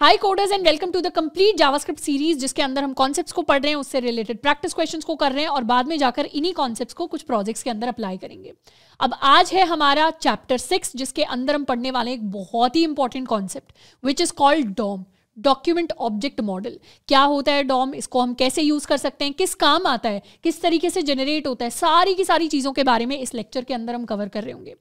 high coders and welcome to the complete JavaScript series जिसके अंदर हम कॉन्सेप्ट्स को पढ़ रहे हैं उससे रिलेटेड प्रैक्टिस क्वेश्चंस को कर रहे हैं और बाद में जाकर इन्हीं कॉन्सेप्ट्स को कुछ प्रोजेक्ट्स के अंदर अप्लाई करेंगे अब आज है हमारा चैप्टर सिक्स जिसके अंदर हम पढ़ने वाले एक बहुत ही important concept which is called DOM document object model क्या होता है डॉम इसको हम कैसे यूज कर सकते हैं किस काम आता है किस तरीके से जनरेट होता है सारी की सारी चीज़ों के बारे में इस लेक्चर के अंदर हम कवर कर रहे होंगे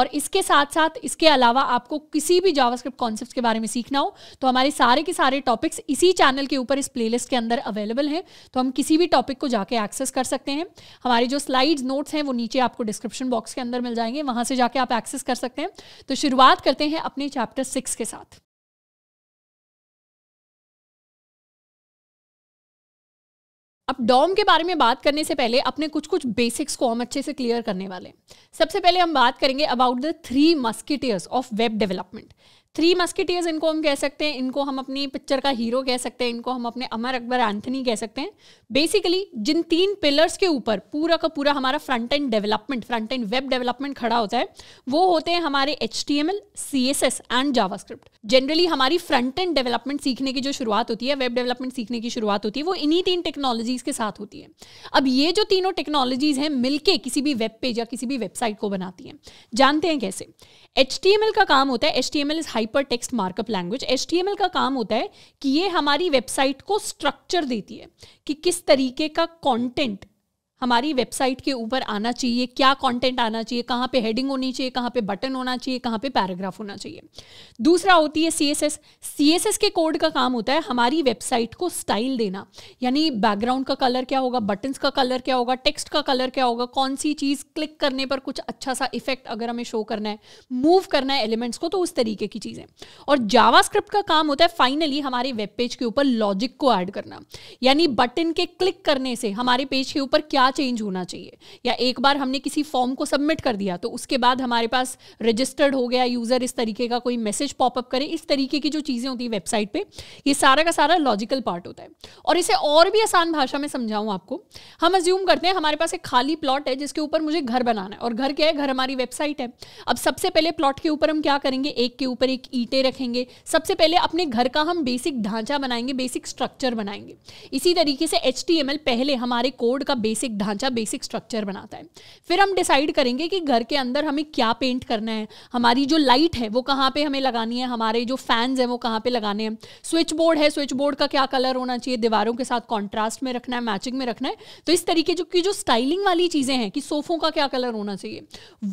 और इसके साथ साथ इसके अलावा आपको किसी भी जावास्क्रिप्ट कॉन्सेप्ट के बारे में सीखना हो तो हमारे सारे के सारे टॉपिक्स इसी चैनल के ऊपर इस प्लेलिस्ट के अंदर अवेलेबल हैं तो हम किसी भी टॉपिक को जाके एक्सेस कर सकते हैं हमारे जो स्लाइड्स नोट्स हैं वो नीचे आपको डिस्क्रिप्शन बॉक्स के अंदर मिल जाएंगे वहां से जाके आप एक्सेस कर सकते हैं तो शुरुआत करते हैं अपने चैप्टर सिक्स के साथ अब डॉम के बारे में बात करने से पहले अपने कुछ कुछ बेसिक्स को हम अच्छे से क्लियर करने वाले हैं सबसे पहले हम बात करेंगे about the three musketeers of web development three musketeers इनको हम कह सकते हैं इनको हम अपनी पिक्चर का हीरो कह सकते हैं इनको हम अपने अमर अकबर एंथनी कह सकते हैं बेसिकली जिन तीन पिलर्स के ऊपर पूरा का पूरा हमारा front end development front end web development खड़ा होता है वो होते हैं हमारे H T M L C S S and JavaScript generally हमारी फ्रंट एंड डेवलपमेंट सीखने की जो शुरुआत होती है वेब डेवलपमेंट सीखने की शुरुआत होती है वो इन्हीं तीन टेक्नोलॉजीज के साथ होती है अब ये जो तीनों टेक्नोलॉजीज हैं मिलकर किसी भी वेब पेज या किसी भी वेबसाइट को बनाती हैं जानते हैं कैसे एच का काम होता है H T M L is hypertext markup language H का काम होता है कि ये हमारी वेबसाइट को स्ट्रक्चर देती है कि किस तरीके का कॉन्टेंट हमारी वेबसाइट के ऊपर आना चाहिए क्या कंटेंट आना चाहिए कहाँ पे हेडिंग होनी चाहिए कहाँ पे बटन होना चाहिए कहाँ पे पैराग्राफ होना चाहिए दूसरा होती है CSS CSS C S S के कोड का काम होता है हमारी वेबसाइट को स्टाइल देना यानी बैकग्राउंड का कलर क्या होगा बटन्स का कलर क्या होगा टेक्स्ट का कलर क्या होगा कौन सी चीज़ क्लिक करने पर कुछ अच्छा सा इफेक्ट अगर हमें शो करना है मूव करना है एलिमेंट्स को तो उस तरीके की चीज़ें और जावा का काम होता है फाइनली हमारे वेब पेज के ऊपर लॉजिक को ऐड करना यानी बटन के क्लिक करने से हमारे पेज के ऊपर क्या चेंज होना चाहिए या एक बार हमने किसी फॉर्म को सबमिट कर दिया तो उसके बाद हमारे पास रजिस्टर्ड हो गया यूज़र इस तरीके का कोई मैसेज पॉपअप करे इस तरीके की जो चीज़ें होती है वेबसाइट पे ये सारा का सारा लॉजिकल पार्ट होता है और इसे और भी आसान भाषा में समझाऊं आपको हम अज्यूम करते हैं हमारे पास एक खाली प्लॉट है जिसके ऊपर मुझे घर बनाना है और घर क्या है घर हमारी वेबसाइट है अब सबसे पहले प्लॉट के ऊपर हम क्या करेंगे एक के ऊपर एक ईटे रखेंगे सबसे पहले अपने घर का हम बेसिक ढांचा बनाएंगे बेसिक स्ट्रक्चर बनाएंगे इसी तरीके से एच पहले हमारे कोड का बेसिक ढांचा बेसिक स्ट्रक्चर बनाता है फिर हम डिसाइड करेंगे कि घर के अंदर हमें क्या पेंट करना है हमारी जो लाइट है वो कहाँ पे हमें लगानी है हमारे जो फैंस हैं वो कहाँ पे लगाने हैं स्विच बोर्ड है स्विच बोर्ड का क्या कलर होना चाहिए दीवारों के साथ कॉन्ट्रास्ट में रखना है मैचिंग में रखना है तो इस तरीके जो की जो स्टाइलिंग वाली चीज़ें हैं कि सोफों का क्या कलर होना चाहिए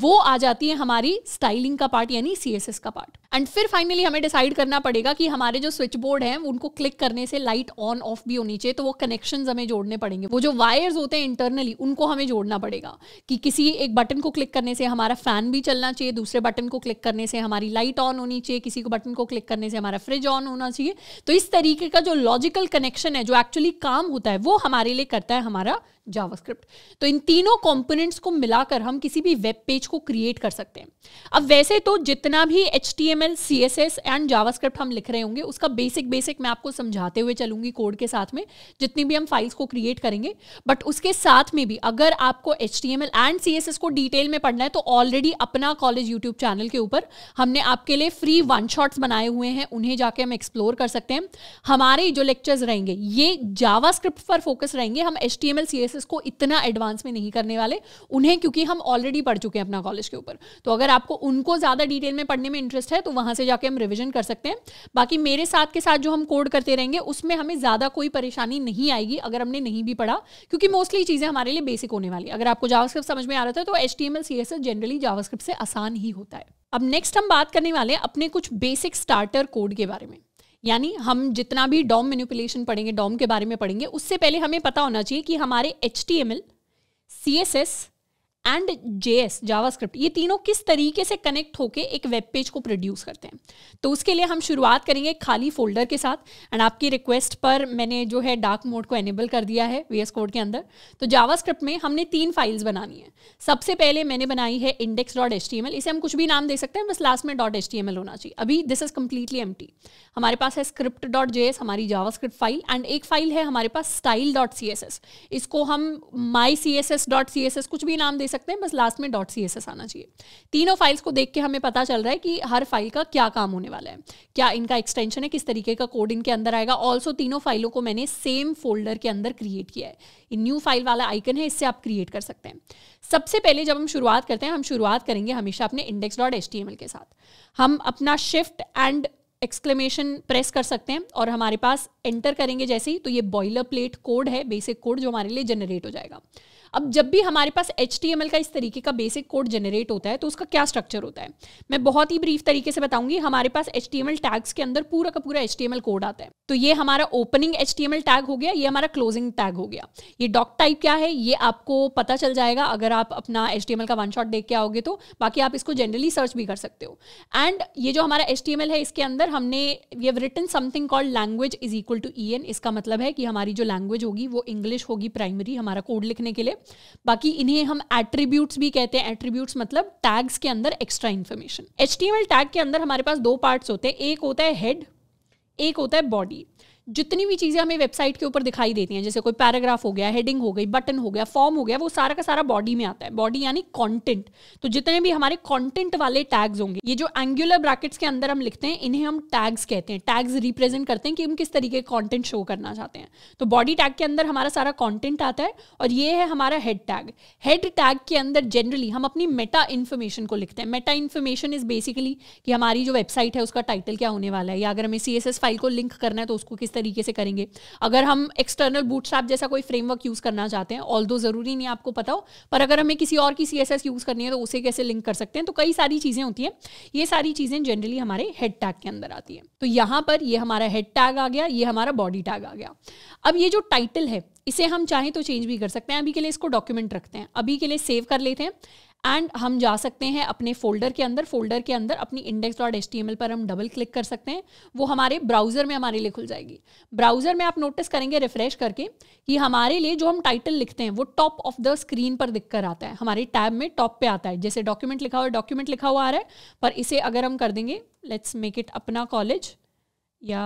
वो आ जाती है हमारी स्टाइलिंग का पार्ट यानी सी का पार्ट एंड फिर फाइनली हमें डिसाइड करना पड़ेगा कि हमारे जो स्विच बोर्ड हैं उनको क्लिक करने से लाइट ऑन ऑफ भी होनी चाहिए तो वो कनेक्शन हमें जोड़ने पड़ेंगे वो जो वायर्स होते हैं इंटर इंटरनली उनको हमें जोड़ना पड़ेगा कि किसी एक बटन को क्लिक करने से हमारा फ़ैन भी चलना चाहिए दूसरे बटन को क्लिक करने से हमारी लाइट ऑन होनी चाहिए किसी को बटन को क्लिक करने से हमारा फ्रिज ऑन होना चाहिए तो इस तरीके का जो लॉजिकल कनेक्शन है जो एक्चुअली काम होता है वो हमारे लिए करता है हमारा जावास्क्रिप्ट तो इन तीनों कंपोनेंट्स को मिलाकर हम किसी भी वेब पेज को क्रिएट कर सकते हैं अब वैसे तो जितना भी H T M L C S S and JavaScript हम लिख रहे होंगे उसका बेसिक बेसिक मैं आपको समझाते हुए चलूंगी कोड के साथ में जितनी भी हम फाइल्स को क्रिएट करेंगे बट उसके साथ में भी अगर आपको H T M L and C S S को डिटेल में पढ़ना है तो ऑलरेडी अपना कॉलेज यूट्यूब चैनल के ऊपर हमने आपके लिए फ्री वन शॉट्स बनाए हुए हैं उन्हें जाके हम एक्सप्लोर कर सकते हैं हमारे जो लेक्चर्स रहेंगे ये जावास्क्रिप्ट पर फोकस रहेंगे हम H T M L C S S process को इतना एडवांस में नहीं करने वाले उन्हें क्योंकि हम ऑलरेडी पढ़ चुके हैं अपना कॉलेज के ऊपर तो अगर आपको उनको ज़्यादा डिटेल में पढ़ने में इंटरेस्ट है तो वहां से जाके हम रिविजन कर सकते हैं बाकी मेरे साथ के साथ जो हम कोड करते रहेंगे उसमें हमें ज़्यादा कोई परेशानी नहीं आएगी अगर हमने नहीं भी पढ़ा क्योंकि मोस्टली चीज़ें हमारे लिए बेसिक होने वाली अगर आपको जावास्क्रिप्ट समझ में आ रहा था तो H T M L C S S generally JavaScript से आसान ही होता है अब नेक्स्ट हम बात करने वाले हैं अपने कुछ बेसिक स्टार्टर कोड के बारे में यानी हम जितना भी डॉम मेनिपुलेशन पढ़ेंगे डॉम के बारे में पढ़ेंगे उससे पहले हमें पता होना चाहिए कि हमारे H T M L C S S and J JS JavaScript ये तीनों किस तरीके से कनेक्ट होकर एक वेब पेज को प्रोड्यूस करते हैं तो उसके लिए हम शुरुआत करेंगे खाली फोल्डर के साथ एंड आपकी रिक्वेस्ट पर मैंने जो है डार्क मोड को एनेबल कर दिया है वी एस कोड के अंदर तो जावास्क्रिप्ट में हमने तीन फाइल्स बनानी है सबसे पहले मैंने बनाई है index dot H T M L इसे हम कुछ भी नाम दे सकते हैं बस लास्ट में dot H T M L होना चाहिए अभी this is completely empty हमारे पास है स्क्रिप्ट डॉट जे एस हमारी जावास्क्रिप्ट फाइल एंड एक फाइल है हमारे पास style dot C S S इसको हम my C S S dot C S S कुछ भी नाम दे सकते सकते हैं बस लास्ट में डॉट सी एस एस आना चाहिए तीनों फाइल्स को देख के हमें पता चल रहा है कि हर फाइल का क्या काम होने वाला है क्या इनका एक्सटेंशन है किस तरीके का कोड इनके अंदर आएगा ऑल्सो तीनों फाइलों को मैंने सेम फोल्डर के अंदर क्रिएट किया है न्यू फाइल वाला आइकन है इससे आप क्रिएट कर सकते हैं सबसे पहले जब हम शुरुआत करते हैं हम शुरुआत करेंगे हमेशा अपने index dot H T M L के साथ हम अपना शिफ्ट एंड एक्सक्लेमेशन प्रेस कर सकते हैं और हमारे पास एंटर करेंगे जैसे ही तो ये बॉयलर प्लेट कोड है बेसिक कोड जो हमारे लिए जनरेट हो जाएगा अब जब भी हमारे पास एच का इस तरीके का बेसिक कोड जनरेट होता है तो उसका क्या स्ट्रक्चर होता है मैं बहुत ही ब्रीफ तरीके से बताऊंगी हमारे पास एच टैग्स के अंदर पूरा का पूरा एच कोड आता है तो ये हमारा ओपनिंग एच टैग हो गया ये हमारा क्लोजिंग टैग हो गया ये डॉक टाइप क्या है ये आपको पता चल जाएगा अगर आप अपना एच का वन शॉट देख के आओगे तो बाकी आप इसको जनरली सर्च भी कर सकते हो एंड ये जो हमारा एच है इसके अंदर हमने we have written something called language is equal to E इसका मतलब है कि हमारी जो लैंग्वेज होगी वो इंग्लिश होगी प्राइमरी हमारा कोड लिखने के लिए बाकी इन्हें हम एट्रीब्यूट्स भी कहते हैं एट्रीब्यूट्स मतलब टैग्स के अंदर एक्स्ट्रा इन्फॉर्मेशन एच टैग के अंदर हमारे पास दो पार्ट्स होते हैं एक होता है हेड एक होता है बॉडी जितनी भी चीज़ें हमें वेबसाइट के ऊपर दिखाई देती हैं जैसे कोई पैराग्राफ हो गया हेडिंग हो गई बटन हो गया फॉर्म हो गया वो सारा का सारा बॉडी में आता है बॉडी यानी कंटेंट तो जितने भी हमारे कंटेंट वाले टैग्स होंगे ये जो एंगुलर ब्रैकेट्स के अंदर हम लिखते हैं इन्हें हम टैग्स कहते हैं टैग्स रिप्रेजेंट करते हैं कि हम किस तरीके का कॉन्टेंट शो करना चाहते हैं तो बॉडी टैग के अंदर हमारा सारा कॉन्टेंट आता है और ये है हमारा हेड टैग हेड टैग के अंदर जनरली हम अपनी मेटा इन्फॉर्मेशन को लिखते हैं मेटा इन्फॉर्मेशन इज बेसिकली कि हमारी जो वेबसाइट है उसका टाइटल क्या होने वाला है या अगर हमें सी फाइल को लिंक करना है तो उसको किस तरीके से करेंगे अगर हम एक्सटर्नल बूटस्ट्रैप जैसा कोई फ्रेमवर्क यूज़ करना चाहते हैं ऑल ज़रूरी नहीं आपको पता हो पर अगर हमें किसी और की सी यूज़ करनी है तो उसे कैसे लिंक कर सकते हैं तो कई सारी चीज़ें होती हैं ये सारी चीज़ें जनरली हमारे हेड टैग के अंदर आती है तो यहां पर ये हमारा हेड टैग आ गया ये हमारा बॉडी टैग आ गया अब ये जो टाइटल है इसे हम चाहें तो चेंज भी कर सकते हैं अभी के लिए इसको डॉक्यूमेंट रखते हैं अभी के लिए सेव कर लेते हैं एंड हम जा सकते हैं अपने फोल्डर के अंदर फोल्डर के अंदर अपनी इंडेक्स डॉट एल पर हम डबल क्लिक कर सकते हैं वो हमारे ब्राउज़र में हमारे लिए खुल जाएगी ब्राउज़र में आप नोटिस करेंगे रिफ्रेश करके कि हमारे लिए जो हम टाइटल लिखते हैं वो टॉप ऑफ द स्क्रीन पर दिख कर आता है हमारे टैब में टॉप पे आता है जैसे डॉक्यूमेंट लिखा हुआ डॉक्यूमेंट लिखा हुआ आ रहा है पर इसे अगर हम कर देंगे लेट्स मेक इट अपना कॉलेज या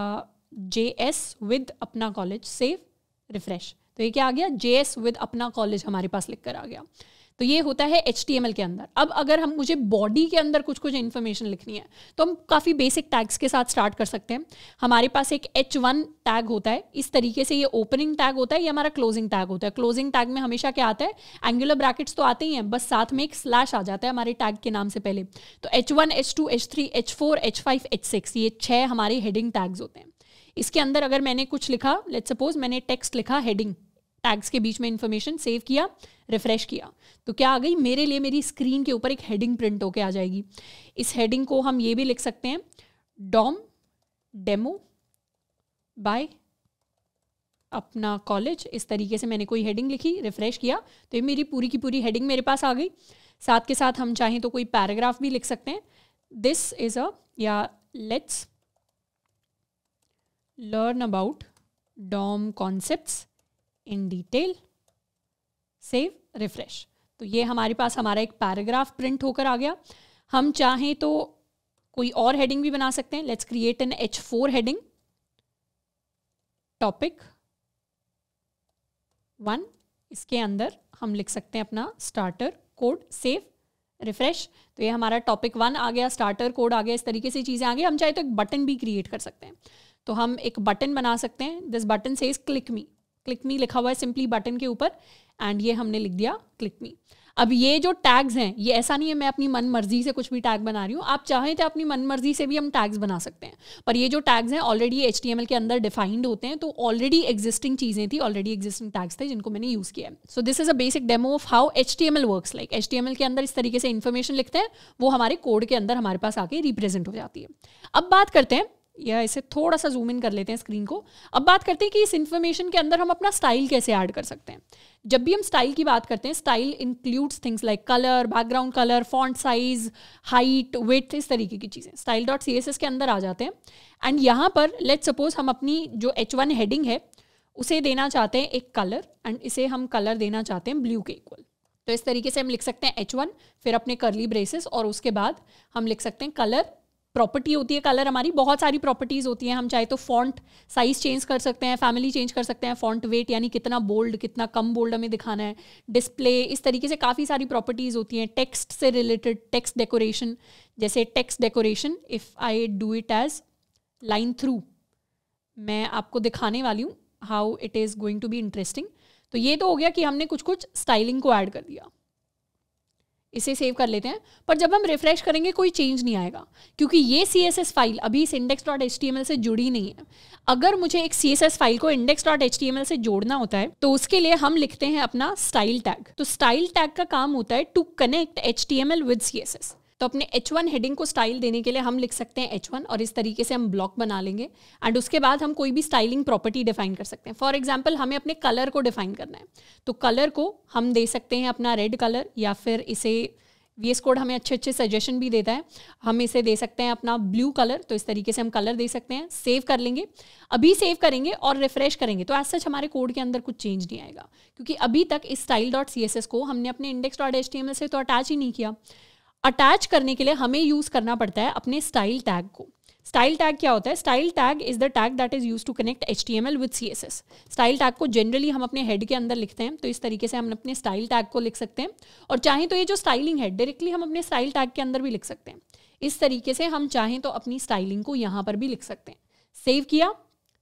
जे एस विद अपना कॉलेज सेव रिफ्रेश तो ये क्या आ गया जे एस विद अपना कॉलेज हमारे पास लिख कर आ गया तो ये होता है एच के अंदर अब अगर हम मुझे बॉडी के अंदर कुछ कुछ इन्फॉर्मेशन लिखनी है तो हम काफ़ी बेसिक टैग्स के साथ स्टार्ट कर सकते हैं हमारे पास एक एच टैग होता है इस तरीके से ये ओपनिंग टैग होता है ये हमारा क्लोजिंग टैग होता है क्लोजिंग टैग में हमेशा क्या आता है एंगुलर ब्रैकेट्स तो आते ही हैं बस साथ में एक स्लैश आ जाता है हमारे टैग के नाम से पहले तो H one H two H three H four H five H six ये छः हमारे हेडिंग टैग्स होते हैं इसके अंदर अगर मैंने कुछ लिखा लेट सपोज मैंने टेक्स्ट लिखा हेडिंग टैग्स के बीच में इन्फॉर्मेशन सेव किया रिफ्रेश किया तो क्या आ गई मेरे लिए मेरी स्क्रीन के ऊपर एक हेडिंग प्रिंट होके आ जाएगी इस हेडिंग को हम ये भी लिख सकते हैं डॉम डेमो बाय अपना कॉलेज इस तरीके से मैंने कोई हेडिंग लिखी रिफ्रेश किया तो ये मेरी पूरी की पूरी हेडिंग मेरे पास आ गई साथ के साथ हम चाहें तो कोई पैराग्राफ भी लिख सकते हैं दिस इज़ अ या let's learn about DOM concepts in detail save refresh तो ये हमारे पास हमारा एक पैराग्राफ प्रिंट होकर आ गया हम चाहें तो कोई और हेडिंग भी बना सकते हैं let's create an H four heading topic one इसके अंदर हम लिख सकते हैं अपना स्टार्टर कोड सेव रिफ्रेश तो ये हमारा टॉपिक वन आ गया स्टार्टर कोड आ गया इस तरीके से चीज़ें आ गई हम चाहे तो एक बटन भी क्रिएट कर सकते हैं तो हम एक बटन बना सकते हैं this button says click me click me लिखा हुआ है सिंपली बटन के ऊपर एंड ये हमने लिख दिया क्लिक मी अब ये जो टैग्स हैं ये ऐसा नहीं है मैं अपनी मन मर्जी से कुछ भी टैग बना रही हूँ आप चाहें तो अपनी मन मर्जी से भी हम टैग्स बना सकते हैं पर ये जो टैग्स हैं ऑलरेडी एच के अंदर डिफाइंड होते हैं तो ऑलरेडी एग्जिस्टिंग चीज़ें थी ऑलरेडी एग्जिस्टिंग टैग्स थे जिनको मैंने यूज़ किया है so this is a basic demo of how H T works like H के अंदर इस तरीके से इन्फॉर्मेशन लिखते हैं वो हमारे कोड के अंदर हमारे पास आके रिप्रेजेंट हो जाती है अब बात करते हैं या इसे थोड़ा सा जूम इन कर लेते हैं स्क्रीन को अब बात करते हैं कि इस इन्फॉर्मेशन के अंदर हम अपना स्टाइल कैसे ऐड कर सकते हैं जब भी हम स्टाइल की बात करते हैं style includes things like colour background colour font size height weight इस तरीके की चीज़ें स्टाइल डॉट सी के अंदर आ जाते हैं एंड यहाँ पर लेट सपोज हम अपनी जो एच वन हेडिंग है उसे देना चाहते हैं एक कलर एंड इसे हम कलर देना चाहते हैं ब्लू के इक्वल तो इस तरीके से हम लिख सकते हैं एच वन फिर अपने करली ब्रेसेस और उसके बाद हम लिख सकते हैं कलर प्रॉपर्टी होती है कलर हमारी बहुत सारी प्रॉपर्टीज़ होती हैं हम चाहे तो फॉन्ट साइज़ चेंज कर सकते हैं फैमिली चेंज कर सकते हैं फॉन्ट वेट यानी कितना बोल्ड कितना कम बोल्ड हमें दिखाना है डिस्प्ले इस तरीके से काफ़ी सारी प्रॉपर्टीज़ होती हैं टेक्स्ट से रिलेटेड टेक्स्ट डेकोरेशन जैसे text decoration if I do it as line through मैं आपको दिखाने वाली हूँ how it is going to be interesting तो ये तो हो गया कि हमने कुछ कुछ स्टाइलिंग को ऐड कर दिया इसे सेव कर लेते हैं पर जब हम रिफ्रेश करेंगे कोई चेंज नहीं आएगा क्योंकि ये सी एस एस फाइल अभी इस index dot H T M L से जुड़ी नहीं है अगर मुझे एक सी एस एस फाइल को index dot H T M L से जोड़ना होता है तो उसके लिए हम लिखते हैं अपना स्टाइल टैग तो स्टाइल टैग का काम होता है to connect H T M L with C S S तो अपने एच वन हेडिंग को स्टाइल देने के लिए हम लिख सकते हैं एच वन और इस तरीके से हम ब्लॉक बना लेंगे एंड उसके बाद हम कोई भी स्टाइलिंग प्रॉपर्टी डिफाइन कर सकते हैं फॉर एग्जाम्पल हमें अपने कलर को डिफाइन करना है तो कलर को हम दे सकते हैं अपना रेड कलर या फिर इसे वी एस कोड हमें अच्छे अच्छे सजेशन भी देता है हम इसे दे सकते हैं अपना ब्लू कलर तो इस तरीके से हम कलर दे सकते हैं सेव कर लेंगे अभी सेव करेंगे और रिफ्रेश करेंगे तो एज सच हमारे कोड के अंदर कुछ चेंज नहीं आएगा क्योंकि अभी तक इस style dot C S S को हमने अपने index dot H T M L से तो अटैच ही नहीं किया अटैच करने के लिए हमें यूज करना पड़ता है अपने स्टाइल टैग को स्टाइल टैग क्या होता है style tag is the tag that is use to connect H T M L with C S S style tag को जनरली हम अपने हेड के अंदर लिखते हैं तो इस तरीके से हम अपने स्टाइल टैग को लिख सकते हैं और चाहें तो ये जो स्टाइलिंग है डायरेक्टली हम अपने स्टाइल टैग के अंदर भी लिख सकते हैं इस तरीके से हम चाहें तो अपनी स्टाइलिंग को यहाँ पर भी लिख सकते हैं सेव किया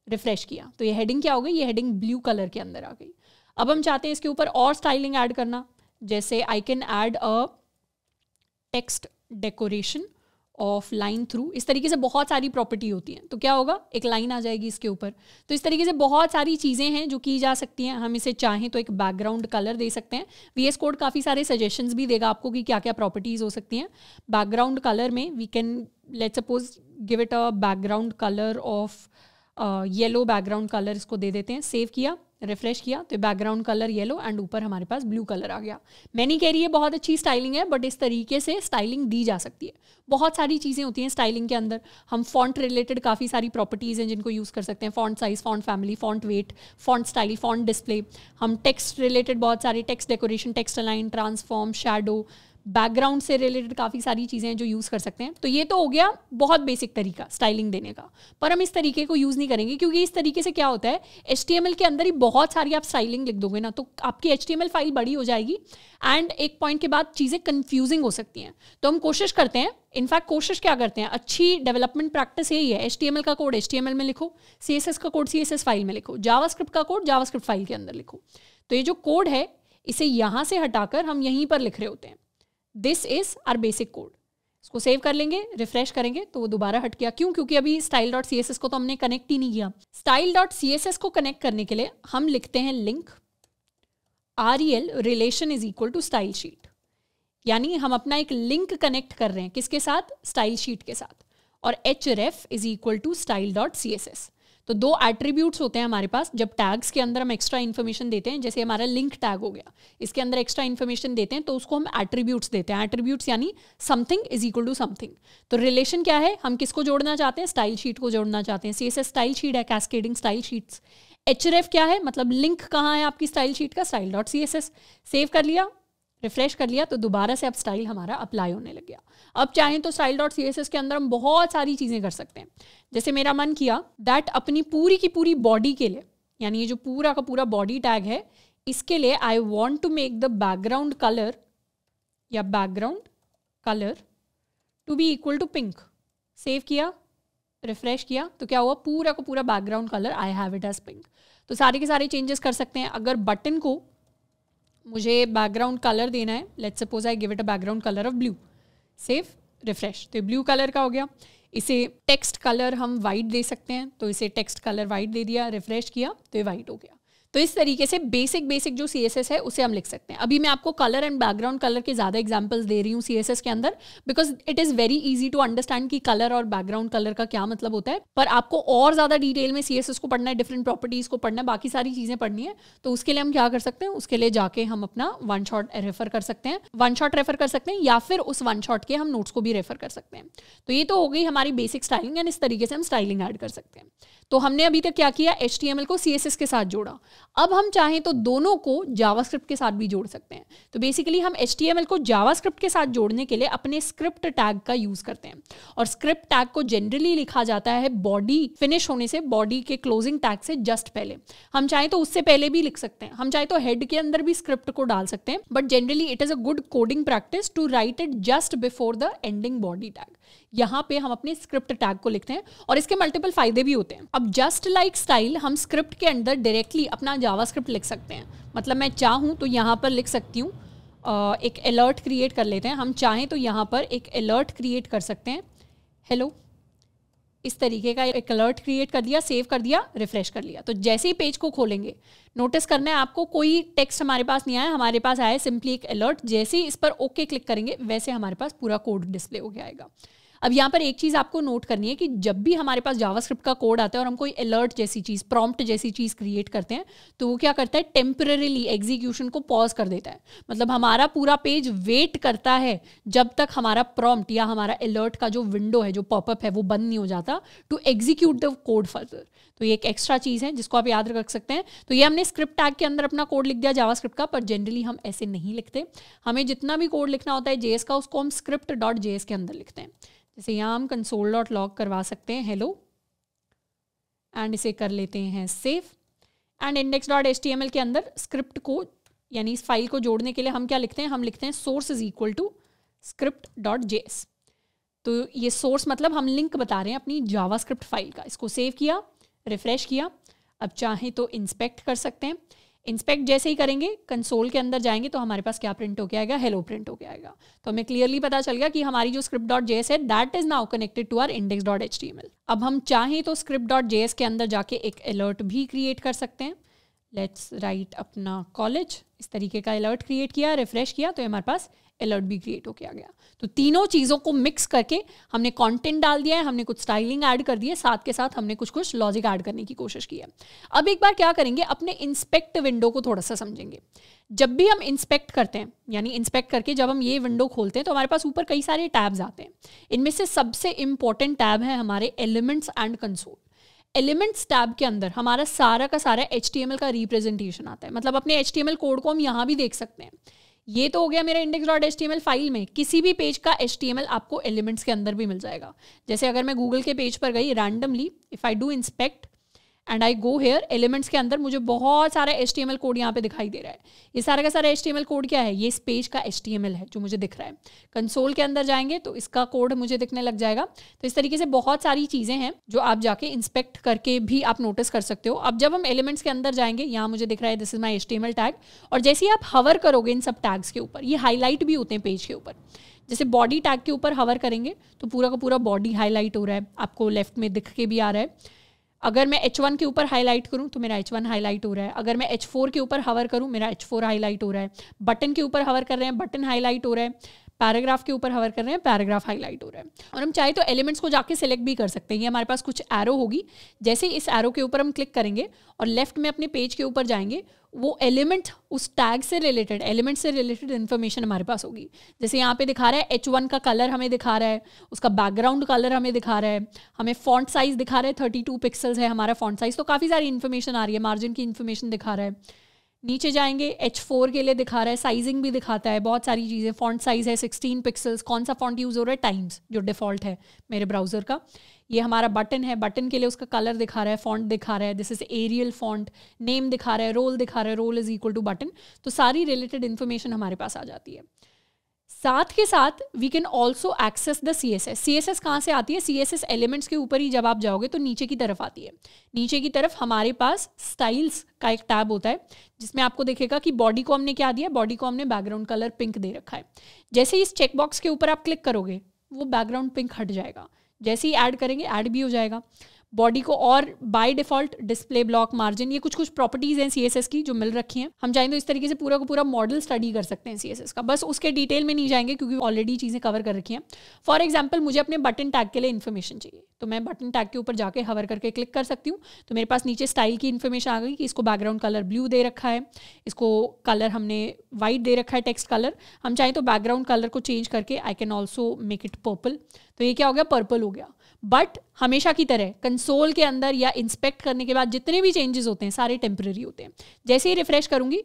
रिफ्रेश किया तो ये हेडिंग क्या हो गई ये हेडिंग ब्लू कलर के अंदर आ गई अब हम चाहते हैं इसके ऊपर और स्टाइलिंग ऐड करना जैसे I can add a text decoration of line through इस तरीके से बहुत सारी प्रॉपर्टी होती है तो क्या होगा एक लाइन आ जाएगी इसके ऊपर तो इस तरीके से बहुत सारी चीज़ें हैं जो की जा सकती हैं हम इसे चाहें तो एक बैकग्राउंड कलर दे सकते हैं वी एस कोड काफ़ी सारे सजेशंस भी देगा आपको कि क्या क्या प्रॉपर्टीज़ हो सकती हैं बैकग्राउंड कलर में we can let suppose give it a background colour of yellow background colour इसको दे देते हैं सेव किया रिफ्रेश किया तो बैकग्राउंड कलर येलो एंड ऊपर हमारे पास ब्लू कलर आ गया मैं नहीं कह रही है बहुत अच्छी स्टाइलिंग है बट इस तरीके से स्टाइलिंग दी जा सकती है बहुत सारी चीज़ें होती हैं स्टाइलिंग के अंदर हम फॉन्ट रिलेटेड काफ़ी सारी प्रॉपर्टीज़ हैं जिनको यूज़ कर सकते हैं font size font family font weight font style font display हम टेक्स्ट रिलेटेड बहुत सारे text decoration text align transform shadow background से रिलेटेड काफ़ी सारी चीज़ें हैं जो यूज़ कर सकते हैं तो ये तो हो गया बहुत बेसिक तरीका स्टाइलिंग देने का पर हम इस तरीके को यूज़ नहीं करेंगे क्योंकि इस तरीके से क्या होता है एच के अंदर ही बहुत सारी आप स्टाइलिंग लिख दोगे ना तो आपकी एच फाइल बड़ी हो जाएगी एंड एक पॉइंट के बाद चीज़ें कन्फ्यूजिंग हो सकती हैं तो हम कोशिश करते हैं इनफैक्ट कोशिश क्या करते हैं अच्छी डेवलपमेंट प्रैक्टिस यही है एच का कोड एच में लिखो सी का कोड सी फाइल में लिखो जावास्क्रिप्ट का कोड जावास्क्रिप्ट फाइल के अंदर लिखो तो ये जो कोड है इसे यहाँ से हटाकर हम यहीं पर लिख रहे होते हैं this is our basic code इसको सेव कर लेंगे रिफ्रेश करेंगे तो वो दोबारा हट गया क्यों क्योंकि अभी style dot C S S को तो हमने कनेक्ट ही नहीं किया style dot C S S को कनेक्ट करने के लिए हम लिखते हैं link R E L relation is equal to stylesheet यानी हम अपना एक लिंक कनेक्ट कर रहे हैं किसके साथ स्टाइल शीट के साथ और H ref is equal to style dot C S S तो दो एट्रीब्यूट्स होते हैं हमारे पास जब टैग्स के अंदर हम एक्स्ट्रा इन्फॉर्मेशन देते हैं जैसे हमारा लिंक टैग हो गया इसके अंदर एक्स्ट्रा इन्फॉर्मेशन देते हैं तो उसको हम एट्रीब्यूट्स देते हैं एट्रीब्यूट्स यानी something is equal to something तो रिलेशन क्या है हम किसको जोड़ना चाहते हैं स्टाइल शीट को जोड़ना चाहते हैं C S S stylesheet है कैसकेडिंग स्टाइल शीट्स एच क्या है मतलब लिंक कहाँ है आपकी स्टाइल शीट का style dot C S S save कर लिया रिफ्रेश कर लिया तो दोबारा से अब स्टाइल हमारा अप्लाई होने लग गया अब चाहें तो style dot C S S के अंदर हम बहुत सारी चीज़ें कर सकते हैं जैसे मेरा मन किया दैट अपनी पूरी की पूरी बॉडी के लिए यानी ये जो पूरा का पूरा बॉडी टैग है इसके लिए I want to make the background colour या background colour to be equal to pink save किया रिफ्रेश किया तो क्या हुआ पूरा का पूरा background colour I have it as pink तो सारे के सारे चेंजेस कर सकते हैं अगर बटन को मुझे बैकग्राउंड कलर देना है let suppose I give it a background colour of blue save refresh तो ब्लू कलर का हो गया इसे टेक्स्ट कलर हम वाइट दे सकते हैं तो इसे टेक्स्ट कलर वाइट दे दिया रिफ्रेश किया तो ये वाइट हो गया तो इस तरीके से बेसिक बेसिक जो सी है उसे हम लिख सकते हैं अभी मैं आपको कलर एंड बैकग्राउंड कलर के ज़्यादा एग्जाम्पल्स दे रही हूँ सी के अंदर because it is very easy to understand कि कलर और बैकग्राउंड कलर का क्या मतलब होता है पर आपको और ज़्यादा डिटेल में सी को पढ़ना है डिफरेंट प्रॉपर्टीज़ को पढ़ना है बाकी सारी चीज़ें पढ़नी है तो उसके लिए हम क्या कर सकते हैं उसके लिए जाके हम अपना वन शॉट रेफर कर सकते हैं वन शॉट रेफर कर सकते हैं या फिर उस वन शॉट के हम नोट्स को भी रेफर कर सकते हैं तो ये तो हो गई हमारी बेसिक स्टाइलिंग एंड इस तरीके से हम स्टाइलिंग एड कर सकते हैं तो हमने अभी तक क्या किया एच को सी के साथ जोड़ा अब हम चाहें तो दोनों को जावास्क्रिप्ट के साथ भी जोड़ सकते हैं तो बेसिकली हम एच को जावास्क्रिप्ट के साथ जोड़ने के लिए अपने स्क्रिप्ट टैग का यूज़ करते हैं और स्क्रिप्ट टैग को जनरली लिखा जाता है बॉडी फिनिश होने से बॉडी के क्लोजिंग टैग से जस्ट पहले हम चाहें तो उससे पहले भी लिख सकते हैं हम चाहे तो हेड के अंदर भी स्क्रिप्ट को डाल सकते हैं but generally it is a good coding practice to write it just before the ending body tag यहाँ पे हम अपने स्क्रिप्ट टैग को लिखते हैं और इसके मल्टीपल फायदे भी होते हैं अब जस्ट लाइक स्टाइल हम स्क्रिप्ट के अंदर डायरेक्टली अपना जावा स्क्रिप्ट लिख सकते हैं मतलब मैं चाहूँ तो यहाँ पर लिख सकती हूँ एक अलर्ट क्रिएट कर लेते हैं हम चाहें तो यहाँ पर एक अलर्ट क्रिएट कर सकते हैं हेलो इस तरीके का एक अलर्ट क्रिएट कर दिया सेव कर दिया रिफ्रेश कर लिया तो जैसे ही पेज को खोलेंगे नोटिस करना है आपको कोई टेक्स्ट हमारे पास नहीं आया हमारे पास आया सिंपली एक अलर्ट जैसे ही इस पर ओके क्लिक करेंगे वैसे हमारे पास पूरा कोड डिस्प्ले हो गया आएगा अब यहाँ पर एक चीज़ आपको नोट करनी है कि जब भी हमारे पास जावास्क्रिप्ट का कोड आता है और हम कोई अलर्ट जैसी चीज़ प्रॉम्प्ट जैसी चीज़ क्रिएट करते हैं तो वो क्या करता है टेम्परेली एग्जीक्यूशन को पॉज कर देता है मतलब हमारा पूरा पेज वेट करता है जब तक हमारा प्रॉम्प्ट या हमारा अलर्ट का जो विंडो है जो पॉपअप है वो बंद नहीं हो जाता to execute the code further तो ये एक एक्स्ट्रा चीज़ है जिसको आप याद रख सकते हैं तो ये हमने स्क्रिप्ट टैग के अंदर अपना कोड लिख दिया जावास्क्रिप्ट का पर जनरली हम ऐसे नहीं लिखते हमें जितना भी कोड लिखना होता है जेएस का उसको हम स्क्रिप्ट डॉट जेएस के अंदर लिखते हैं जैसे यहाँ हम कंसोल डॉट लॉग करवा सकते हैं हेलो एंड इसे कर लेते हैं save and index dot H T M L के अंदर स्क्रिप्ट को यानी इस फाइल को जोड़ने के लिए हम क्या लिखते हैं हम लिखते हैं source is equal to script dot J S तो ये सोर्स मतलब हम लिंक बता रहे हैं अपनी जावा स्क्रिप्ट फाइल का इसको सेव किया रिफ्रेश किया अब चाहें तो इंस्पेक्ट कर सकते हैं इंस्पेक्ट जैसे ही करेंगे कंसोल के अंदर जाएंगे तो हमारे पास क्या प्रिंट होके आएगा हेलो प्रिंट गया आएगा तो हमें क्लियरली पता चल गया कि हमारी जो स्क्रिप्ट डॉट जेएस है that is now connected to our index dot H अब हम चाहें तो स्क्रिप्ट डॉट जेएस के अंदर जाके एक अलर्ट भी क्रिएट कर सकते हैं लेट्स राइट अपना कॉलेज इस तरीके का अलर्ट क्रिएट किया रिफ्रेश किया तो हमारे पास अलर्ट भी क्रिएट हो आ गया तो तीनों चीज़ों को मिक्स करके हमने कंटेंट डाल दिया है हमने कुछ स्टाइलिंग ऐड कर दी है साथ के साथ हमने कुछ कुछ लॉजिक ऐड करने की कोशिश की है अब एक बार क्या करेंगे अपने इंस्पेक्ट विंडो को थोड़ा सा समझेंगे जब भी हम इंस्पेक्ट करते हैं यानी इंस्पेक्ट करके जब हम ये विंडो खोलते हैं तो हमारे पास ऊपर कई सारे टैब्स आते हैं इनमें से सबसे इंपॉर्टेंट टैब है हमारे elements and console elements tab के अंदर हमारा सारा का सारा एच का रिप्रेजेंटेशन आता है मतलब अपने एच कोड को हम यहाँ भी देख सकते हैं ये तो हो गया मेरा इंडेक्स डॉट एल फाइल में किसी भी पेज का एल आपको एलिमेंट्स के अंदर भी मिल जाएगा जैसे अगर मैं गूगल के पेज पर गई randomly if I do inspect and I go here elements के अंदर मुझे बहुत सारा H T M L code यहाँ पे दिखाई दे रहा है ये सारा का सारा H T M L code क्या है ये इस पेज का एच टी एम एल है जो मुझे दिख रहा है कंसोल के अंदर जाएंगे तो इसका कोड मुझे दिखने लग जाएगा तो इस तरीके से बहुत सारी चीज़ें हैं जो आप जाके इंस्पेक्ट करके भी आप नोटिस कर सकते हो अब जब हम एलिमेंट्स के अंदर जाएंगे यहाँ मुझे दिख रहा है this is my H tag और जैसे ही आप हवर करोगे इन सब टैग्स के ऊपर ये हाईलाइट भी होते हैं पेज के ऊपर जैसे बॉडी टैग के ऊपर हवर करेंगे तो पूरा का पूरा बॉडी हाईलाइट हो रहा है आपको लेफ्ट में दिख के भी आ रहा है अगर मैं H1 के ऊपर हाईलाइट करूं तो मेरा H1 हाईलाइट हो रहा है अगर मैं H4 के ऊपर हवर करूं मेरा H4 हाईलाइट हो रहा है बटन के ऊपर हवर कर रहे हैं बटन हाईलाइट हो रहा है पैराग्राफ के ऊपर हवर कर रहे हैं पैराग्राफ हाईलाइट हो रहा है और हम चाहे तो एलिमेंट्स को जाके सेलेक्ट भी कर सकते हैं ये हमारे पास कुछ एरो होगी जैसे इस एरो के ऊपर हम क्लिक करेंगे और लेफ्ट में अपने पेज के ऊपर जाएंगे वो एलिमेंट उस टैग से रिलेटेड एलिमेंट से रिलेटेड इन्फॉर्मेशन हमारे पास होगी जैसे यहाँ पे दिखा रहा है एच वन का कलर हमें दिखा रहा है उसका बैकग्राउंड कलर हमें दिखा रहा है हमें फॉन्ट साइज दिखा रहा है थर्टी टू पिक्सल्स है हमारा फॉन्ट साइज तो काफ़ी सारी इन्फॉर्मेशन आ रही है मार्जिन की इन्फॉर्मेशन दिखा रहा है नीचे जाएंगे एच फोर के लिए दिखा रहा है साइजिंग भी दिखाता है बहुत सारी चीज़ें फॉन्ट साइज है सिक्सटीन पिक्सल्स कौन सा फॉन्ट यूज़ हो रहा है टाइम्स जो डिफ़ॉल्ट है मेरे ब्राउज़र का ये हमारा बटन है बटन के लिए उसका कलर दिखा रहा है फॉन्ट दिखा रहा है this is Arial font name दिखा रहा है रोल दिखा रहा है role is equal to button तो सारी रिलेटेड इन्फॉर्मेशन हमारे पास आ जाती है साथ के साथ we can also access the C S S C S S कहाँ से आती है सी एस एस एलिमेंट्स के ऊपर ही जब आप जाओगे तो नीचे की तरफ आती है नीचे की तरफ हमारे पास स्टाइल्स का एक टैब होता है जिसमें आपको देखेगा कि बॉडी को हमने क्या दिया बॉडी को हमने बैकग्राउंड कलर पिंक दे रखा है जैसे इस चेकबॉक्स के ऊपर आप क्लिक करोगे वो बैकग्राउंड पिंक हट जाएगा जैसे ही ऐड करेंगे ऐड भी हो जाएगा बॉडी को और by default display block margin ये कुछ कुछ प्रॉपर्टीज हैं सीएसएस की जो मिल रखी हैं हम चाहें तो इस तरीके से पूरा को पूरा मॉडल स्टडी कर सकते हैं सीएसएस का बस उसके डिटेल में नहीं जाएंगे क्योंकि ऑलरेडी चीज़ें कवर कर रखी हैं फॉर एग्जाम्पल मुझे अपने बटन टैग के लिए इन्फॉर्मेशन चाहिए तो मैं बटन टैग के ऊपर जाकर हवर करके क्लिक कर सकती हूँ तो मेरे पास नीचे स्टाइल की इन्फॉर्मेशन आ गई कि इसको बैकग्राउंड कलर ब्लू दे रखा है इसको कलर हमने व्हाइट दे रखा है टेक्स्ट कलर हम चाहें तो बैकग्राउंड कलर को चेंज करके I can also make it purple तो ये क्या हो गया पर्पल हो गया बट हमेशा की तरह कंसोल के अंदर या इंस्पेक्ट करने के बाद जितने भी चेंजेस होते हैं सारे टेम्प्रेरी होते हैं जैसे ही रिफ्रेश करूंगी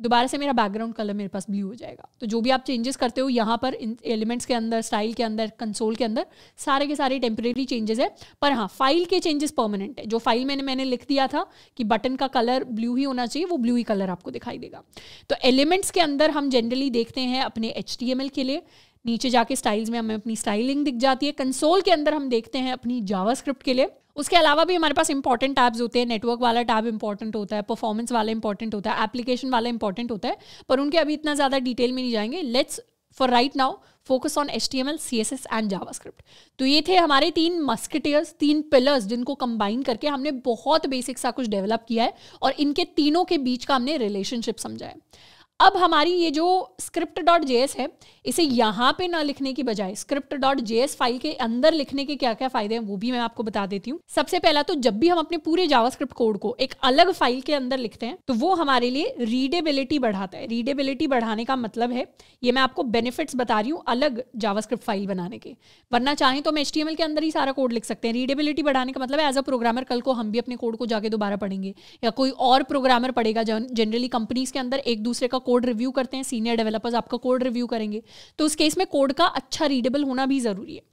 दोबारा से मेरा बैकग्राउंड कलर मेरे पास ब्लू हो जाएगा तो जो भी आप चेंजेस करते हो यहाँ पर इन एलिमेंट्स के अंदर स्टाइल के अंदर कंसोल के अंदर सारे के सारे टेम्परेरी चेंजेस है पर हाँ फाइल के चेंजेस परमानेंट है जो फाइल मैंने मैंने लिख दिया था कि बटन का कलर ब्लू ही होना चाहिए वो ब्लू ही कलर आपको दिखाई देगा तो एलिमेंट्स के अंदर हम जनरली देखते हैं अपने एच के लिए नीचे जाके स्टाइल्स में हमें अपनी स्टाइलिंग दिख जाती है कंसोल के अंदर हम देखते हैं अपनी जावास्क्रिप्ट के लिए उसके अलावा भी हमारे पास इंपॉर्टेंट टैब्स होते हैं नेटवर्क वाला टैब इंपॉर्टेंट होता है परफॉर्मेंस वाला इंपॉर्टेंट होता है एप्लीकेशन वाला इंपॉर्टेंट होता है पर उनके अभी इतना ज़्यादा डिटेल में नहीं जाएंगे let's for right now focus on H T M L C S S and JavaScript तो ये थे हमारे तीन मस्कटियर्स तीन पिलर्स जिनको कंबाइन करके हमने बहुत बेसिक सा कुछ डेवलप किया है और इनके तीनों के बीच का हमने रिलेशनशिप समझा है अब हमारी ये जो स्क्रिप्ट डॉट जे है इसे यहाँ पे ना लिखने की बजाय स्क्रिप्ट डॉट जे फाइल के अंदर लिखने के क्या क्या फायदे हैं वो भी मैं आपको बता देती हूँ सबसे पहला तो जब भी हम अपने पूरे जावास्क्रिप्ट कोड को एक अलग फाइल के अंदर लिखते हैं तो वो हमारे लिए रीडेबिलिटी बढ़ाता है रीडेबिलिटी बढ़ाने का मतलब है ये मैं आपको बेनिफिट्स बता रही हूँ अलग जावास्क्रिप्ट फाइल बनाने के वरना चाहें तो हम एच के अंदर ही सारा कोड लिख सकते हैं रीडेबिलिटी बढ़ाने का मतलब एज अ प्रोग्रामर कल को हम भी अपने कोड को जाके दोबारा पढ़ेंगे या कोई और प्रोग्रामर पड़ेगा जनरली कंपनीज के अंदर एक दूसरे का कोड रिव्यू करते हैं सीनियर डेवलपर्स आपका कोड रिव्यू करेंगे तो उस केस में कोड का अच्छा रीडेबल होना भी ज़रूरी है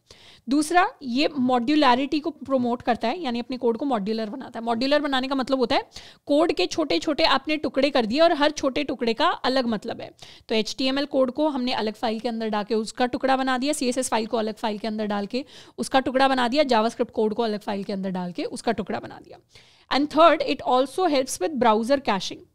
दूसरा ये मॉड्यूलैरिटी को प्रमोट करता है यानी अपने कोड को मॉड्यूलर बनाता है मॉड्यूलर बनाने का मतलब होता है कोड के छोटे छोटे आपने टुकड़े कर दिए और हर छोटे टुकड़े का अलग मतलब है तो एच कोड को हमने अलग फाइल के अंदर डाल के उसका टुकड़ा बना दिया सी फाइल को अलग फाइल के अंदर डाल के उसका टुकड़ा बना दिया जावा कोड को अलग फाइल के अंदर डाल के उसका टुकड़ा बना दिया and third it also helps with browser caching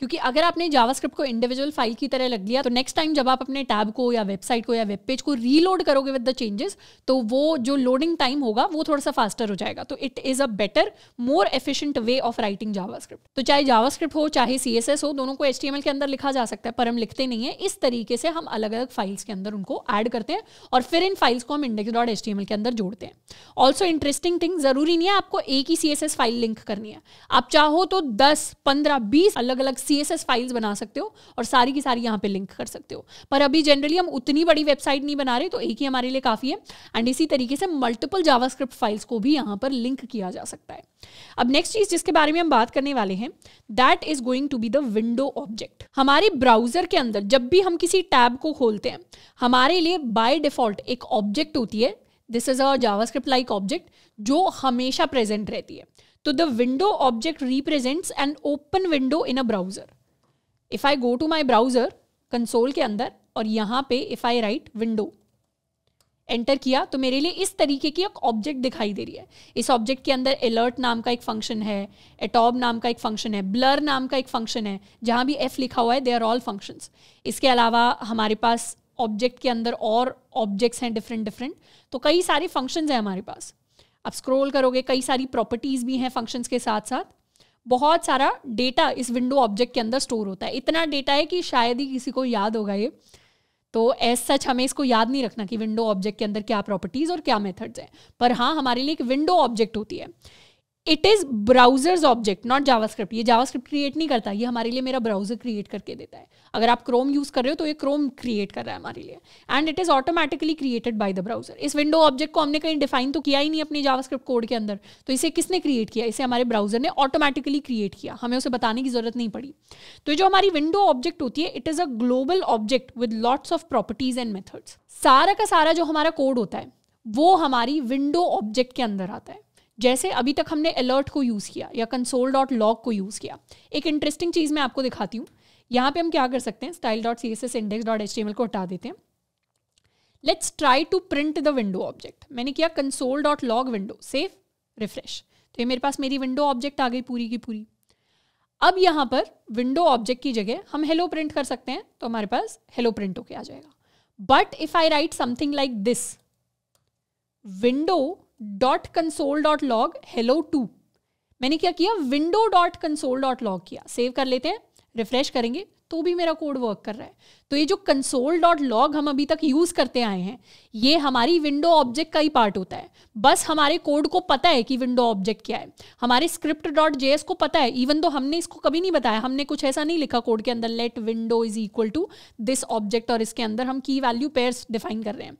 क्योंकि अगर आपने जावास्क्रिप्ट को इंडिविजुअल फाइल की तरह लग लिया तो नेक्स्ट टाइम जब आप अपने टैब को या वेबसाइट को या वेब पेज को रीलोड करोगे विद द चेंजेस तो वो जो लोडिंग टाइम होगा वो थोड़ा सा फास्टर हो जाएगा तो it is a better more efficient way of writing JavaScript तो चाहे जावास्क्रिप्ट हो चाहे सी हो दोनों को एच के अंदर लिखा जा सकता है पर हम लिखते नहीं है इस तरीके से हम अलग अलग फाइल्स के अंदर उनको एड करते हैं और फिर इन फाइल्स को हम इंडेक्स डॉट एच के अंदर जोड़ते हैं ऑल्सो इंटरेस्टिंग थिंग जरूरी नहीं है आपको एक ही सी फाइल लिंक करनी है आप चाहो तो दस पंद्रह बीस अलग अलग सी एस एस फाइल्स बना सकते हो और सारी की सारी यहाँ पे लिंक कर सकते हो पर अभी जनरली हम उतनी बड़ी वेबसाइट नहीं बना रहे तो एक ही हमारे लिए काफ़ी है एंड इसी तरीके से मल्टीपल जावास्क्रिप्ट फाइल्स को भी यहाँ पर लिंक किया जा सकता है अब नेक्स्ट चीज़ जिसके बारे में हम बात करने वाले हैं that is going to be the window object हमारे ब्राउज़र के अंदर जब भी हम किसी टैब को खोलते हैं हमारे लिए बाय डिफ़ॉल्ट एक ऑब्जेक्ट होती है this is a JavaScript like object जो हमेशा प्रेजेंट रहती है तो the window object represents an open window in a browser if I go to my browser console के अंदर और यहाँ पे if I write window enter किया तो मेरे लिए इस तरीके की एक ऑब्जेक्ट दिखाई दे रही है इस ऑब्जेक्ट के अंदर अलर्ट नाम का एक फंक्शन है एटॉब नाम का एक फंक्शन है ब्लर नाम का एक फंक्शन है जहां भी एफ लिखा हुआ है दे आर ऑल फंक्शंस इसके अलावा हमारे पास ऑब्जेक्ट के अंदर और ऑब्जेक्ट्स हैं डिफरेंट डिफरेंट तो कई सारे फंक्शंस हैं हमारे पास आप स्क्रोल करोगे कई सारी प्रॉपर्टीज़ भी हैं फंक्शंस के साथ साथ बहुत सारा डेटा इस विंडो ऑब्जेक्ट के अंदर स्टोर होता है इतना डेटा है कि शायद ही किसी को याद होगा ये तो एज सच हमें इसको याद नहीं रखना कि विंडो ऑब्जेक्ट के अंदर क्या प्रॉपर्टीज़ और क्या मेथड्स हैं पर हाँ हमारे लिए एक विंडो ऑब्जेक्ट होती है it is browsers object not JavaScript ये जावास्क्रिप्ट क्रिएट नहीं करता ये हमारे लिए मेरा ब्राउजर क्रिएट करके देता है अगर आप क्रोम यूज कर रहे हो तो ये क्रोम क्रिएट कर रहा है हमारे लिए and it is automatically created by the browser इस विंडो ऑब्जेक्ट को हमने कहीं डिफाइन तो किया ही नहीं अपने जावास्क्रिप्ट कोड के अंदर तो इसे किसने क्रिएट किया इसे हमारे ब्राउजर ने ऑटोमेटिकली क्रिएट किया हमें उसे बताने की जरूरत नहीं पड़ी तो जो हमारी विंडो ऑब्जेक्ट होती है it is a global object with lots of properties and methods सारा का सारा जो हमारा कोड होता है वो हमारी विंडो ऑब्जेक्ट के अंदर आता है जैसे अभी तक हमने अलर्ट को यूज़ किया या कंसोल डॉट लॉग को यूज़ किया एक इंटरेस्टिंग चीज़ मैं आपको दिखाती हूँ यहाँ पे हम क्या कर सकते हैं style dot C S S index dot H T M L को हटा देते हैं let's try to print the window object मैंने किया console dot log window save refresh तो ये मेरे पास मेरी विंडो ऑब्जेक्ट आ गई पूरी की पूरी अब यहाँ पर विंडो ऑब्जेक्ट की जगह हम हेलो प्रिंट कर सकते हैं तो हमारे पास हेलो प्रिंट होके आ जाएगा but if I write something like this window dot console dot log hello two मैंने क्या किया window dot console dot log किया सेव कर लेते हैं रिफ्रेश करेंगे तो भी मेरा कोड वर्क कर रहा है तो ये जो कंसोल डॉट लॉग हम अभी तक यूज़ करते आए हैं ये हमारी विंडो ऑब्जेक्ट का ही पार्ट होता है बस हमारे कोड को पता है कि विंडो ऑब्जेक्ट क्या है हमारे स्क्रिप्ट डॉट जे को पता है इवन तो हमने इसको कभी नहीं बताया हमने कुछ ऐसा नहीं लिखा कोड के अंदर let window is equal to this object और इसके अंदर हम की वैल्यू पेयर्स डिफाइन कर रहे हैं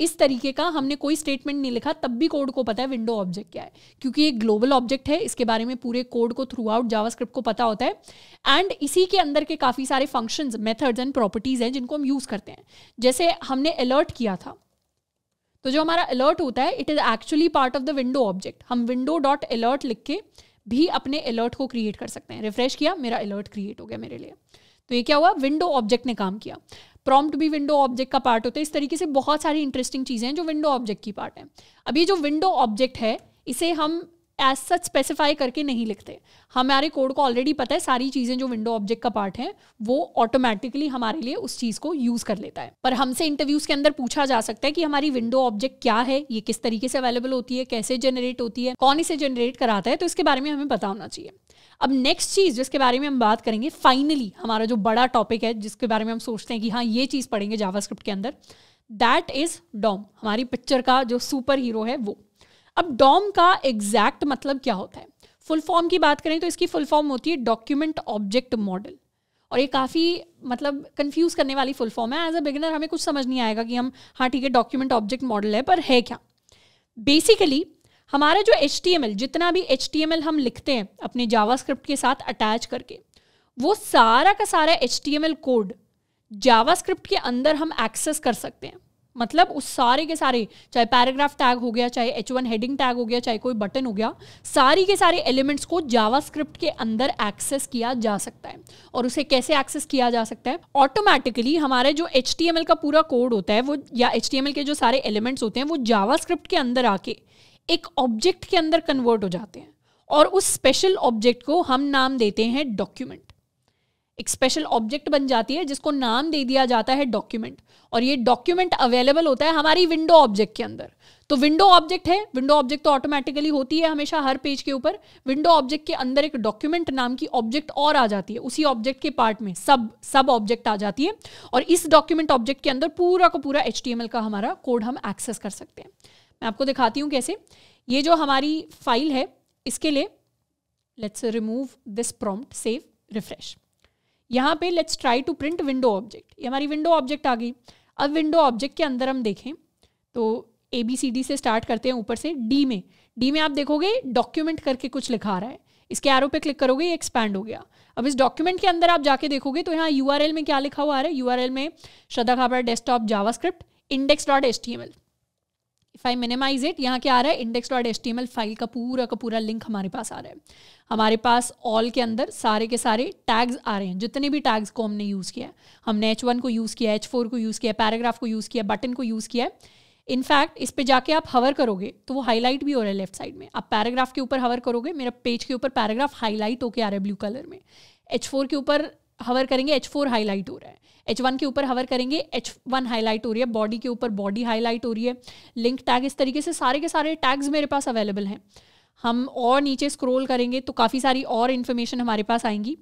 इस तरीके का हमने कोई स्टेटमेंट नहीं लिखा तब भी कोड को पता है विंडो ऑब्जेक्ट क्या है क्योंकि ये ग्लोबल ऑब्जेक्ट है इसके बारे में पूरे कोड को थ्रू आउट जावास्क्रिप्ट को पता होता है एंड इसी के अंदर के काफ़ी सारे फंक्शंस मेथड्स एंड प्रॉपर्टीज़ हैं जिनको हम यूज़ करते हैं जैसे हमने अलर्ट किया था तो जो हमारा अलर्ट होता है it is actually part of the window object हम विंडो डॉट अलर्ट लिख के भी अपने अलर्ट को क्रिएट कर सकते हैं रिफ्रेश किया मेरा अलर्ट क्रिएट हो गया मेरे लिए तो ये क्या हुआ विंडो ऑब्जेक्ट ने काम किया प्रॉम्प्ट भी विंडो ऑब्जेक्ट का पार्ट होता है इस तरीके से बहुत सारी इंटरेस्टिंग चीज़ें हैं जो विंडो ऑब्जेक्ट की पार्ट है अब ये जो विंडो ऑब्जेक्ट है इसे हम एज सच स्पेसिफाई करके नहीं लिखते हमारे कोड को ऑलरेडी पता है सारी चीज़ें जो विंडो ऑब्जेक्ट का पार्ट है वो ऑटोमेटिकली हमारे लिए उस चीज़ को यूज़ कर लेता है पर हमसे इंटरव्यूज़ के अंदर पूछा जा सकता है कि हमारी विंडो ऑब्जेक्ट क्या है ये किस तरीके से अवेलेबल होती है कैसे जनरेट होती है कौन इसे जनरेट कराता है तो इसके बारे में हमें पता होना चाहिए अब नेक्स्ट चीज़ जिसके बारे में हम बात करेंगे फाइनली हमारा जो बड़ा टॉपिक है जिसके बारे में हम सोचते हैं कि हाँ ये चीज़ पढ़ेंगे जावास्क्रिप्ट के अंदर दैट इज़ डॉम हमारी पिक्चर का जो सुपर हीरो है वो अब डॉम का एग्जैक्ट मतलब क्या होता है फुल फॉर्म की बात करें तो इसकी फुल फॉर्म होती है डॉक्यूमेंट ऑब्जेक्ट मॉडल और ये काफ़ी मतलब कंफ्यूज करने वाली फुल फॉर्म है एज अ बिगिनर हमें कुछ समझ नहीं आएगा कि हम हाँ ठीक है डॉक्यूमेंट ऑब्जेक्ट मॉडल है पर है क्या बेसिकली हमारा जो एच जितना भी एच हम लिखते हैं अपने जावास्क्रिप्ट के साथ अटैच करके वो सारा का सारा एच कोड जावास्क्रिप्ट के अंदर हम एक्सेस कर सकते हैं मतलब उस सारे के सारे चाहे पैराग्राफ टैग हो गया चाहे एच वन हेडिंग टैग हो गया चाहे कोई बटन हो गया सारी के सारे एलिमेंट्स को जावास्क्रिप्ट के अंदर एक्सेस किया जा सकता है और उसे कैसे एक्सेस किया जा सकता है ऑटोमेटिकली हमारे जो एच का पूरा कोड होता है वो या एच के जो सारे एलिमेंट्स होते हैं वो जावा के अंदर आके एक ऑब्जेक्ट के अंदर कन्वर्ट हो जाते हैं और उस स्पेशल ऑब्जेक्ट को हम नाम देते हैं डॉक्यूमेंट एक स्पेशल ऑब्जेक्ट बन जाती है जिसको नाम दे दिया जाता है डॉक्यूमेंट और ये डॉक्यूमेंट अवेलेबल होता है हमारी विंडो ऑब्जेक्ट के अंदर तो विंडो ऑब्जेक्ट है विंडो ऑब्जेक्ट तो ऑटोमेटिकली होती है हमेशा हर पेज के ऊपर विंडो ऑब्जेक्ट के अंदर एक डॉक्यूमेंट नाम की ऑब्जेक्ट और आ जाती है उसी ऑब्जेक्ट के पार्ट में सब सब ऑब्जेक्ट आ जाती है और इस डॉक्यूमेंट ऑब्जेक्ट के अंदर पूरा का पूरा एच का हमारा कोड हम एक्सेस कर सकते हैं मैं आपको दिखाती हूँ कैसे ये जो हमारी फाइल है इसके लिए let's remove this prompt save refresh यहाँ पे let's try to print window object ये हमारी विंडो ऑब्जेक्ट आ गई अब विंडो ऑब्जेक्ट के अंदर हम देखें तो ए बी सी डी से स्टार्ट करते हैं ऊपर से डी में डी में आप देखोगे डॉक्यूमेंट करके कुछ लिखा रहा है इसके एरो पे क्लिक करोगे ये एक्सपैंड हो गया अब इस डॉक्यूमेंट के अंदर आप जाके देखोगे तो यहाँ यू में क्या लिखा हुआ आ रहा है यू में Shraddha Khapra desktop script index dot S T M L if I minimize it यहाँ क्या आ रहा है इंडेक्स डॉट एस फाइल का पूरा का पूरा लिंक हमारे पास आ रहा है हमारे पास ऑल के अंदर सारे के सारे टैग्स आ रहे हैं जितने भी टैग्स को हमने यूज़ किया है हमने एच वन को यूज़ किया एच फोर को यूज़ किया पैराग्राफ को यूज़ किया बटन को यूज़ किया है इनफैक्ट इस पे जाके आप हवर करोगे तो वो हाईलाइट भी हो रहा है लेफ्ट साइड में आप पैराग्राफ के ऊपर हवर करोगे मेरा पेज के ऊपर पैराग्राफ हाईलाइट होके आ रहा है ब्लू कलर में एच फोर के ऊपर हवर करेंगे एच फोर हाईलाइट हो रहा है एच वन के ऊपर हवर करेंगे एच वन हाईलाइट हो रही है बॉडी के ऊपर बॉडी हाईलाइट हो रही है लिंक टैग इस तरीके से सारे के सारे टैग्स मेरे पास अवेलेबल हैं हम और नीचे स्क्रोल करेंगे तो काफ़ी सारी और इन्फॉर्मेशन हमारे पास आएंगी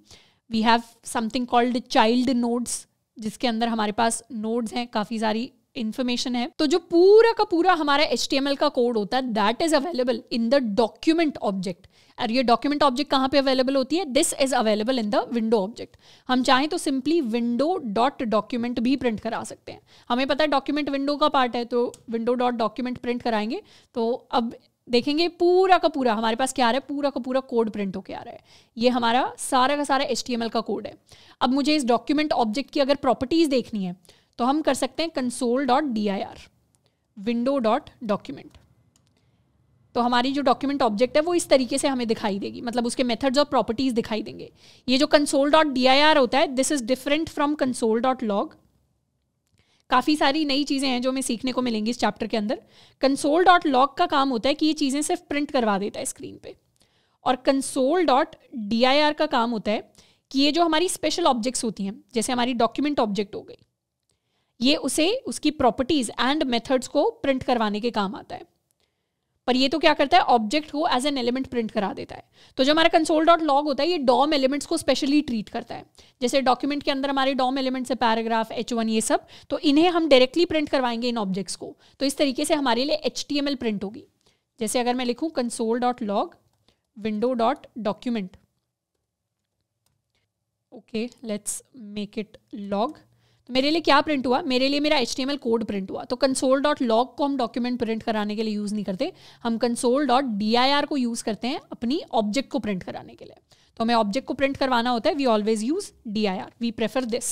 we have something called child nodes जिसके अंदर हमारे पास नोड्स हैं काफ़ी सारी इन्फॉर्मेशन है तो जो पूरा का पूरा हमारा एच का कोड होता है that is available in the document object और ये डॉक्यूमेंट ऑब्जेक्ट कहाँ पे अवेलेबल होती है this is available in the window object हम चाहें तो सिंपली विंडो डॉट डॉक्यूमेंट भी प्रिंट करा सकते हैं हमें पता है डॉक्यूमेंट विंडो का पार्ट है तो विंडो डॉट डॉक्यूमेंट प्रिंट कराएंगे तो अब देखेंगे पूरा का पूरा हमारे पास क्या आ रहा है पूरा का पूरा कोड प्रिंट होके आ रहा है ये हमारा सारा का सारा एच का कोड है अब मुझे इस डॉक्यूमेंट ऑब्जेक्ट की अगर प्रॉपर्टीज देखनी है तो हम कर सकते हैं console dot D I R window dot document तो हमारी जो डॉक्यूमेंट ऑब्जेक्ट है वो इस तरीके से हमें दिखाई देगी मतलब उसके मेथड्स और प्रॉपर्टीज दिखाई देंगे ये जो console dot D I R होता है this is different from console dot log काफ़ी सारी नई चीज़ें हैं जो हमें सीखने को मिलेंगी इस चैप्टर के अंदर कंसोल डॉट लॉग का काम होता है कि ये चीज़ें सिर्फ प्रिंट करवा देता है स्क्रीन पे और console dot D I R का काम होता है कि ये जो हमारी स्पेशल ऑब्जेक्ट्स होती हैं जैसे हमारी डॉक्यूमेंट ऑब्जेक्ट हो गई ये उसे उसकी प्रॉपर्टीज एंड मेथड्स को प्रिंट करवाने के काम आता है पर ये तो क्या करता है ऑब्जेक्ट को एज एन एलिमेंट प्रिंट करा देता है तो जो हमारा कंसोल डॉट लॉग होता है ये डॉम एलिमेंट्स को स्पेशली ट्रीट करता है जैसे डॉक्यूमेंट के अंदर हमारे डॉम एलिमेंट्स है पैराग्राफ एच वन ये सब तो इन्हें हम डायरेक्टली प्रिंट करवाएंगे इन ऑब्जेक्ट्स को तो इस तरीके से हमारे लिए एच प्रिंट होगी जैसे अगर मैं लिखूँ console dot log window dot document okay let's make it log तो मेरे लिए क्या प्रिंट हुआ मेरे लिए मेरा एच कोड प्रिंट हुआ तो कंसोल डॉट लॉग को हम डॉक्यूमेंट प्रिंट कराने के लिए यूज़ नहीं करते हम कंसोल डॉट डी को यूज़ करते हैं अपनी ऑब्जेक्ट को प्रिंट कराने के लिए तो हमें ऑब्जेक्ट को प्रिंट करवाना होता है we always use D we prefer this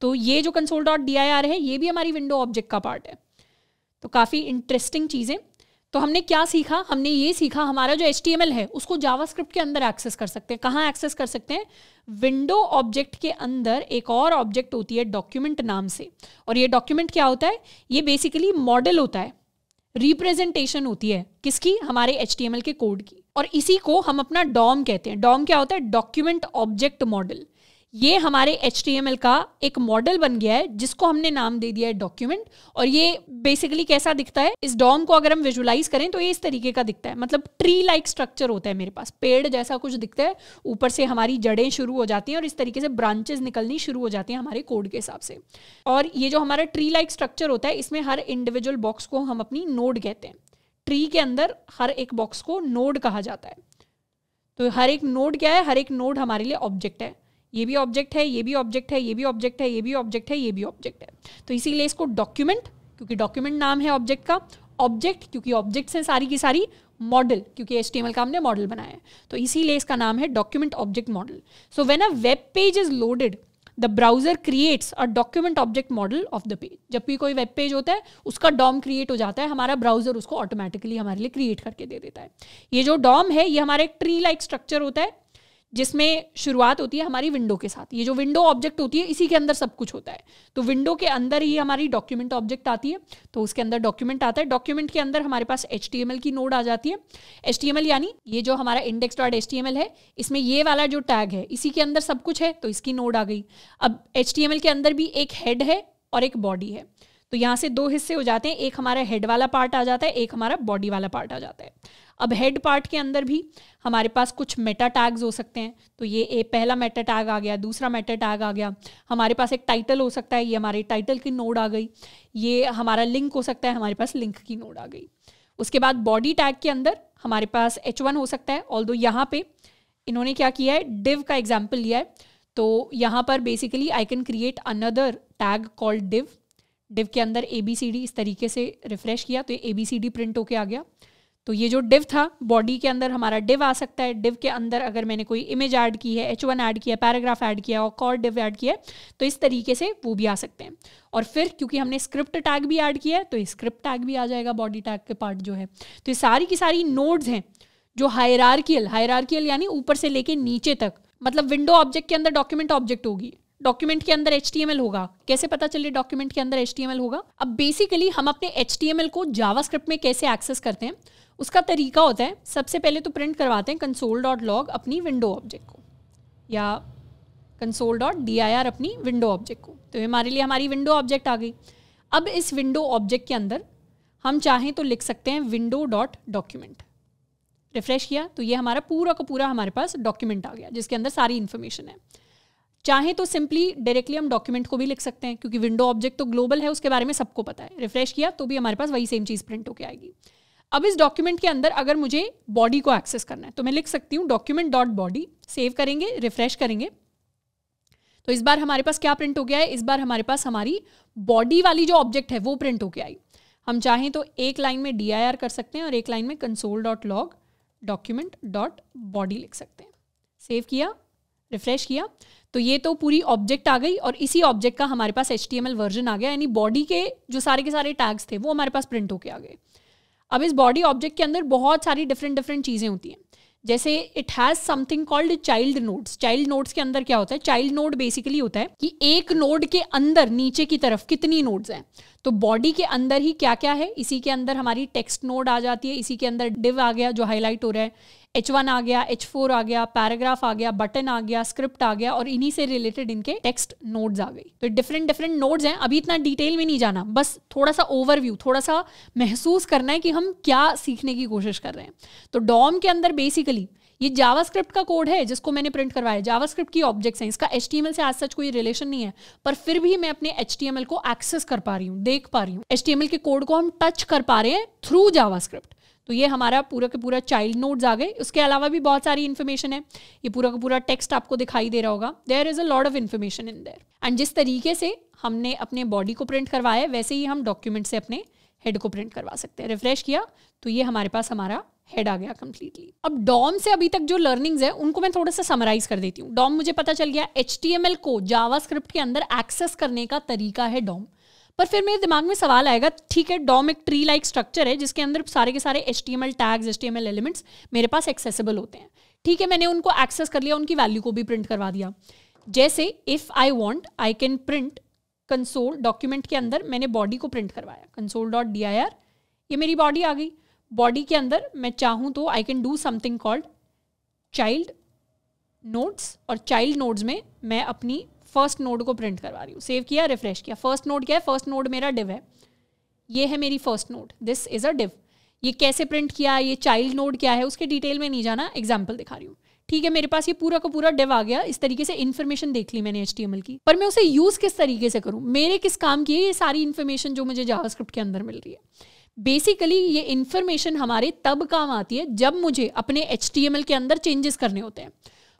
तो ये जो कंसोल डॉट डी है ये भी हमारी विंडो ऑब्जेक्ट का पार्ट है तो काफ़ी इंटरेस्टिंग चीज़ें तो हमने क्या सीखा हमने ये सीखा हमारा जो एच है उसको जावास्क्रिप्ट के अंदर एक्सेस कर सकते हैं कहाँ एक्सेस कर सकते हैं विंडो ऑब्जेक्ट के अंदर एक और ऑब्जेक्ट होती है डॉक्यूमेंट नाम से और ये डॉक्यूमेंट क्या होता है ये बेसिकली मॉडल होता है रिप्रेजेंटेशन होती है किसकी हमारे एच के कोड की और इसी को हम अपना डॉम कहते हैं डॉम क्या होता है डॉक्यूमेंट ऑब्जेक्ट मॉडल ये हमारे एच का एक मॉडल बन गया है जिसको हमने नाम दे दिया है डॉक्यूमेंट और ये बेसिकली कैसा दिखता है इस डॉम को अगर हम विजुलाइज करें तो ये इस तरीके का दिखता है मतलब ट्री लाइक स्ट्रक्चर होता है मेरे पास पेड़ जैसा कुछ दिखता है ऊपर से हमारी जड़ें शुरू हो जाती हैं और इस तरीके से ब्रांचेज निकलनी शुरू हो जाती हैं हमारे कोड के हिसाब से और ये जो हमारा ट्री लाइक स्ट्रक्चर होता है इसमें हर इंडिविजुअल बॉक्स को हम अपनी नोड कहते हैं ट्री के अंदर हर एक बॉक्स को नोड कहा जाता है तो हर एक नोड क्या है हर एक नोड हमारे लिए ऑब्जेक्ट है ये भी ऑब्जेक्ट है ये भी ऑब्जेक्ट है ये भी ऑब्जेक्ट है ये भी ऑब्जेक्ट है ये भी ऑब्जेक्ट है तो इसीलिए इसको डॉक्यूमेंट क्योंकि डॉक्यूमेंट नाम है ऑब्जेक्ट का ऑब्जेक्ट क्योंकि ऑब्जेक्ट्स हैं सारी की सारी मॉडल क्योंकि एस का हमने मॉडल बनाया है तो इसीलिए इसका नाम है document object model so when a web page is loaded the browser creates a document object model of the page जब भी कोई वेब पेज होता है उसका डॉम क्रिएट हो जाता है हमारा ब्राउजर उसको ऑटोमेटिकली हमारे लिए क्रिएट करके दे देता है ये जो डॉम है ये हमारा एक ट्री लाइक स्ट्रक्चर होता है जिसमें शुरुआत होती है हमारी विंडो के साथ ये जो विंडो ऑब्जेक्ट होती है इसी के अंदर सब कुछ होता है तो विंडो के अंदर ही हमारी डॉक्यूमेंट ऑब्जेक्ट आती है तो उसके अंदर डॉक्यूमेंट आता है डॉक्यूमेंट के अंदर हमारे पास एच की नोड आ जाती है एच यानी ये जो हमारा इंडेक्स डॉट एच है इसमें ये वाला जो टैग है इसी के अंदर सब कुछ है तो इसकी नोड आ गई अब एच के अंदर भी एक हेड है और एक बॉडी है तो यहाँ से दो हिस्से हो जाते हैं एक हमारा हेड वाला पार्ट आ जाता है एक हमारा बॉडी वाला पार्ट आ जाता है अब हेड पार्ट के अंदर भी हमारे पास कुछ मेटा टैग्स हो सकते हैं तो ये ए पहला मेटा टैग आ गया दूसरा मेटा टैग आ गया हमारे पास एक टाइटल हो सकता है ये हमारे टाइटल की नोड आ गई ये हमारा लिंक हो सकता है हमारे पास लिंक की नोड आ गई उसके बाद बॉडी टैग के अंदर हमारे पास एच वन हो सकता है ऑल दो यहाँ पे इन्होंने क्या किया है डिव का एग्जाम्पल लिया है तो यहाँ पर basically I can create another tag called div div के अंदर ए बी सी डी इस तरीके से रिफ्रेश किया तो A B C D print होके आ गया तो ये जो डिव था बॉडी के अंदर हमारा डिव आ सकता है डिव के अंदर अगर मैंने कोई इमेज ऐड की है एच वन ऐड किया पैराग्राफ ऐड किया और कॉर्ड डिव ऐड किया तो इस तरीके से वो भी आ सकते हैं और फिर क्योंकि हमने स्क्रिप्ट टैग भी ऐड किया है तो स्क्रिप्ट टैग भी आ जाएगा बॉडी टैग के पार्ट जो है तो ये सारी की सारी नोड्स हैं जो हायरार्कियल हायरार्कियल यानी ऊपर से लेके नीचे तक मतलब विंडो ऑब्जेक्ट के अंदर डॉक्यूमेंट ऑब्जेक्ट होगी डॉक्यूमेंट के अंदर एच होगा कैसे पता चले डॉक्यूमेंट के अंदर एच होगा अब बेसिकली हम अपने एच को स्क्रिप्ट में कैसे एक्सेस करते हैं उसका तरीका होता है सबसे पहले तो प्रिंट करवाते हैं कंसोल डॉट लॉग अपनी विंडो ऑब्जेक्ट को या console dot D I R अपनी विंडो ऑब्जेक्ट को तो ये हमारे लिए हमारी विंडो ऑब्जेक्ट आ गई अब इस विंडो ऑब्जेक्ट के अंदर हम चाहें तो लिख सकते हैं विंडो डॉट डॉक्यूमेंट रिफ्रेश किया तो ये हमारा पूरा का पूरा हमारे पास डॉक्यूमेंट आ गया जिसके अंदर सारी इन्फॉर्मेशन है चाहे तो सिंपली डायरेक्टली हम डॉक्यूमेंट को भी लिख सकते हैं क्योंकि विंडो ऑब्जेक्ट तो ग्लोबल है उसके बारे में सबको पता है रिफ्रेश किया तो भी हमारे पास वही सेम चीज़ प्रिंट होकर आएगी अब इस डॉक्यूमेंट के अंदर अगर मुझे बॉडी को एक्सेस करना है तो मैं लिख सकती हूँ डॉक्यूमेंट डॉट बॉडी सेव करेंगे रिफ्रेश करेंगे तो इस बार हमारे पास क्या प्रिंट हो गया है इस बार हमारे पास हमारी बॉडी वाली जो ऑब्जेक्ट है वो प्रिंट गया आई हम चाहें तो एक लाइन में डी कर सकते हैं और एक लाइन में console dot log document dot body लिख सकते हैं सेव किया रिफ्रेश किया तो ये तो पूरी ऑब्जेक्ट आ गई और इसी ऑब्जेक्ट का हमारे पास एच वर्जन आ गया यानी बॉडी के जो सारे के सारे टैग्स थे वो हमारे पास प्रिंट होके आ गए अब इस बॉडी ऑब्जेक्ट के अंदर बहुत सारी डिफरेंट डिफरेंट चीज़ें होती हैं जैसे it has something called child nodes child nodes के अंदर क्या होता है चाइल्ड नोड बेसिकली होता है कि एक नोड के अंदर नीचे की तरफ कितनी नोड्स हैं तो बॉडी के अंदर ही क्या क्या है इसी के अंदर हमारी टेक्स्ट नोड आ जाती है इसी के अंदर डिव आ गया जो हाईलाइट हो रहा है एच वन आ गया एच फोर आ गया पैराग्राफ आ गया बटन आ गया स्क्रिप्ट आ गया और इन्हीं से रिलेटेड इनके टेक्स्ट नोट्स आ गई तो डिफरेंट डिफरेंट नोट्स हैं अभी इतना डिटेल में नहीं जाना बस थोड़ा सा ओवरव्यू थोड़ा सा महसूस करना है कि हम क्या सीखने की कोशिश कर रहे हैं तो डॉम के अंदर बेसिकली ये जावास्क्रिप्ट का कोड है जिसको मैंने प्रिंट करवाया जावास्क्रिप्ट की ऑब्जेक्ट्स हैं इसका एच से आज सच कोई रिलेशन नहीं है पर फिर भी मैं अपने एच को एक्सेस कर पा रही हूँ देख पा रही हूँ एच के कोड को हम टच कर पा रहे हैं थ्रू जावास्क्रिप्ट तो ये हमारा पूरा के पूरा चाइल्ड नोट्स आ गए उसके अलावा भी बहुत सारी इन्फॉर्मेशन है ये पूरा का पूरा टेक्स्ट आपको दिखाई दे रहा होगा there is a load of information in there and जिस तरीके से हमने अपने बॉडी को प्रिंट करवाया है वैसे ही हम डॉक्यूमेंट से अपने हेड को प्रिंट करवा सकते हैं रिफ्रेश किया तो ये हमारे पास हमारा हेड आ गया कम्प्लीटली अब डॉम से अभी तक जो लर्निंग्स है उनको मैं थोड़ा सा समराइज कर देती हूँ डॉम मुझे पता चल गया एच को जावा के अंदर एक्सेस करने का तरीका है डॉम पर फिर मेरे दिमाग में सवाल आएगा ठीक है डॉम एक ट्री लाइक स्ट्रक्चर है जिसके अंदर सारे के सारे H T M L tags H elements मेरे पास एक्सेसिबल होते हैं ठीक है मैंने उनको एक्सेस कर लिया उनकी वैल्यू को भी प्रिंट करवा दिया जैसे if I want I can print console document के अंदर मैंने बॉडी को प्रिंट करवाया console dot D I R ये मेरी बॉडी आ गई बॉडी के अंदर मैं चाहूँ तो I can do something called child nodes और चाइल्ड नोट्स में मैं अपनी फर्स्ट नोड को प्रिंट करवा रही हूँ सेव किया रिफ्रेश किया फर्स्ट नोड क्या है फर्स्ट नोड मेरा डिव है ये है मेरी first node this is a div ये कैसे प्रिंट किया ये चाइल्ड नोड क्या है उसके डिटेल में नहीं जाना एग्जाम्पल दिखा रही हूँ ठीक है मेरे पास ये पूरा का पूरा डिव आ गया इस तरीके से इन्फॉर्मेशन देख ली मैंने एच की पर मैं उसे यूज़ किस तरीके से करूँ मेरे किस काम की है ये सारी इन्फॉर्मेशन जो मुझे जावास्क्रिप्ट के अंदर मिल रही है बेसिकली ये इन्फॉर्मेशन हमारे तब काम आती है जब मुझे अपने एच के अंदर चेंजेस करने होते हैं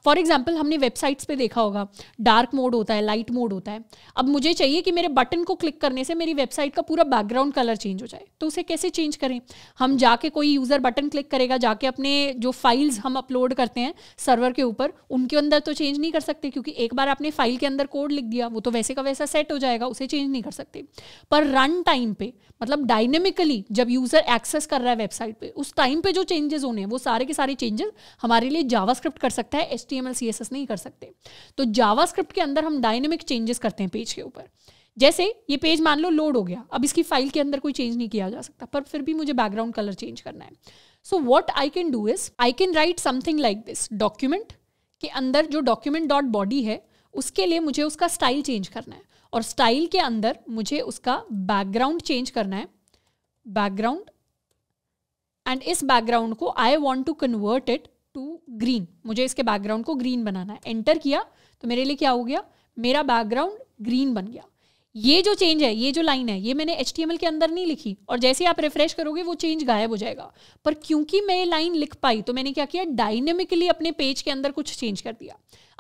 फॉर एग्जाम्पल हमने वेबसाइट्स पे देखा होगा डार्क मोड होता है लाइट मोड होता है अब मुझे चाहिए कि मेरे बटन को क्लिक करने से मेरी वेबसाइट का पूरा बैकग्राउंड कलर चेंज हो जाए तो उसे कैसे चेंज करें हम जाके कोई यूज़र बटन क्लिक करेगा जाके अपने जो फाइल्स हम अपलोड करते हैं सर्वर के ऊपर उनके अंदर तो चेंज नहीं कर सकते क्योंकि एक बार आपने फाइल के अंदर कोड लिख दिया वो तो वैसे का वैसा सेट हो जाएगा उसे चेंज नहीं कर सकते पर रन टाइम पे मतलब डायनेमिकली जब यूज़र एक्सेस कर रहा है वेबसाइट पे उस टाइम पे जो चेंजेस होने हैं वो सारे के सारे चेंजेस हमारे लिए जावास्क्रिप्ट कर सकता है एच HTML, CSS नहीं कर सकते तो जावास्क्रिप्ट के अंदर हम डायनेमिक चेंजेस करते हैं पेज के ऊपर जैसे ये पेज मान लो लोड हो गया अब इसकी फाइल के अंदर कोई चेंज नहीं किया जा सकता पर फिर भी मुझे बैकग्राउंड कलर चेंज करना है so what I can do is I can write something like this document के अंदर जो डॉक्यूमेंट डॉट बॉडी है उसके लिए मुझे उसका स्टाइल चेंज करना है और स्टाइल के अंदर मुझे उसका बैकग्राउंड चेंज करना है बैकग्राउंड एंड इस बैकग्राउंड को I want to convert it to green मुझे इसके बैकग्राउंड को ग्रीन बनाना है एंटर किया तो मेरे लिए क्या हो गया मेरा बैकग्राउंड ग्रीन बन गया ये जो चेंज है ये जो लाइन है ये मैंने एच के अंदर नहीं लिखी और जैसे आप रिफ्रेश करोगे वो चेंज गायब हो जाएगा पर क्योंकि मैं ये लाइन लिख पाई तो मैंने क्या किया डायनेमिकली अपने पेज के अंदर कुछ चेंज कर दिया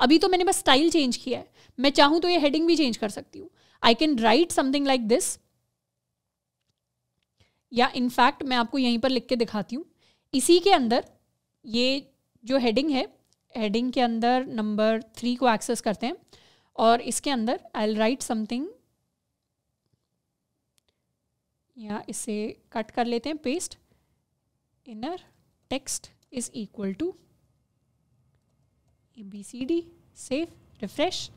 अभी तो मैंने बस स्टाइल चेंज किया है मैं चाहूँ तो ये हेडिंग भी चेंज कर सकती हूँ I can write something like this या इनफैक्ट मैं आपको यहीं पर लिख के दिखाती हूँ इसी के अंदर ये जो हेडिंग है हेडिंग के अंदर नंबर थ्री को एक्सेस करते हैं और इसके अंदर आई एल राइट समथिंग या इसे कट कर लेते हैं paste inner text is equal to A B C D save refresh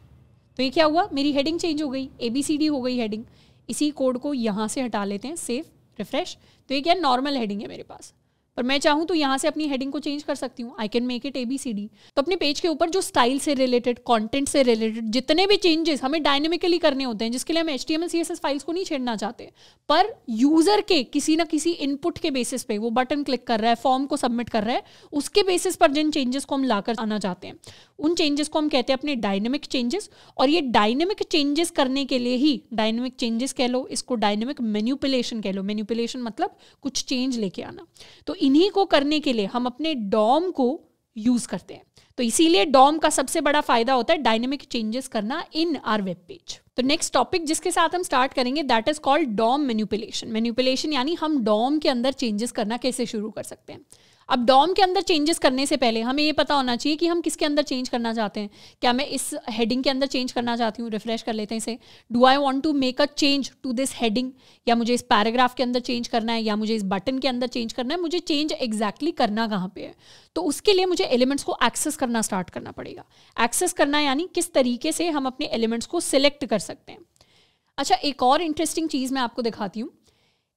तो ये क्या हुआ मेरी हेडिंग चेंज हो गई ए बी सी डी हो गई हेडिंग इसी कोड को यहाँ से हटा लेते हैं सेफ रिफ्रेश तो ये क्या नॉर्मल हेडिंग है मेरे पास पर मैं चाहूँ तो यहाँ से अपनी हेडिंग को चेंज कर सकती हूँ I can make it A B C D तो अपने पेज के ऊपर जो स्टाइल से रिलेटेड कॉन्टेंट से रिलेटेड जितने भी चेंजेस हमें डायनेमिकली करने होते हैं जिसके लिए हम H T M L C S S files को नहीं छेड़ना चाहते पर यूजर के किसी ना किसी इनपुट के बेसिस पे वो बटन क्लिक कर रहा है फॉर्म को सबमिट कर रहा है उसके बेसिस पर जिन चेंजेस को हम लाकर आना चाहते हैं उन चेंजेस को हम कहते हैं अपने डायनेमिक चेंजेस और ये डायनेमिक चेंजेस करने के लिए ही डायनेमिक चेंजेस कह लो इसको डायनेमिक मैन्यूपुलेशन कह लो मैन्यूपुलेशन मतलब कुछ चेंज लेके आना तो इन्हीं को करने के लिए हम अपने डॉम को यूज करते हैं तो इसीलिए डॉम का सबसे बड़ा फायदा होता है डायनेमिक चेंजेस करना इन आर वेब पेज तो नेक्स्ट टॉपिक जिसके साथ हम स्टार्ट करेंगे that is called DOM manipulation manipulation यानी हम डॉम के अंदर चेंजेस करना कैसे शुरू कर सकते हैं अब डॉम के अंदर चेंजेस करने से पहले हमें ये पता होना चाहिए कि हम किसके अंदर चेंज करना चाहते हैं क्या मैं इस हेडिंग के अंदर चेंज करना चाहती हूँ रिफ्रेश कर लेते हैं इसे do I want to make a change to this heading या मुझे इस पैराग्राफ के अंदर चेंज करना है या मुझे इस बटन के अंदर चेंज करना है मुझे चेंज एग्जैक्टली करना कहाँ पे है तो उसके लिए मुझे एलिमेंट्स को एक्सेस करना स्टार्ट करना पड़ेगा एक्सेस करना यानी किस तरीके से हम अपने एलिमेंट्स को सिलेक्ट कर सकते हैं अच्छा एक और इंटरेस्टिंग चीज़ मैं आपको दिखाती हूँ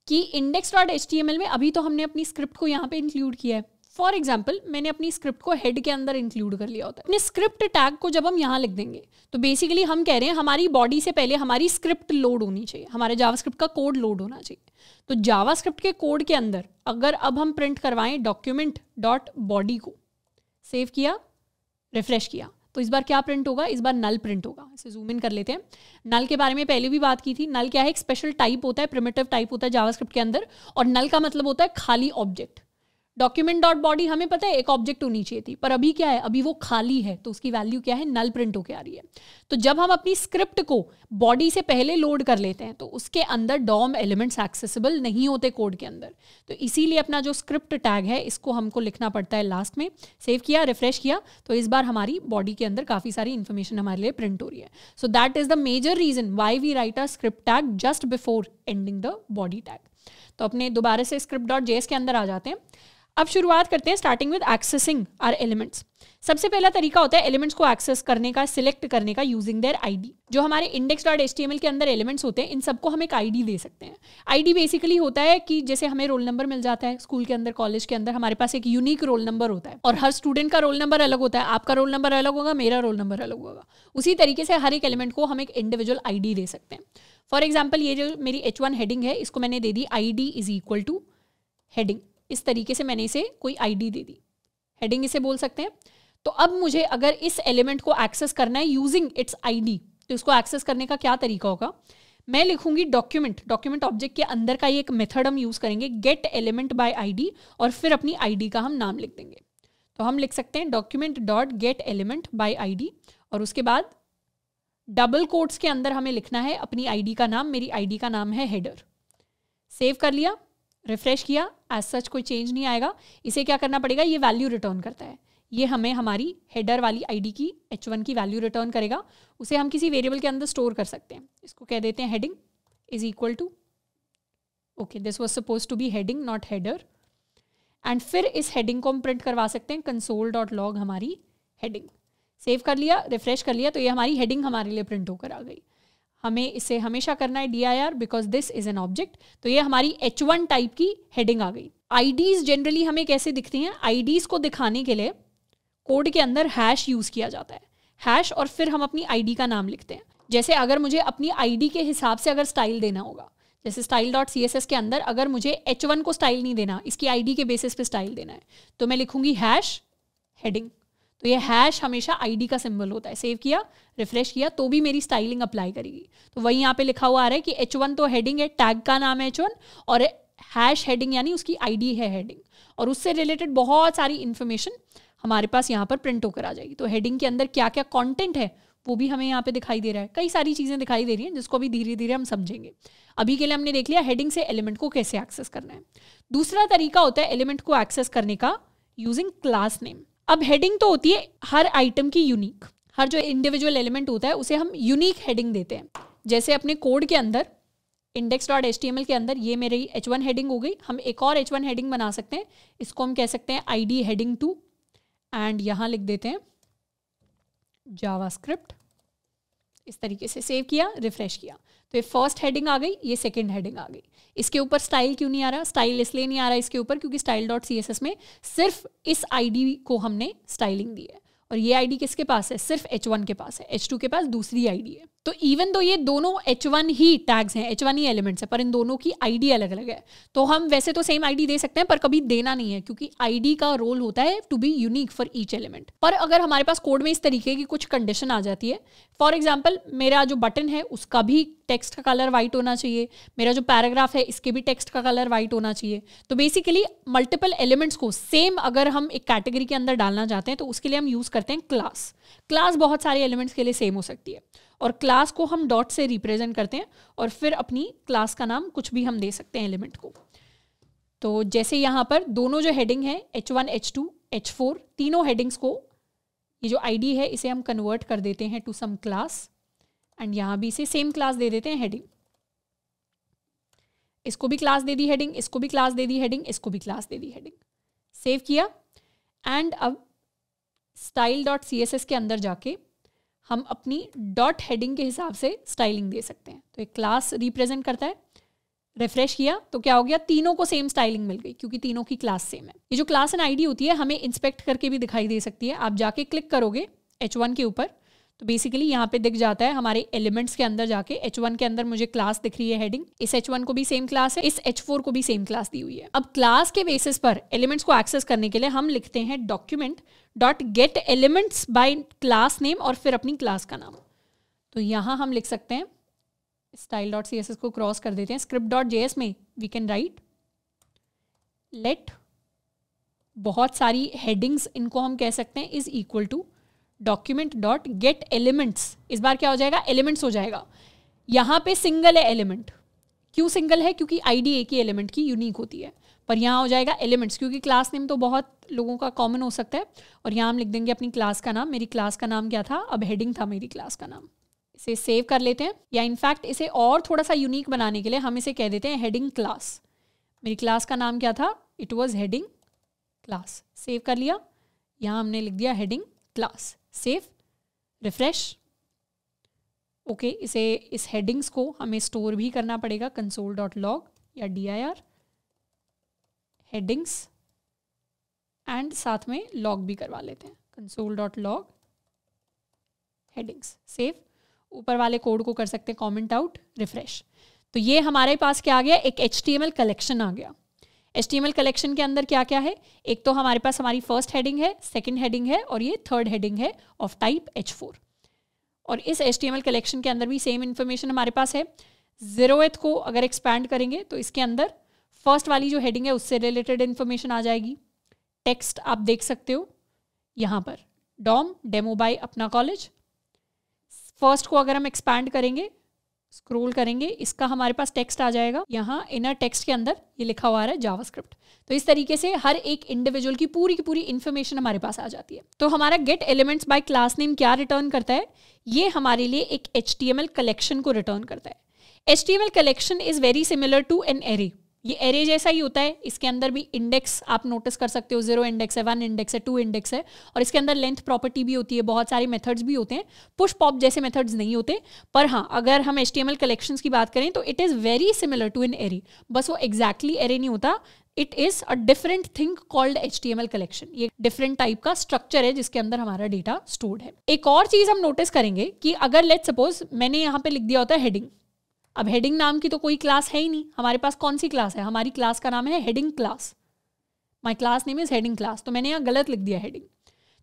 कि index dot H T M L में अभी तो हमने अपनी स्क्रिप्ट को यहाँ पे इंक्लूड किया है फॉर एग्जाम्पल मैंने अपनी स्क्रिप्ट को हेड के अंदर इंक्लूड कर लिया होता है अपने स्क्रिप्ट टैग को जब हम यहाँ लिख देंगे तो बेसिकली हम कह रहे हैं हमारी बॉडी से पहले हमारी स्क्रिप्ट लोड होनी चाहिए हमारे जावास्क्रिप्ट का कोड लोड होना चाहिए तो जावास्क्रिप्ट के कोड के अंदर अगर अब हम प्रिंट करवाएं डॉक्यूमेंट डॉट बॉडी को सेव किया रिफ्रेश किया तो इस बार क्या प्रिंट होगा इस बार नल प्रिंट होगा इसे जूम इन कर लेते हैं नल के बारे में पहले भी बात की थी नल क्या है एक स्पेशल टाइप होता है प्रिमेटिव टाइप होता है जावास्क्रिप्ट के अंदर और नल का मतलब होता है खाली ऑब्जेक्ट डॉक्यूमेंट डॉट बॉडी हमें पता है एक ऑब्जेक्ट होनी चाहिए थी पर अभी क्या है अभी वो खाली है तो उसकी वैल्यू क्या है नल प्रिंट होकर आ रही है तो जब हम अपनी स्क्रिप्ट को बॉडी से पहले लोड कर लेते हैं तो उसके अंदर डॉम एलिमेंट्स एक्सेसिबल नहीं होते कोड के अंदर तो इसीलिए अपना जो स्क्रिप्ट टैग है इसको हमको लिखना पड़ता है लास्ट में सेव किया रिफ्रेश किया तो इस बार हमारी बॉडी के अंदर काफ़ी सारी इन्फॉर्मेशन हमारे लिए प्रिंट हो रही है so that is the major reason why we write a script tag just before ending the body tag तो अपने दोबारा से स्क्रिप्ट डॉट जेएस के अंदर आ जाते हैं अब शुरुआत करते हैं starting with accessing our elements सबसे पहला तरीका होता है एलिमेंट्स को एक्सेस करने का सिलेक्ट करने का यूजिंग देयर आईडी जो हमारे इंडेक्स डॉट एस के अंदर एलिमेंट्स होते हैं इन सबको हम एक आईडी दे सकते हैं आईडी बेसिकली होता है कि जैसे हमें रोल नंबर मिल जाता है स्कूल के अंदर कॉलेज के अंदर हमारे पास एक यूनिक रोल नंबर होता है और हर स्टूडेंट का रोल नंबर अलग होता है आपका रोल नंबर अलग होगा मेरा रोल नंबर अलग होगा उसी तरीके से हर एक एलिमेंट को हम एक इंडिविजुअल आई दे सकते हैं फॉर एग्जाम्पल ये जो मेरी एच हेडिंग है इसको मैंने दे दी I D is equal to heading इस तरीके से मैंने इसे कोई आईडी दे दी हेडिंग इसे बोल सकते हैं तो अब मुझे अगर इस एलिमेंट को एक्सेस करना है यूजिंग इट्स आईडी तो इसको एक्सेस करने का क्या तरीका होगा मैं लिखूंगी डॉक्यूमेंट डॉक्यूमेंट ऑब्जेक्ट के अंदर का ही एक मेथड हम यूज करेंगे गेट एलिमेंट बाय आईडी और फिर अपनी आईडी का हम नाम लिख देंगे तो हम लिख सकते हैं document dot get element by ID और उसके बाद डबल कोट्स के अंदर हमें लिखना है अपनी आईडी का नाम मेरी आईडी का नाम है हेडर सेव कर लिया रिफ्रेश किया एज सच कोई चेंज नहीं आएगा इसे क्या करना पड़ेगा ये वैल्यू रिटर्न करता है ये हमें हमारी हेडर वाली आईडी की एच वन की वैल्यू रिटर्न करेगा उसे हम किसी वेरिएबल के अंदर स्टोर कर सकते हैं इसको कह देते हैं heading is equal to okay this was suppose to be heading not header and फिर इस हेडिंग को हम प्रिंट करवा सकते हैं कंसोल डॉट लॉग हमारी हेडिंग सेव कर लिया रिफ्रेश कर लिया तो ये हमारी हेडिंग हमारे लिए प्रिंट होकर आ गई हमें इसे हमेशा करना है D I R because this is an object तो ये हमारी एच वन टाइप की हेडिंग आ गई आईडीज जनरली हमें कैसे दिखती हैं आईडीज को दिखाने के लिए कोड के अंदर हैश यूज़ किया जाता है हैश और फिर हम अपनी आईडी का नाम लिखते हैं जैसे अगर मुझे अपनी आईडी के हिसाब से अगर स्टाइल देना होगा जैसे style dot C S S के अंदर अगर मुझे एच वन को स्टाइल नहीं देना इसकी आईडी के बेसिस पे स्टाइल देना है तो मैं लिखूंगी हैश हेडिंग तो ये हैश हमेशा आईडी का सिंबल होता है सेव किया रिफ्रेश किया तो भी मेरी स्टाइलिंग अप्लाई करेगी तो वही यहाँ पे लिखा हुआ आ रहा है कि एच वन तो हेडिंग है टैग का नाम है एच वन और हैश हेडिंग यानी उसकी आईडी है हेडिंग और उससे रिलेटेड बहुत सारी इन्फॉर्मेशन हमारे पास यहाँ पर प्रिंट होकर आ जाएगी तो हेडिंग के अंदर क्या क्या कॉन्टेंट है वो भी हमें यहाँ पे दिखाई दे रहा है कई सारी चीज़ें दिखाई दे रही हैं जिसको भी धीरे धीरे हम समझेंगे अभी के लिए हमने देख लिया हेडिंग से एलिमेंट को कैसे एक्सेस करना है दूसरा तरीका होता है एलिमेंट को एक्सेस करने का यूजिंग क्लास नेम अब हेडिंग तो होती है हर आइटम की यूनिक हर जो इंडिविजुअल एलिमेंट होता है उसे हम यूनिक हेडिंग देते हैं जैसे अपने कोड के अंदर index dot S T M L के अंदर ये मेरी एच वन हेडिंग हो गई हम एक और एच वन हेडिंग बना सकते हैं इसको हम कह सकते हैं I D heading two and यहाँ लिख देते हैं जावा स्क्रिप्ट इस तरीके से सेव किया रिफ्रेश किया तो ये फर्स्ट हेडिंग आ गई ये सेकेंड हेडिंग आ गई इसके ऊपर स्टाइल क्यों नहीं आ रहा स्टाइल इसलिए नहीं आ रहा इसके ऊपर क्योंकि style dot C S S में सिर्फ इस आईडी को हमने स्टाइलिंग दी है और ये आईडी किसके पास है सिर्फ एच वन के पास है एच टू के पास दूसरी आईडी है तो इवन दो ये दोनों एच वन ही टैग्स हैं एच वन ही एलिमेंट्स हैं पर इन दोनों की आईडी अलग अलग है तो हम वैसे तो सेम आईडी दे सकते हैं पर कभी देना नहीं है क्योंकि आईडी का रोल होता है to be unique for each element पर अगर हमारे पास कोड में इस तरीके की कुछ कंडीशन आ जाती है फॉर एग्जाम्पल मेरा जो बटन है उसका भी टेक्स्ट का कलर वाइट होना चाहिए मेरा जो पैराग्राफ है इसके भी टेक्स्ट का कलर व्हाइट होना चाहिए तो बेसिकली मल्टीपल एलिमेंट्स को सेम अगर हम एक कैटेगरी के अंदर डालना चाहते हैं तो उसके लिए हम यूज़ करते हैं क्लास क्लास बहुत सारे एलिमेंट्स के लिए सेम हो सकती है और क्लास को हम डॉट से रिप्रेजेंट करते हैं और फिर अपनी क्लास का नाम कुछ भी हम दे सकते हैं एलिमेंट को तो जैसे यहाँ पर दोनों जो हेडिंग है H one H two H four तीनों हेडिंग्स को ये जो आईडी है इसे हम कन्वर्ट कर देते हैं टू सम क्लास एंड यहाँ भी इसे सेम क्लास दे देते हैं हेडिंग इसको भी क्लास दे दी हेडिंग इसको भी क्लास दे दी हेडिंग इसको भी क्लास दे दी हेडिंग सेव किया एंड अब style dot C S S के अंदर जाके हम अपनी डॉट हेडिंग के हिसाब से स्टाइलिंग दे सकते हैं तो एक क्लास रिप्रेजेंट करता है रिफ्रेश किया तो क्या हो गया तीनों को सेम स्टाइलिंग मिल गई क्योंकि तीनों की क्लास सेम है ये जो क्लास एंड आईडी होती है हमें इंस्पेक्ट करके भी दिखाई दे सकती है आप जाके क्लिक करोगे एच वन के ऊपर तो बेसिकली यहाँ पे दिख जाता है हमारे एलिमेंट्स के अंदर जाके एच वन के अंदर मुझे क्लास दिख रही है हेडिंग इस एच को भी सेम क्लास है इस H4 फोर को भी सेम क्लास दी हुई है अब क्लास के बेसिस पर एलिमेंट्स को एक्सेस करने के लिए हम लिखते हैं document dot get elements by class name और फिर अपनी क्लास का नाम तो यहाँ हम लिख सकते हैं style dot C S S को क्रॉस कर देते हैं स्क्रिप्ट डॉट जे एस में वी कैन राइट लेट बहुत सारी हेडिंग्स इनको हम कह सकते हैं is equal to document dot get elements इस बार क्या हो जाएगा एलिमेंट्स हो जाएगा यहाँ पे सिंगल है एलिमेंट क्यों सिंगल है क्योंकि आईडी एक ही एलिमेंट की यूनिक होती है पर यहाँ हो जाएगा एलिमेंट्स क्योंकि क्लास नेम तो बहुत लोगों का कॉमन हो सकता है और यहाँ हम लिख देंगे अपनी क्लास का नाम मेरी क्लास का नाम क्या था अब हेडिंग था मेरी क्लास का नाम इसे सेव कर लेते हैं या इनफैक्ट इसे और थोड़ा सा यूनिक बनाने के लिए हम इसे कह देते हैं हेडिंग क्लास मेरी क्लास का नाम क्या था it was heading class save कर लिया यहाँ हमने लिख दिया heading class save refresh okay इसे इस हेडिंग्स को हमें स्टोर भी करना पड़ेगा कंसोल डॉट लॉग या D I R headings and साथ में लॉग भी करवा लेते हैं console dot log headings save ऊपर वाले कोड को कर सकते हैं कॉमेंट आउट रिफ्रेश तो ये हमारे पास क्या आ गया एक H T M L collection आ गया एच कलेक्शन के अंदर क्या क्या है एक तो हमारे पास हमारी फर्स्ट हेडिंग है सेकेंड हेडिंग है और ये थर्ड हेडिंग है ऑफ टाइप एच और इस एच कलेक्शन के अंदर भी सेम इन्फॉर्मेशन हमारे पास है एथ को अगर एक्सपैंड करेंगे तो इसके अंदर फर्स्ट वाली जो हेडिंग है उससे रिलेटेड इन्फॉर्मेशन आ जाएगी टेक्स्ट आप देख सकते हो यहाँ पर डॉम डेमो बाय अपना कॉलेज फर्स्ट को अगर हम एक्सपैंड करेंगे स्क्रोल करेंगे इसका हमारे पास टेक्स्ट आ जाएगा यहाँ इनर टेक्स्ट के अंदर ये लिखा हुआ है जावास्क्रिप्ट तो इस तरीके से हर एक इंडिविजुअल की पूरी की पूरी इन्फॉर्मेशन हमारे पास आ जाती है तो हमारा get elements by class name क्या रिटर्न करता है ये हमारे लिए एक एच कलेक्शन को रिटर्न करता है H collection is very similar to an array ये एरे जैसा ही होता है इसके अंदर भी इंडेक्स आप नोटिस कर सकते हो जीरो इंडेक्स है वन इंडेक्स है टू इंडेक्स है और इसके अंदर लेंथ प्रॉपर्टी भी होती है बहुत सारे मेथड्स भी होते हैं पुश पॉप जैसे मेथड्स नहीं होते पर हाँ अगर हम एच टी एम कलेक्शन की बात करें तो it is very similar to an array बस वो एग्जैक्टली एरे नहीं होता it is a different thing called H T M L collection ये डिफरेंट टाइप का स्ट्रक्चर है जिसके अंदर हमारा डेटा स्टोर्ड है एक और चीज़ हम नोटिस करेंगे कि अगर लेट सपोज मैंने यहाँ पे लिख दिया होता है हेडिंग अब हेडिंग नाम की तो कोई क्लास है ही नहीं हमारे पास कौन सी क्लास है हमारी क्लास का नाम है heading class my class name is heading class तो मैंने यहाँ गलत लिख दिया हेडिंग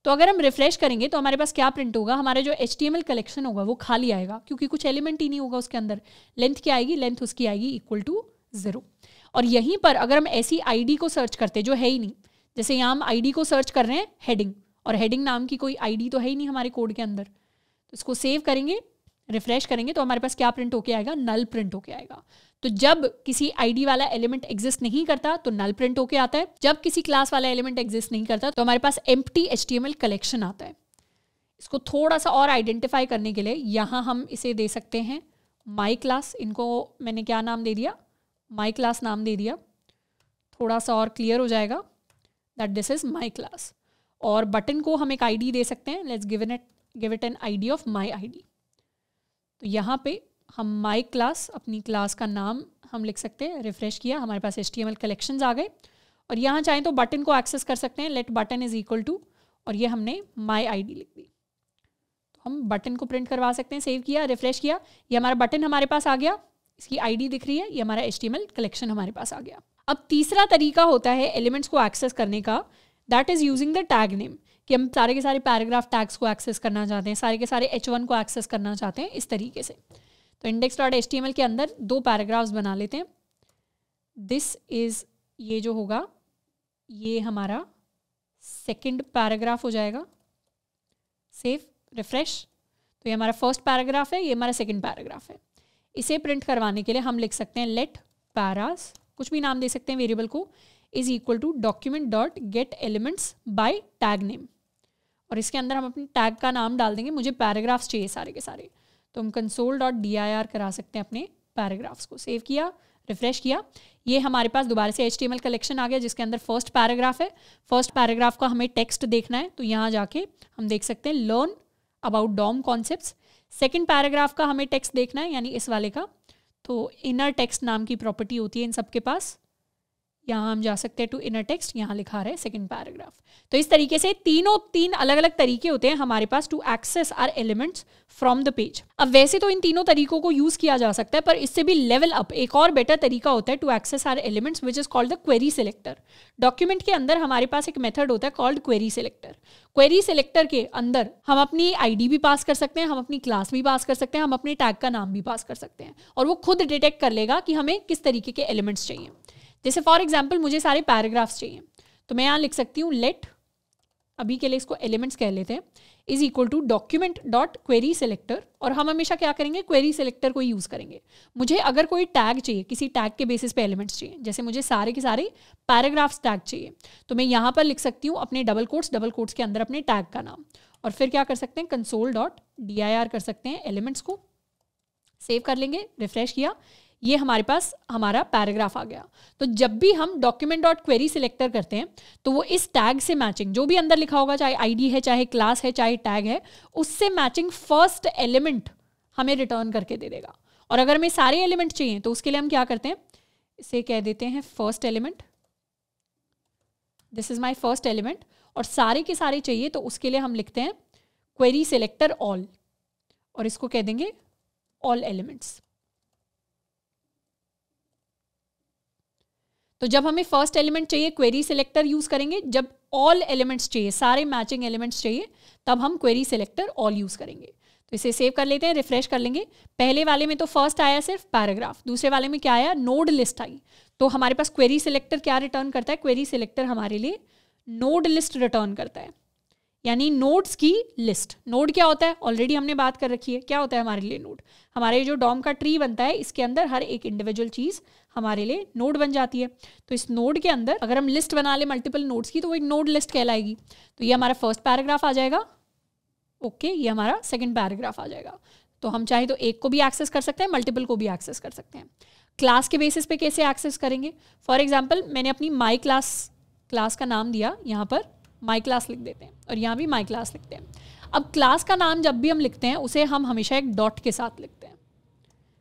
तो अगर हम रिफ्रेश करेंगे तो हमारे पास क्या प्रिंट होगा हमारा जो एच कलेक्शन होगा वो खाली आएगा क्योंकि कुछ एलिमेंट ही नहीं होगा उसके अंदर लेंथ क्या आएगी लेंथ उसकी आएगी इक्वल टू ज़ीरो और यहीं पर अगर हम ऐसी आईडी को सर्च करते जो है ही नहीं जैसे यहाँ हम आईडी को सर्च कर रहे हैं हेडिंग और हेडिंग नाम की कोई आईडी तो है ही नहीं हमारे कोड के अंदर तो इसको सेव करेंगे रिफ्रेश करेंगे तो हमारे पास क्या प्रिंट होके आएगा नल प्रिंट होके आएगा तो जब किसी आईडी वाला एलिमेंट एग्जिस्ट नहीं करता तो नल प्रिंट होके आता है जब किसी क्लास वाला एलिमेंट एग्जिस्ट नहीं करता तो हमारे पास एम टी कलेक्शन आता है इसको थोड़ा सा और आइडेंटिफाई करने के लिए यहाँ हम इसे दे सकते हैं माई क्लास इनको मैंने क्या नाम दे दिया माई क्लास नाम दे दिया थोड़ा सा और क्लियर हो जाएगा that this is my class और बटन को हम एक आईडी दे सकते हैं let's give it give it an ID of my ID तो यहाँ पे हम माई क्लास अपनी क्लास का नाम हम लिख सकते हैं रिफ्रेश किया हमारे पास H T M L collection आ गए और यहाँ चाहें तो बटन को एक्सेस कर सकते हैं let button is equal to और ये हमने माई आई डी लिख दी तो हम बटन को प्रिंट करवा सकते हैं सेव किया रिफ्रेश किया ये हमारा बटन हमारे पास आ गया इसकी आई डी दिख रही है ये हमारा H T M L collection हमारे पास आ गया अब तीसरा तरीका होता है एलिमेंट्स को एक्सेस करने का that is using the tag name कि हम सारे के सारे पैराग्राफ टैग्स को एक्सेस करना चाहते हैं सारे के सारे एच वन को एक्सेस करना चाहते हैं इस तरीके से तो index dot H T M L के अंदर दो पैराग्राफ्स बना लेते हैं दिस इज़ ये जो होगा ये हमारा सेकंड पैराग्राफ हो जाएगा सेफ रिफ्रेश तो ये हमारा फर्स्ट पैराग्राफ है ये हमारा सेकंड पैराग्राफ है इसे प्रिंट करवाने के लिए हम लिख सकते हैं लेट पैरास कुछ भी नाम दे सकते हैं वेरिएबल को is equal to document dot get elements by tag name और इसके अंदर हम अपने टैग का नाम डाल देंगे मुझे पैराग्राफ्स चाहिए सारे के सारे तो हम console dot D I R करा सकते हैं अपने पैराग्राफ्स को सेव किया रिफ्रेश किया ये हमारे पास दोबारा से एच कलेक्शन आ गया जिसके अंदर फर्स्ट पैराग्राफ है फर्स्ट पैराग्राफ का हमें टेक्स्ट देखना है तो यहाँ जाके हम देख सकते हैं learn about DOM concept second paragraph का हमें टेक्स्ट देखना है यानी इस वाले का तो इनर टेक्स्ट नाम की प्रॉपर्टी होती है इन सबके पास यहाँ हम जा सकते हैं टू इनर टेक्स्ट यहाँ लिखा रहे सेकेंड पैराग्राफ तो इस तरीके से तीनों तीन अलग अलग तरीके होते हैं हमारे पास to access our elements from the page अब वैसे तो इन तीनों तरीकों को यूज किया जा सकता है पर इससे भी लेवल अप एक और बेटर तरीका होता है to access our elements which is called the query selector document के अंदर हमारे पास एक मेथड होता है called query selector query selector के अंदर हम अपनी आईडी भी पास कर सकते हैं हम अपनी क्लास भी पास कर सकते हैं हम अपने टैग का नाम भी पास कर सकते हैं और वो खुद डिटेक्ट कर लेगा कि हमें किस तरीके के एलिमेंट्स चाहिए जैसे फॉर एग्जाम्पल मुझे सारे पैराग्राफ्स चाहिए तो मैं यहाँ लिख सकती हूँ लेट अभी के लिए इसको एलिमेंट्स कह लेते हैं is equal to document dot query selector और हम हमेशा क्या करेंगे क्वेरी सेलेक्टर को यूज़ करेंगे मुझे अगर कोई टैग चाहिए किसी टैग के बेसिस पे एलिमेंट्स चाहिए जैसे मुझे सारे के सारे पैराग्राफ्स टैग चाहिए तो मैं यहाँ पर लिख सकती हूँ अपने डबल कोट्स डबल कोट्स के अंदर अपने टैग का नाम और फिर क्या कर सकते हैं कंसोल डॉट डी कर सकते हैं एलिमेंट्स को सेव कर लेंगे रिफ्रेश किया ये हमारे पास हमारा पैराग्राफ आ गया तो जब भी हम डॉक्यूमेंट डॉट क्वेरी सिलेक्टर करते हैं तो वो इस टैग से मैचिंग जो भी अंदर लिखा होगा चाहे आईडी है चाहे क्लास है चाहे टैग है उससे मैचिंग फर्स्ट एलिमेंट हमें रिटर्न करके दे देगा और अगर हमें सारे एलिमेंट चाहिए तो उसके लिए हम क्या करते हैं इसे कह देते हैं first element this is my first element और सारे के सारे चाहिए तो उसके लिए हम लिखते हैं क्वेरी सिलेक्टर ऑल और इसको कह देंगे ऑल एलिमेंट्स तो जब हमें फर्स्ट एलिमेंट चाहिए क्वेरी सिलेक्टर यूज़ करेंगे जब ऑल एलिमेंट्स चाहिए सारे मैचिंग एलिमेंट्स चाहिए तब हम क्वेरी सिलेक्टर ऑल यूज़ करेंगे तो इसे सेव कर लेते हैं रिफ्रेश कर लेंगे पहले वाले में तो फर्स्ट आया सिर्फ पैराग्राफ दूसरे वाले में क्या आया नोड लिस्ट आई तो हमारे पास क्वेरी सिलेक्टर क्या रिटर्न करता है क्वेरी सिलेक्टर हमारे लिए नोड लिस्ट रिटर्न करता है यानी नोड्स की लिस्ट नोड क्या होता है ऑलरेडी हमने बात कर रखी है क्या होता है हमारे लिए नोड हमारे जो डॉम का ट्री बनता है इसके अंदर हर एक इंडिविजुअल चीज़ हमारे लिए नोड बन जाती है तो इस नोड के अंदर अगर हम लिस्ट बना ले मल्टीपल नोड्स की तो वो एक नोड लिस्ट कहलाएगी तो ये हमारा फर्स्ट पैराग्राफ आ जाएगा ओके okay, ये हमारा सेकेंड पैराग्राफ आ जाएगा तो हम चाहे तो एक को भी एक्सेस कर सकते हैं मल्टीपल को भी एक्सेस कर सकते हैं क्लास के बेसिस पे कैसे एक्सेस करेंगे फॉर एग्जाम्पल मैंने अपनी माई क्लास क्लास का नाम दिया यहाँ पर माई क्लास लिख देते हैं और यहाँ भी माई क्लास लिखते हैं अब क्लास का नाम जब भी हम लिखते हैं उसे हम हमेशा एक डॉट के साथ लिखते हैं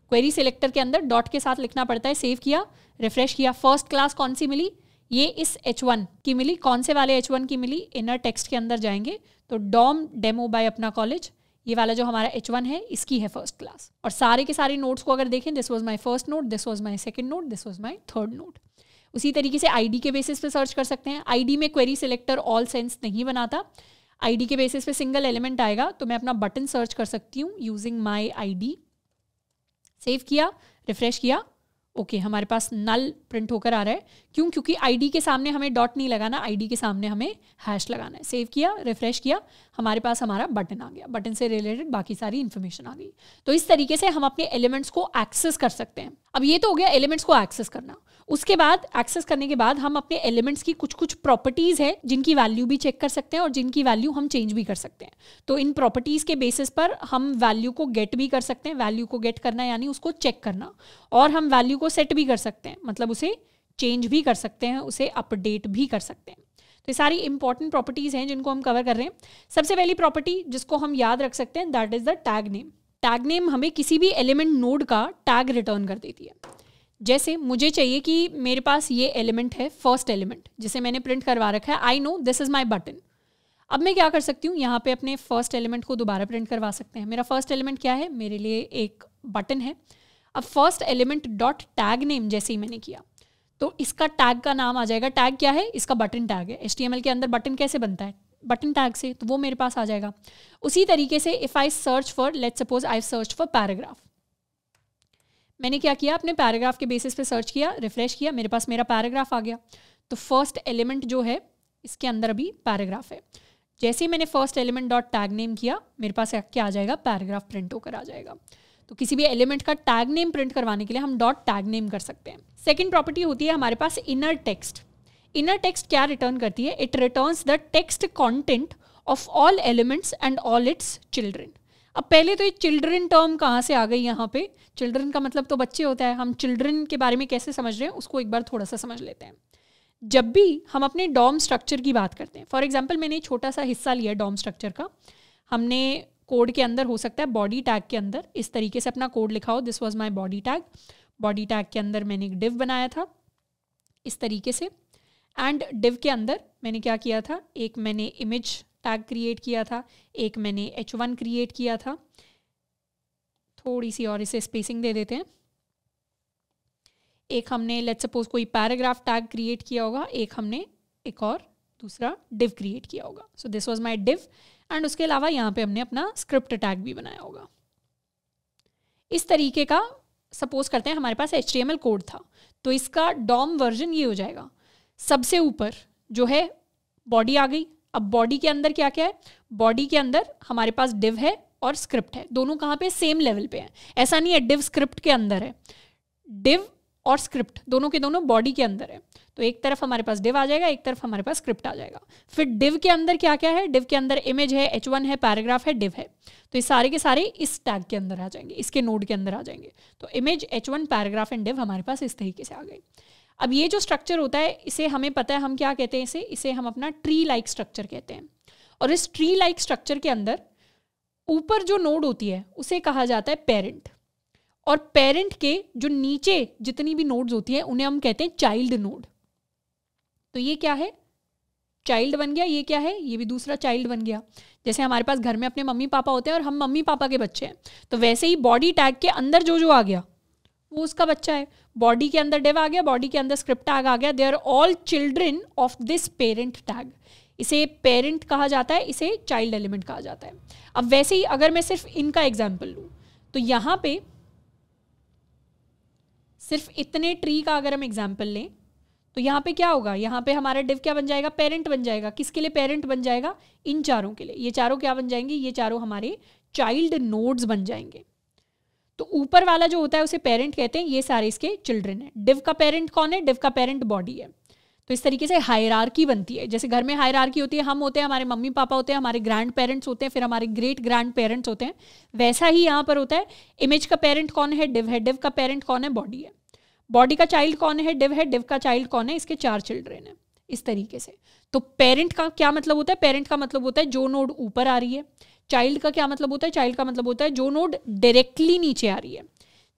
क्वेरी सिलेक्टर के अंदर डॉट के साथ लिखना पड़ता है सेव किया रिफ्रेश किया फर्स्ट क्लास कौन सी मिली ये इस एच वन की मिली कौन से वाले एच वन की मिली इनर टेक्स्ट के अंदर जाएंगे तो डॉम डेमो बाय अपना कॉलेज ये वाला जो हमारा एच वन है इसकी है फर्स्ट क्लास और सारे के सारे नोट्स को अगर देखें this was my first note this was my second note this was my third note उसी तरीके से आईडी के बेसिस पे सर्च कर सकते हैं आईडी में क्वेरी सिलेक्टर ऑल सेंस नहीं बनाता आईडी के बेसिस पे सिंगल एलिमेंट आएगा तो मैं अपना बटन सर्च कर सकती हूँ यूजिंग माई आईडी सेव किया रिफ्रेश किया ओके okay, हमारे पास नल प्रिंट होकर आ रहा है क्यों क्योंकि आईडी के सामने हमें डॉट नहीं लगाना आईडी के सामने हमें हैश लगाना है सेव किया रिफ्रेश किया हमारे पास हमारा बटन आ गया बटन से रिलेटेड बाकी सारी इन्फॉर्मेशन आ गई तो इस तरीके से हम अपने एलिमेंट्स को एक्सेस कर सकते हैं अब ये तो हो गया एलिमेंट्स को एक्सेस करना उसके बाद एक्सेस करने के बाद हम अपने एलिमेंट्स की कुछ कुछ प्रॉपर्टीज़ है जिनकी वैल्यू भी चेक कर सकते हैं और जिनकी वैल्यू हम चेंज भी कर सकते हैं तो इन प्रॉपर्टीज़ के बेसिस पर हम वैल्यू को गेट भी कर सकते हैं वैल्यू को गेट करना यानी उसको चेक करना और हम वैल्यू को सेट भी कर सकते हैं मतलब उसे चेंज भी कर सकते हैं उसे अपडेट भी कर सकते हैं तो सारी इंपॉर्टेंट प्रॉपर्टीज़ हैं जिनको हम कवर कर रहे हैं सबसे पहली प्रॉपर्टी जिसको हम याद रख सकते हैं that is the tag name tag name हमें किसी भी एलिमेंट नोड का टैग रिटर्न कर देती है जैसे मुझे चाहिए कि मेरे पास ये एलिमेंट है फर्स्ट एलिमेंट जिसे मैंने प्रिंट करवा रखा है I know this is my button अब मैं क्या कर सकती हूँ यहाँ पे अपने फर्स्ट एलिमेंट को दोबारा प्रिंट करवा सकते हैं मेरा फर्स्ट एलिमेंट क्या है मेरे लिए एक बटन है अब first element dot tag name जैसे ही मैंने किया तो इसका टैग का नाम आ जाएगा टैग क्या है इसका बटन टैग है एच के अंदर बटन कैसे बनता है बटन टैग से तो वो मेरे पास आ जाएगा उसी तरीके से if I search for let suppose I search for paragraph मैंने क्या किया अपने पैराग्राफ के बेसिस पे सर्च किया रिफ्रेश किया मेरे पास मेरा पैराग्राफ आ गया तो फर्स्ट एलिमेंट जो है इसके अंदर अभी पैराग्राफ है जैसे ही मैंने first element dot tag name किया मेरे पास क्या आ जाएगा पैराग्राफ प्रिंट होकर आ जाएगा तो किसी भी एलिमेंट का टैग नेम प्रिंट करवाने के लिए हम डॉट टैग नेम कर सकते हैं सेकेंड प्रॉपर्टी होती है हमारे पास इनर टेक्स्ट इनर टेक्स्ट क्या रिटर्न करती है it returns the text content of all elements and all its children अब पहले तो ये चिल्ड्रन टर्म कहाँ से आ गई यहाँ पे चिल्ड्रन का मतलब तो बच्चे होता है हम चिल्ड्रन के बारे में कैसे समझ रहे हैं उसको एक बार थोड़ा सा समझ लेते हैं जब भी हम अपने डॉम स्ट्रक्चर की बात करते हैं फॉर एग्जाम्पल मैंने छोटा सा हिस्सा लिया डॉम स्ट्रक्चर का हमने कोड के अंदर हो सकता है बॉडी टैग के अंदर इस तरीके से अपना कोड लिखा हो this was my body tag body tag के अंदर मैंने एक डिव बनाया था इस तरीके से एंड डिव के अंदर मैंने क्या किया था एक मैंने इमेज टैग क्रिएट किया था एक मैंने एच वन क्रिएट किया था थोड़ी सी और इसे स्पेसिंग दे देते हैं एक हमने लेट सपोज कोई पैराग्राफ टैग क्रिएट किया होगा एक हमने एक और दूसरा डिव क्रिएट किया होगा so this was my div and उसके अलावा यहाँ पे हमने अपना स्क्रिप्ट टैग भी बनाया होगा इस तरीके का सपोज करते हैं हमारे पास एच कोड था तो इसका डॉम वर्जन ये हो जाएगा सबसे ऊपर जो है बॉडी आ गई अब बॉडी के अंदर क्या क्या है बॉडी के अंदर हमारे पास डिव है और स्क्रिप्ट है दोनों कहाँ पे सेम लेवल पे हैं ऐसा नहीं है डिव स्क्रिप्ट के अंदर है डिव और स्क्रिप्ट दोनों के दोनों बॉडी के अंदर है तो एक तरफ हमारे पास डिव आ जाएगा एक तरफ हमारे पास स्क्रिप्ट आ जाएगा फिर डिव के अंदर क्या क्या है डिव के अंदर इमेज है एच वन है पैराग्राफ है डिव है तो ये सारे के सारे इस टैग के अंदर आ जाएंगे इसके नोड के अंदर आ जाएंगे तो image H one paragraph and div हमारे पास इस तरीके से आ गई अब ये जो स्ट्रक्चर होता है इसे हमें पता है हम क्या कहते हैं इसे इसे हम अपना ट्री लाइक स्ट्रक्चर कहते हैं और इस ट्री लाइक स्ट्रक्चर के अंदर ऊपर जो नोड होती है उसे कहा जाता है पेरेंट और पेरेंट के जो नीचे जितनी भी नोड्स होती हैं उन्हें हम कहते हैं चाइल्ड नोड तो ये क्या है चाइल्ड बन गया ये क्या है ये भी दूसरा चाइल्ड बन गया जैसे हमारे पास घर में अपने मम्मी पापा होते हैं और हम मम्मी पापा के बच्चे हैं तो वैसे ही बॉडी टैग के अंदर जो जो आ गया वो उसका बच्चा है बॉडी के अंदर डेव आ गया बॉडी के अंदर स्क्रिप्ट टैग आ गया they are all children of this parent tag इसे पेरेंट कहा जाता है इसे चाइल्ड एलिमेंट कहा जाता है अब वैसे ही अगर मैं सिर्फ इनका एग्जाम्पल लूँ तो यहाँ पे सिर्फ इतने ट्री का अगर हम एग्जाम्पल लें तो यहाँ पे क्या होगा यहाँ पे हमारा डिव क्या बन जाएगा पेरेंट बन जाएगा किसके लिए पेरेंट बन जाएगा इन चारों के लिए ये चारों क्या बन जाएंगे ये चारों हमारे चाइल्ड नोड्स बन जाएंगे तो ऊपर वाला जो होता है उसे पेरेंट कहते हैं ये सारे इसके चिल्ड्रन है डिव का पेरेंट कौन है डिव का पेरेंट बॉडी है तो इस तरीके से हायरार्की बनती है जैसे घर में हायरार्की होती है हम होते हैं हमारे मम्मी पापा होते हैं हमारे ग्रैंड पेरेंट्स होते हैं फिर हमारे ग्रेट ग्रैंड पेरेंट्स होते हैं वैसा ही यहाँ पर होता है इमेज का पेरेंट कौन है डिव है डिव का पेरेंट कौन है बॉडी है बॉडी का चाइल्ड कौन है डिव है डिव का चाइल्ड कौन है इसके चार चिल्ड्रेन है इस तरीके से तो पेरेंट का क्या मतलब होता है पेरेंट का मतलब होता है जो नोड ऊपर आ रही है चाइल्ड का क्या मतलब होता है चाइल्ड का मतलब होता है जो नोड डायरेक्टली नीचे आ रही है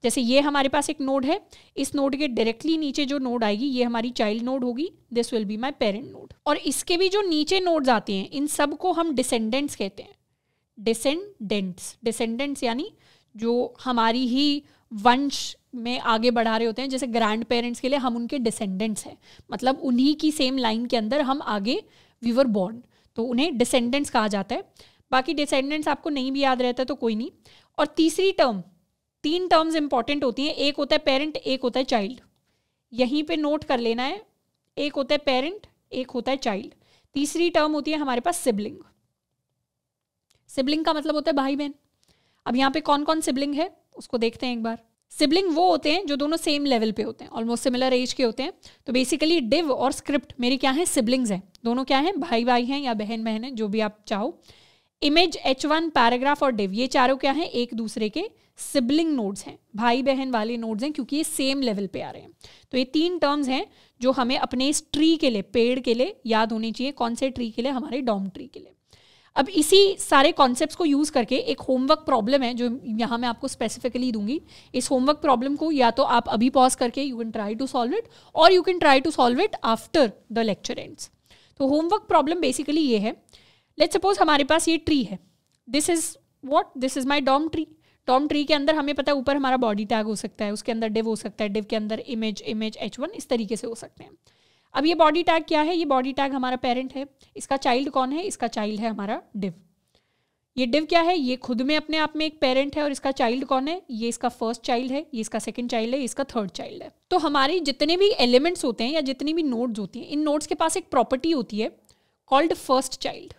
जैसे ये हमारे पास एक नोड है इस नोड के डायरेक्टली नीचे जो नोड आएगी ये हमारी चाइल्ड नोड होगी this will be my parent node और इसके भी जो नीचे नोड्स आते हैं इन सब को हम डिसेंडेंट्स कहते हैं डिसेंडेंट्स डिसेंडेंट्स यानी जो हमारी ही वंश में आगे बढ़ा रहे होते हैं जैसे ग्रैंड पेरेंट्स के लिए हम उनके डिसेंडेंट्स हैं मतलब उन्हीं की सेम लाइन के अंदर हम आगे वी वर बॉर्न तो उन्हें डिसेंडेंट्स कहा जाता है बाकी डिसेंडेंट्स आपको नहीं भी याद रहता तो कोई नहीं और तीसरी टर्म तीन टर्म्स इंपॉर्टेंट होती हैं एक होता है पेरेंट एक होता है चाइल्ड यहीं पे नोट कर लेना है एक होता है पेरेंट एक होता है चाइल्ड तीसरी टर्म होती है हमारे पास सिबलिंग सिबलिंग का मतलब होता है भाई बहन अब यहाँ पे कौन कौन सिबलिंग है उसको देखते हैं एक बार सिबलिंग वो होते हैं जो दोनों सेम लेवल पे होते हैं ऑलमोस्ट सिमिलर एज के होते हैं तो बेसिकली डिव और स्क्रिप्ट मेरी क्या है सिबलिंग्स हैं दोनों क्या हैं भाई भाई हैं या बहन बहन हैं जो भी आप चाहो इमेज एच वन पैराग्राफ और डिव ये चारों क्या हैं एक दूसरे के सिबलिंग नोड्स हैं भाई बहन वाले नोड्स हैं क्योंकि ये सेम लेवल पे आ रहे हैं तो ये तीन टर्म्स हैं जो हमें अपने इस ट्री के लिए पेड़ के लिए याद होने चाहिए कौन से ट्री के लिए हमारे डॉम ट्री के लिए अब इसी सारे कॉन्सेप्ट को यूज़ करके एक होमवर्क प्रॉब्लम है जो यहाँ मैं आपको स्पेसिफिकली दूंगी इस होमवर्क प्रॉब्लम को या तो आप अभी पॉज करके you can try to solve it और you can try to solve it after the lecture ends तो होमवर्क प्रॉब्लम बेसिकली ये है लेट सपोज हमारे पास ये ट्री है this is what this is my DOM tree DOM tree के अंदर हमें पता है ऊपर हमारा बॉडी टैग हो सकता है उसके अंदर डिव हो सकता है डिव के अंदर इमेज इमेज एच वन इस तरीके से हो सकते हैं अब ये बॉडी टैग क्या है ये बॉडी टैग हमारा पेरेंट है इसका चाइल्ड कौन है इसका चाइल्ड है हमारा डिव ये डिव क्या है ये खुद में अपने आप में एक पेरेंट है और इसका चाइल्ड कौन है ये इसका फर्स्ट चाइल्ड है ये इसका सेकंड चाइल्ड है इसका थर्ड चाइल्ड है तो हमारे जितने भी एलिमेंट्स होते हैं या जितनी भी नोट्स होती हैं इन नोट्स के पास एक प्रॉपर्टी होती है called first child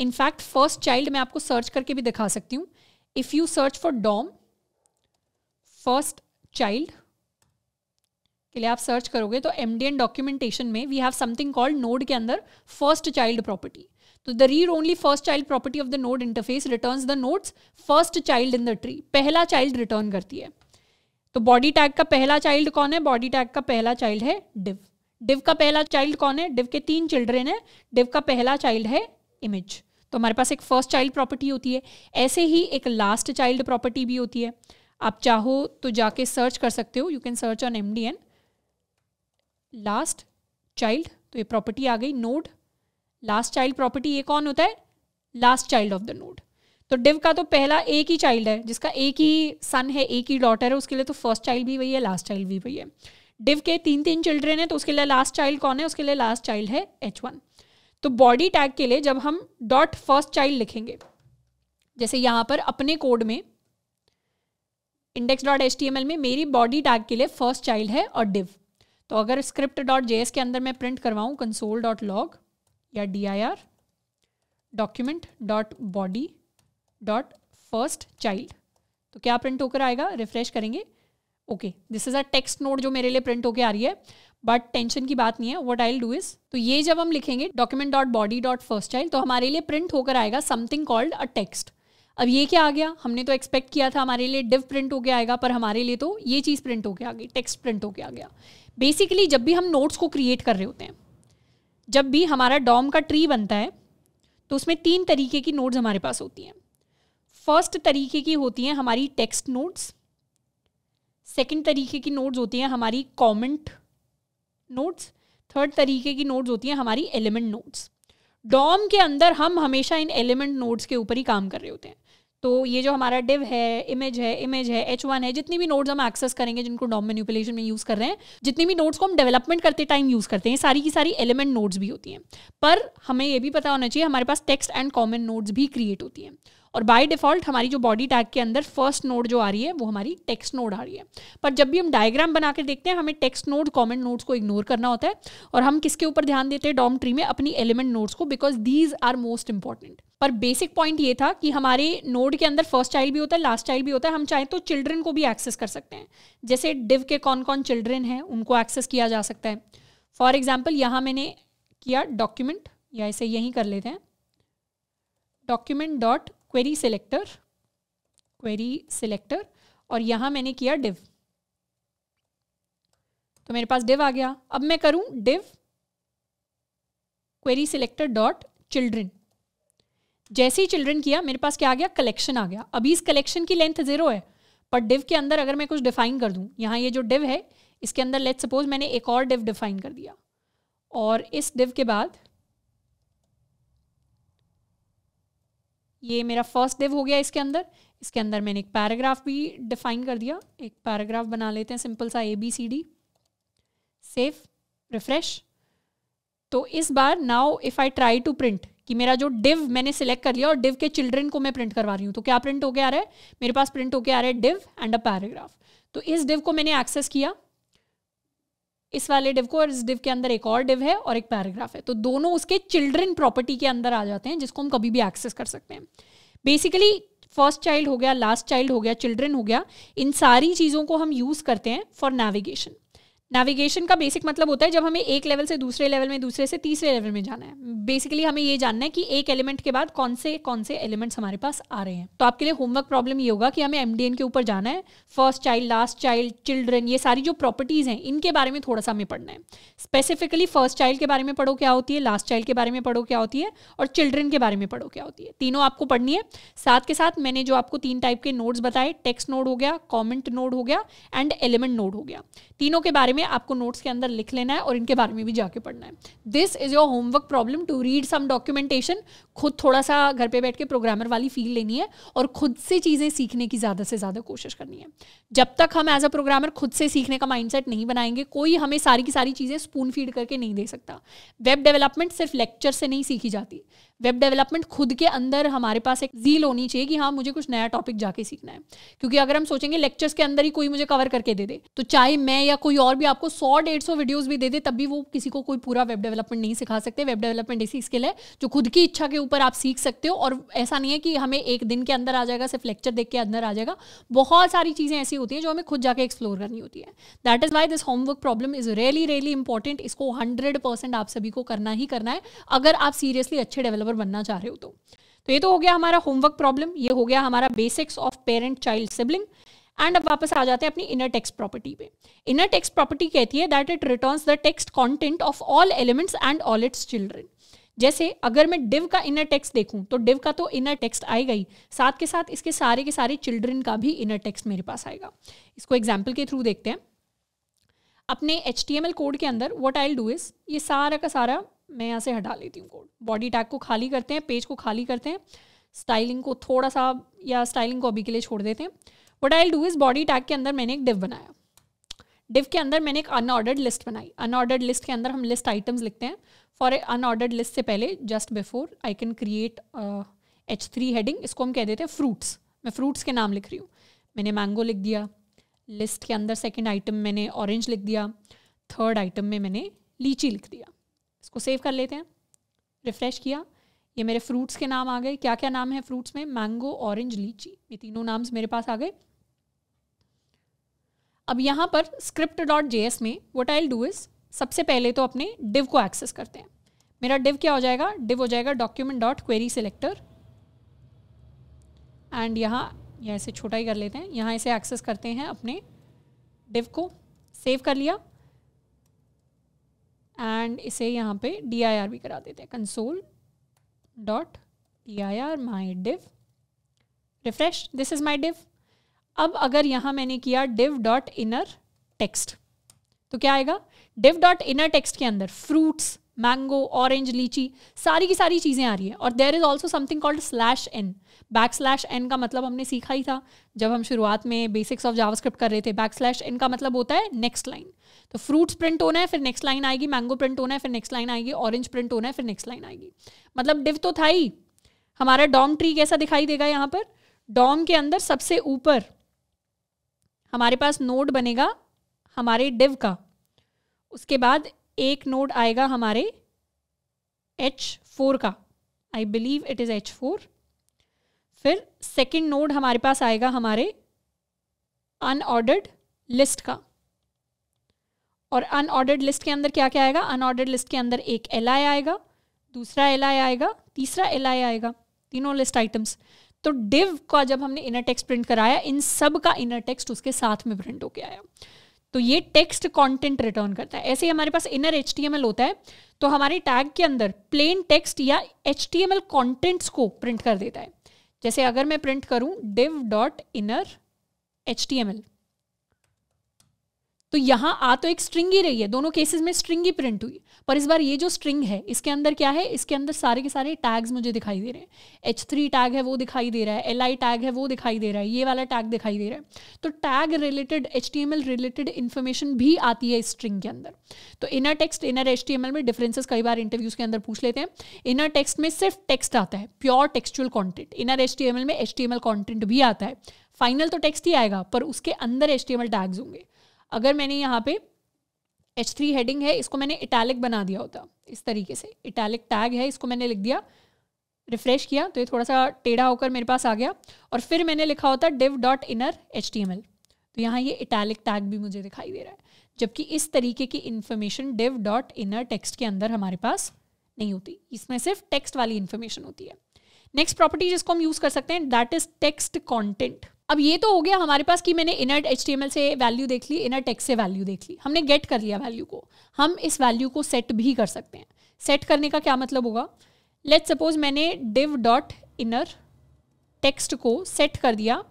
in fact first child मैं आपको सर्च करके भी दिखा सकती हूँ if you search for DOM first child के लिए आप सर्च करोगे तो एमडीएन डॉक्यूमेंटेशन में we have something called node के अंदर फर्स्ट चाइल्ड प्रॉपर्टी तो the read only first child property of the node interface return the node first child in the tree पहला चाइल्ड रिटर्न करती है तो बॉडी टैग का पहला चाइल्ड कौन है बॉडी टैग का पहला चाइल्ड है डिव डिव का पहला चाइल्ड कौन है डिव के तीन चिल्ड्रेन है डिव का पहला चाइल्ड है इमेज तो हमारे पास एक फर्स्ट चाइल्ड प्रॉपर्टी होती है ऐसे ही एक लास्ट चाइल्ड प्रॉपर्टी भी होती है आप चाहो तो जाके सर्च कर सकते हो you can search on M D N last child तो ये प्रॉपर्टी आ गई नोड लास्ट चाइल्ड प्रॉपर्टी ये कौन होता है last child of the node तो डिव का तो पहला एक ही चाइल्ड है जिसका एक ही सन है एक ही डॉटर है उसके लिए तो फर्स्ट चाइल्ड भी वही है लास्ट चाइल्ड भी वही है डिव के तीन तीन चिल्ड्रेन है तो उसके लिए लास्ट चाइल्ड कौन है उसके लिए लास्ट चाइल्ड है एच वन तो बॉडी टैग के लिए जब हम डॉट फर्स्ट चाइल्ड लिखेंगे जैसे यहाँ पर अपने कोड में इंडेक्स डॉट एच में मेरी बॉडी टैग के लिए फर्स्ट चाइल्ड है और डिव तो अगर स्क्रिप्ट डॉट जे एस के अंदर मैं प्रिंट करवाऊँ कंसोल डॉट लॉग या D I R document dot body dot first child तो क्या प्रिंट होकर आएगा रिफ्रेश करेंगे okay this is a text node जो मेरे लिए प्रिंट होके आ रही है बट टेंशन की बात नहीं है वट आई डू इज तो ये जब हम लिखेंगे document dot body dot first child तो हमारे लिए प्रिंट होकर आएगा समथिंग कॉल्ड अ टेक्स्ट अब ये क्या आ गया हमने तो एक्सपेक्ट किया था हमारे लिए डिव प्रिंट होके आएगा पर हमारे लिए तो ये चीज़ प्रिंट होके आ गई टेक्स्ट प्रिंट होके आ गया बेसिकली जब भी हम नोट्स को क्रिएट कर रहे होते हैं जब भी हमारा डॉम का ट्री बनता है तो उसमें तीन तरीके की नोट्स हमारे पास होती हैं फर्स्ट तरीके की होती हैं हमारी टेक्स्ट नोट्स सेकेंड तरीके की नोट्स होती हैं हमारी कॉमेंट नोट्स थर्ड तरीके की नोट्स होती हैं हमारी एलिमेंट नोट्स डॉम के अंदर हम हमेशा इन एलिमेंट नोट्स के ऊपर ही काम कर रहे होते हैं तो ये जो हमारा डिव है इमेज है इमेज है एच वन है जितनी भी नोट्स हम एक्सेस करेंगे जिनको डॉम मैन्यूपुलेशन में यूज़ कर रहे हैं जितनी भी नोट्स को हम डेवलपमेंट करते टाइम यूज़ करते हैं सारी की सारी एलिमेंट नोट्स भी होती हैं पर हमें ये भी पता होना चाहिए हमारे पास टेक्स्ट एंड कॉमन नोट्स भी क्रिएट होती हैं और बाय डिफॉल्ट हमारी जो बॉडी टैग के अंदर फर्स्ट नोड जो आ रही है वो हमारी टेक्स्ट नोड आ रही है पर जब भी हम डायग्राम बना के देखते हैं हमें टेक्स्ट नोड कॉमेंट नोड्स को इग्नोर करना होता है और हम किसके ऊपर ध्यान देते हैं डॉम ट्री में अपनी एलिमेंट नोड्स को because these are most important पर बेसिक पॉइंट ये था कि हमारे नोड के अंदर फर्स्ट चाइल्ड भी होता है लास्ट चाइल्ड भी होता है हम चाहें तो चिल्ड्रन को भी एक्सेस कर सकते हैं जैसे डिव के कौन कौन चिल्ड्रन हैं उनको एक्सेस किया जा सकता है फॉर एग्जाम्पल यहाँ मैंने किया डॉक्यूमेंट या इसे यहीं कर लेते हैं document dot query selector query selector और यहां मैंने किया डिव तो मेरे पास डिव आ गया अब मैं करूं div query selector dot children जैसे ही चिल्ड्रन किया मेरे पास क्या आ गया कलेक्शन आ गया अभी इस कलेक्शन की लेंथ ज़ीरो है पर डिव के अंदर अगर मैं कुछ डिफाइन कर दूं यहां ये जो डिव है इसके अंदर लेट सपोज मैंने एक और डिव डिफाइन कर दिया और इस डिव के बाद ये मेरा फर्स्ट डिव हो गया इसके अंदर इसके अंदर मैंने एक पैराग्राफ भी डिफाइन कर दिया एक पैराग्राफ बना लेते हैं सिंपल सा A B C D save refresh तो इस बार now if I try to print कि मेरा जो डिव मैंने सिलेक्ट कर लिया और डिव के चिल्ड्रन को मैं प्रिंट करवा रही हूँ तो क्या प्रिंट होके आ रहा है मेरे पास प्रिंट होके आ रहा है डिव एंड अ पैराग्राफ तो इस डिव को मैंने एक्सेस किया इस वाले डिव को और इस डिव के अंदर एक और डिव है और एक पैराग्राफ है तो दोनों उसके चिल्ड्रन प्रॉपर्टी के अंदर आ जाते हैं जिसको हम कभी भी एक्सेस कर सकते हैं बेसिकली फर्स्ट चाइल्ड हो गया लास्ट चाइल्ड हो गया चिल्ड्रन हो गया इन सारी चीज़ों को हम यूज़ करते हैं फॉर नेविगेशन नेविगेशन का बेसिक मतलब होता है जब हमें एक लेवल से दूसरे लेवल में दूसरे से तीसरे लेवल में जाना है बेसिकली हमें ये जानना है कि एक एलिमेंट के बाद कौन से कौन से एलिमेंट्स हमारे पास आ रहे हैं तो आपके लिए होमवर्क प्रॉब्लम ये होगा कि हमें एमडीएन के ऊपर जाना है first child last child children ये सारी जो प्रॉपर्टीज हैं इनके बारे में थोड़ा सा हमें पढ़ना है स्पेसिफिकली फर्स्ट चाइल्ड के बारे में पढ़ो क्या होती है लास्ट चाइल्ड के बारे में पढ़ो क्या होती है और चिल्ड्रन के बारे में पढ़ो क्या होती है तीनों आपको पढ़नी है साथ के साथ मैंने जो आपको तीन टाइप के नोट्स बताए टेक्स्ट नोड हो गया कॉमेंट नोड हो गया एंड एलिमेंट नोड हो गया तीनों के बारे में में आपको नोट्स के अंदर लिख लेना है और इनके बारे में भी जाके पढ़ना है this is your homework problem to read some documentation खुद थोड़ा सा घर पे बैठ के प्रोग्रामर वाली फील लेनी है और खुद से चीज़ें सीखने की ज़्यादा से ज़्यादा कोशिश करनी है जब तक हम एज अ प्रोग्रामर खुद से सीखने का माइंडसेट नहीं बनाएंगे कोई हमें सारी की सारी चीज़ें स्पून फीड करके नहीं दे सकता वेब डेवलपमेंट सिर्फ लेक्चर से नहीं सीखी जाती वेब डेवलपमेंट खुद के अंदर हमारे पास एक जील होनी चाहिए कि हाँ मुझे कुछ नया टॉपिक जाके सीखना है क्योंकि अगर हम सोचेंगे लेक्चर्स के अंदर ही कोई मुझे कवर करके दे दे तो चाहे मैं या कोई और भी आपको सौ डेढ़ सौ वीडियोज़ भी दे दे तब भी वो किसी को कोई पूरा वेब डेवलपमेंट नहीं सिखा सकते वेब डेवलपमेंट ऐसी स्किल है जो खुद की इच्छा के ऊपर आप सीख सकते हो और ऐसा नहीं है कि हमें एक दिन के अंदर आ जाएगा सिर्फ लेक्चर देख के अंदर आ जाएगा बहुत सारी चीज़ें ऐसी ऐसी होती है जो हमें खुद जाके एक्सप्लोर करनी होती है that is why this homework problem is really really important इसको हंड्रेड परसेंट आप सभी को करना ही करना है अगर आप सीरियसली अच्छे डेवलपर बनना चाह रहे हो तो तो ये तो हो गया हमारा होमवर्क प्रॉब्लम ये हो गया हमारा basics of parent child sibling and अब वापस आ जाते हैं अपनी इनर टेक्स्ट प्रॉपर्टी पे इनर टेक्स्ट प्रॉपर्टी कहती है that it returns the text content of all elements and all its children जैसे अगर मैं डिव का इनर टेक्स्ट देखूं तो डिव का तो इनर टेक्स्ट आएगा ही साथ के साथ इसके सारे के सारे चिल्ड्रन का भी इनर टेक्स्ट मेरे पास आएगा इसको एग्जाम्पल के थ्रू देखते हैं अपने एच कोड के अंदर वट आई डू इज़ ये सारा का सारा मैं यहाँ से हटा लेती हूँ कोड बॉडी टैग को खाली करते हैं पेज को खाली करते हैं स्टाइलिंग को थोड़ा सा या स्टाइलिंग को अभी के लिए छोड़ देते हैं what I do is body tag के अंदर मैंने एक डिव बनाया डिव के अंदर मैंने एक अनऑर्डर्ड लिस्ट बनाई अनऑर्डर्ड लिस्ट के अंदर हम लिस्ट आइटम्स लिखते हैं फॉर ए अनऑर्डर्ड लिस्ट से पहले just before I can create H three heading इसको हम कह देते हैं फ्रूट्स मैं फ्रूट्स के नाम लिख रही हूँ मैंने मैंगो लिख दिया लिस्ट के अंदर सेकेंड आइटम मैंने ऑरेंज लिख दिया थर्ड आइटम में मैंने लीची लिख दिया इसको सेव कर लेते हैं रिफ्रेश किया ये मेरे फ्रूट्स के नाम आ गए क्या क्या नाम है फ्रूट्स में मैंगो ऑरेंज लीची ये तीनों नाम्स मेरे पास आ गए अब यहाँ पर स्क्रिप्ट डॉट जे एस में वट आई डू इज़ सबसे पहले तो अपने डिव को एक्सेस करते हैं मेरा डिव क्या हो जाएगा डिव हो जाएगा document dot query selector and यहाँ यह ऐसे छोटा ही कर लेते हैं यहाँ इसे एक्सेस करते हैं अपने डिव को सेव कर लिया एंड इसे यहाँ पे डी आई आर भी करा देते हैं console dot D I R my div refresh this is my div अब अगर यहाँ मैंने किया डिव डॉट इनर टेक्स्ट तो क्या आएगा डिव डॉट इनर टेक्स्ट के अंदर फ्रूट्स मैंगो ऑरेंज लीची सारी की सारी चीज़ें आ रही है और there is also something called slash N back slash N का मतलब हमने सीखा ही था जब हम शुरुआत में बेसिक्स ऑफ जावास्क्रिप्ट कर रहे थे बैक स्लैश एन का मतलब होता है नेक्स्ट लाइन तो फ्रूट्स प्रिंट होना है फिर नेक्स्ट लाइन आएगी मैंगो प्रिंट होना है फिर नेक्स्ट लाइन आएगी ऑरेंज प्रिंट होना है फिर नेक्स्ट लाइन आएगी मतलब डिव तो था ही हमारा डॉम ट्री कैसा दिखाई देगा यहाँ पर डॉम के अंदर सबसे ऊपर हमारे पास नोड बनेगा हमारे डिव का उसके बाद एक नोड आएगा हमारे एच फोर का I believe it is H four फिर सेकेंड नोड हमारे पास आएगा हमारे अनऑर्डर्ड लिस्ट का और अनऑर्डर्ड लिस्ट के अंदर क्या क्या आएगा अनऑर्डर्ड लिस्ट के अंदर एक एल आएगा दूसरा एल आएगा तीसरा एल आएगा तीनों लिस्ट आइटम्स तो डिव का जब हमने इनर टेक्स्ट प्रिंट कराया इन सब का इनर टेक्स्ट उसके साथ में प्रिंट होके आया तो ये टेक्स्ट कंटेंट रिटर्न करता है ऐसे ही हमारे पास इनर एच होता है तो हमारे टैग के अंदर प्लेन टेक्स्ट या एच टी कंटेंट्स को प्रिंट कर देता है जैसे अगर मैं प्रिंट करूं div dot inner H T M L तो यहाँ आ तो एक स्ट्रिंग ही रही है दोनों केसेस में स्ट्रिंग ही प्रिंट हुई पर इस बार ये जो स्ट्रिंग है इसके अंदर क्या है इसके अंदर सारे के सारे टैग्स मुझे दिखाई दे रहे हैं एच थ्री टैग है वो दिखाई दे रहा है एल आई टैग है वो दिखाई दे रहा है ये वाला टैग दिखाई दे रहा है तो tag related H T M L related information भी आती है इस स्ट्रिंग के अंदर तो inner text inner H T M L में डिफरेंसेस कई बार इंटरव्यूज के अंदर पूछ लेते हैं इनर टेक्स्ट में सिर्फ टेक्स्ट आता है pure textual content inner H T M L में H T M L content भी आता है फाइनल तो टेक्स्ट ही आएगा पर उसके अंदर H T M L tags होंगे अगर मैंने यहाँ पे एच थ्री हेडिंग है इसको मैंने इटैलिक बना दिया होता इस तरीके से इटैलिक टैग है इसको मैंने लिख दिया रिफ्रेश किया तो ये थोड़ा सा टेढ़ा होकर मेरे पास आ गया और फिर मैंने लिखा होता div dot inner H T M L तो यहाँ ये इटैलिक टैग भी मुझे दिखाई दे रहा है जबकि इस तरीके की information div dot inner text के अंदर हमारे पास नहीं होती इसमें सिर्फ टेक्स्ट वाली इन्फॉर्मेशन होती है नेक्स्ट प्रॉपर्टी जिसको हम यूज़ कर सकते हैं दैट इज टेक्स्ट कॉन्टेंट अब ये तो हो गया हमारे पास कि मैंने इनर एच से वैल्यू देख ली इनर टेक्स से वैल्यू देख ली हमने गेट कर लिया वैल्यू को हम इस वैल्यू को सेट भी कर सकते हैं सेट करने का क्या मतलब होगा लेट सपोज मैंने डिव डॉट इनर टेक्स्ट को सेट कर दिया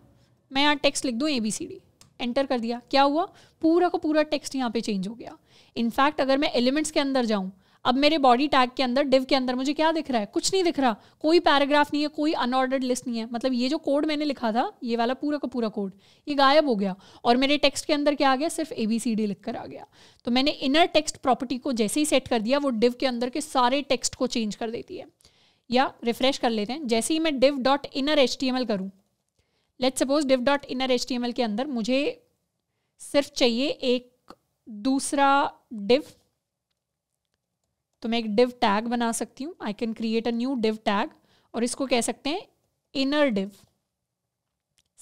मैं यहाँ टेक्स्ट लिख दूँ A B C D enter कर दिया क्या हुआ पूरा को पूरा टेक्स्ट यहाँ पे चेंज हो गया इनफैक्ट अगर मैं एलिमेंट्स के अंदर जाऊँ अब मेरे बॉडी टैग के अंदर डिव के अंदर मुझे क्या दिख रहा है कुछ नहीं दिख रहा कोई पैराग्राफ नहीं है कोई अनऑर्डर्ड लिस्ट नहीं है मतलब ये जो कोड मैंने लिखा था ये वाला पूरा का पूरा कोड ये गायब हो गया और मेरे टेक्स्ट के अंदर क्या आ गया सिर्फ ए बी सी डी लिख कर आ गया तो मैंने इनर टेक्स्ट प्रॉपर्टी को जैसे ही सेट कर दिया वो डिव के अंदर के सारे टेक्स्ट को चेंज कर देती है या रिफ्रेश कर लेते हैं जैसे ही मैं div dot inner H T M L करूँ let suppose div dot inner H T M L के अंदर मुझे सिर्फ चाहिए एक दूसरा डिव तो मैं एक डिव टैग बना सकती हूँ I can create a new div tag और इसको कह सकते हैं इनर डिव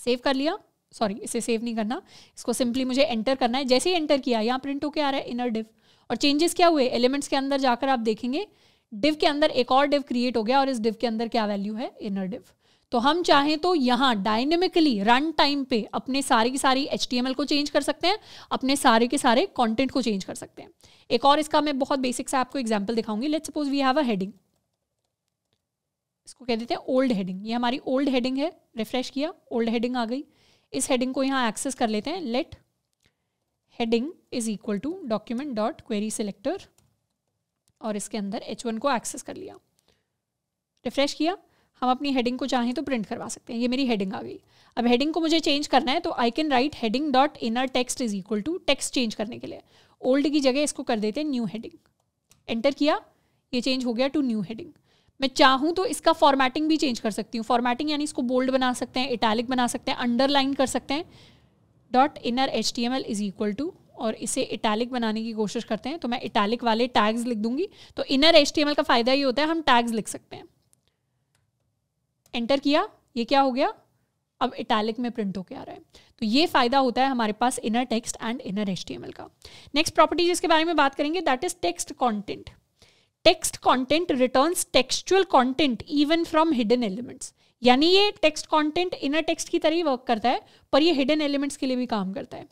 सेव कर लिया सॉरी इसे सेव नहीं करना इसको सिंपली मुझे एंटर करना है जैसे ही एंटर किया यहाँ प्रिंट होके आ रहा है इनर डिव और चेंजेस क्या हुए एलिमेंट्स के अंदर जाकर आप देखेंगे डिव के अंदर एक और डिव क्रिएट हो गया और इस डिव के अंदर क्या वैल्यू है इनर डिव तो हम चाहें तो यहाँ डायनेमिकली रन टाइम पे अपने सारी की सारी एच को चेंज कर सकते हैं अपने सारे के सारे कॉन्टेंट को चेंज कर सकते हैं एक और इसका मैं बहुत बेसिक से आपको एग्जाम्पल दिखाऊंगी let suppose we have a heading इसको कह देते हैं ओल्ड हेडिंग ये हमारी ओल्ड हेडिंग है रिफ्रेश किया ओल्ड हेडिंग आ गई इस हेडिंग को यहाँ एक्सेस कर लेते हैं let heading is equal to document dot query selector और इसके अंदर एच वन को एक्सेस कर लिया रिफ्रेश किया हम अपनी हेडिंग को चाहें तो प्रिंट करवा सकते हैं ये मेरी हेडिंग आ गई अब हेडिंग को मुझे चेंज करना है तो I can write heading dot inner text is equal to text change करने के लिए ओल्ड की जगह इसको कर देते हैं न्यू हेडिंग एंटर किया ये चेंज हो गया टू न्यू हेडिंग मैं चाहूँ तो इसका फॉर्मेटिंग भी चेंज कर सकती हूँ फॉर्मेटिंग यानी इसको बोल्ड बना सकते हैं इटैलिक बना सकते हैं अंडरलाइन कर सकते हैं dot inner H T M L is equal to और इसे इटैलिक बनाने की कोशिश करते हैं तो मैं इटैलिक वाले टैग्स लिख दूंगी तो inner H T M L का फ़ायदा ये होता है हम टैग्स लिख सकते हैं एंटर किया ये क्या हो गया अब इटैलिक में प्रिंट होकर आ रहा है तो ये फायदा होता है हमारे पास inner text and inner H का नेक्स्ट प्रॉपर्टी जिसके बारे में बात करेंगे that is text content text content return textual content even from hidden elements यानी ये टेक्स्ट कॉन्टेंट इनर टेक्स्ट की तरह ही वर्क करता है पर ये हिडन एलिमेंट्स के लिए भी काम करता है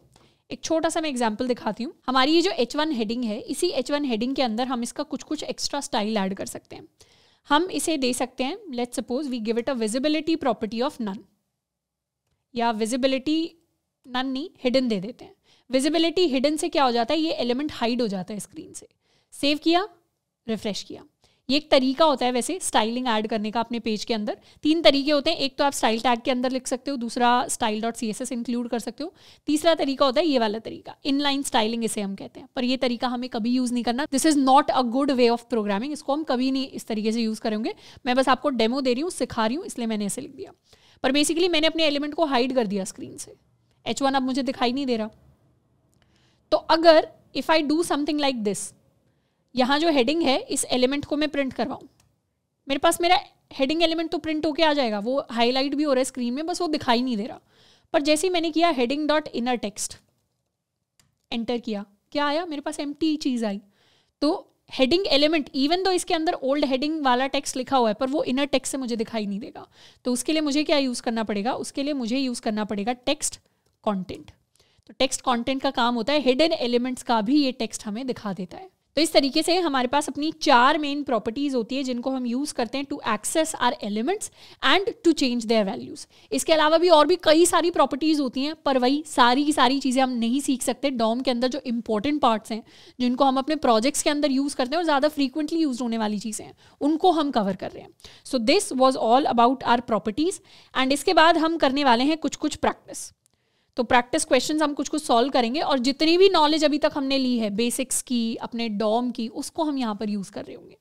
एक छोटा सा मैं एग्जाम्पल दिखाती हूँ हमारी ये जो एच वन हेडिंग है इसी एच वन हेडिंग के अंदर हम इसका कुछ कुछ एक्स्ट्रा स्टाइल ऐड कर सकते हैं हम इसे दे सकते हैं let suppose we give it a visibility property of none या विजिबिलिटी नन नहीं हिडन दे देते हैं विजिबिलिटी हिडन से क्या हो जाता है ये एलिमेंट हाइड हो जाता है स्क्रीन से सेव किया रिफ्रेश किया ये एक तरीका होता है वैसे स्टाइलिंग ऐड करने का अपने पेज के अंदर तीन तरीके होते हैं एक तो आप स्टाइल टैग के अंदर लिख सकते हो दूसरा style dot C S S include कर सकते हो तीसरा तरीका होता है ये वाला तरीका इनलाइन स्टाइलिंग इसे हम कहते हैं पर ये तरीका हमें कभी यूज़ नहीं करना this is not a good way of programming इसको हम कभी नहीं इस तरीके से यूज़ करेंगे मैं बस आपको डेमो दे रही हूँ सिखा रही हूँ इसलिए मैंने इसे लिख दिया पर बेसिकली मैंने अपने एलिमेंट को हाइड कर दिया स्क्रीन से एच वन अब मुझे दिखाई नहीं दे रहा तो अगर if I do something like this यहाँ जो हेडिंग है इस एलिमेंट को मैं प्रिंट करवाऊँ मेरे पास मेरा हेडिंग एलिमेंट तो प्रिंट होके आ जाएगा वो हाईलाइट भी हो रहा है स्क्रीन में बस वो दिखाई नहीं दे रहा पर जैसे ही मैंने किया heading dot inner text enter किया क्या आया मेरे पास एम चीज़ आई तो हेडिंग एलिमेंट इवन दो इसके अंदर ओल्ड हेडिंग वाला टेक्स्ट लिखा हुआ है पर वो इनर टेक्स्ट से मुझे दिखाई नहीं देगा तो उसके लिए मुझे क्या यूज़ करना पड़ेगा उसके लिए मुझे यूज़ करना पड़ेगा टेक्स्ट कॉन्टेंट तो टेक्स्ट कॉन्टेंट का काम होता है हिडन एलिमेंट्स का भी ये टेक्स्ट हमें दिखा देता है तो इस तरीके से हमारे पास अपनी चार मेन प्रॉपर्टीज होती है जिनको हम यूज करते हैं to access our elements and to change their values इसके अलावा भी और भी कई सारी प्रॉपर्टीज होती हैं पर वही सारी की सारी चीजें हम नहीं सीख सकते डॉम के अंदर जो इंपॉर्टेंट पार्ट्स हैं जिनको हम अपने प्रोजेक्ट्स के अंदर यूज करते हैं और ज्यादा फ्रीक्वेंटली यूज होने वाली चीजें हैं उनको हम कवर कर रहे हैं so this was all about our properties and इसके बाद हम करने वाले हैं कुछ कुछ प्रैक्टिस तो प्रैक्टिस क्वेश्चंस हम कुछ कुछ सॉल्व करेंगे और जितनी भी नॉलेज अभी तक हमने ली है बेसिक्स की अपने डॉम की उसको हम यहाँ पर यूज़ कर रहे होंगे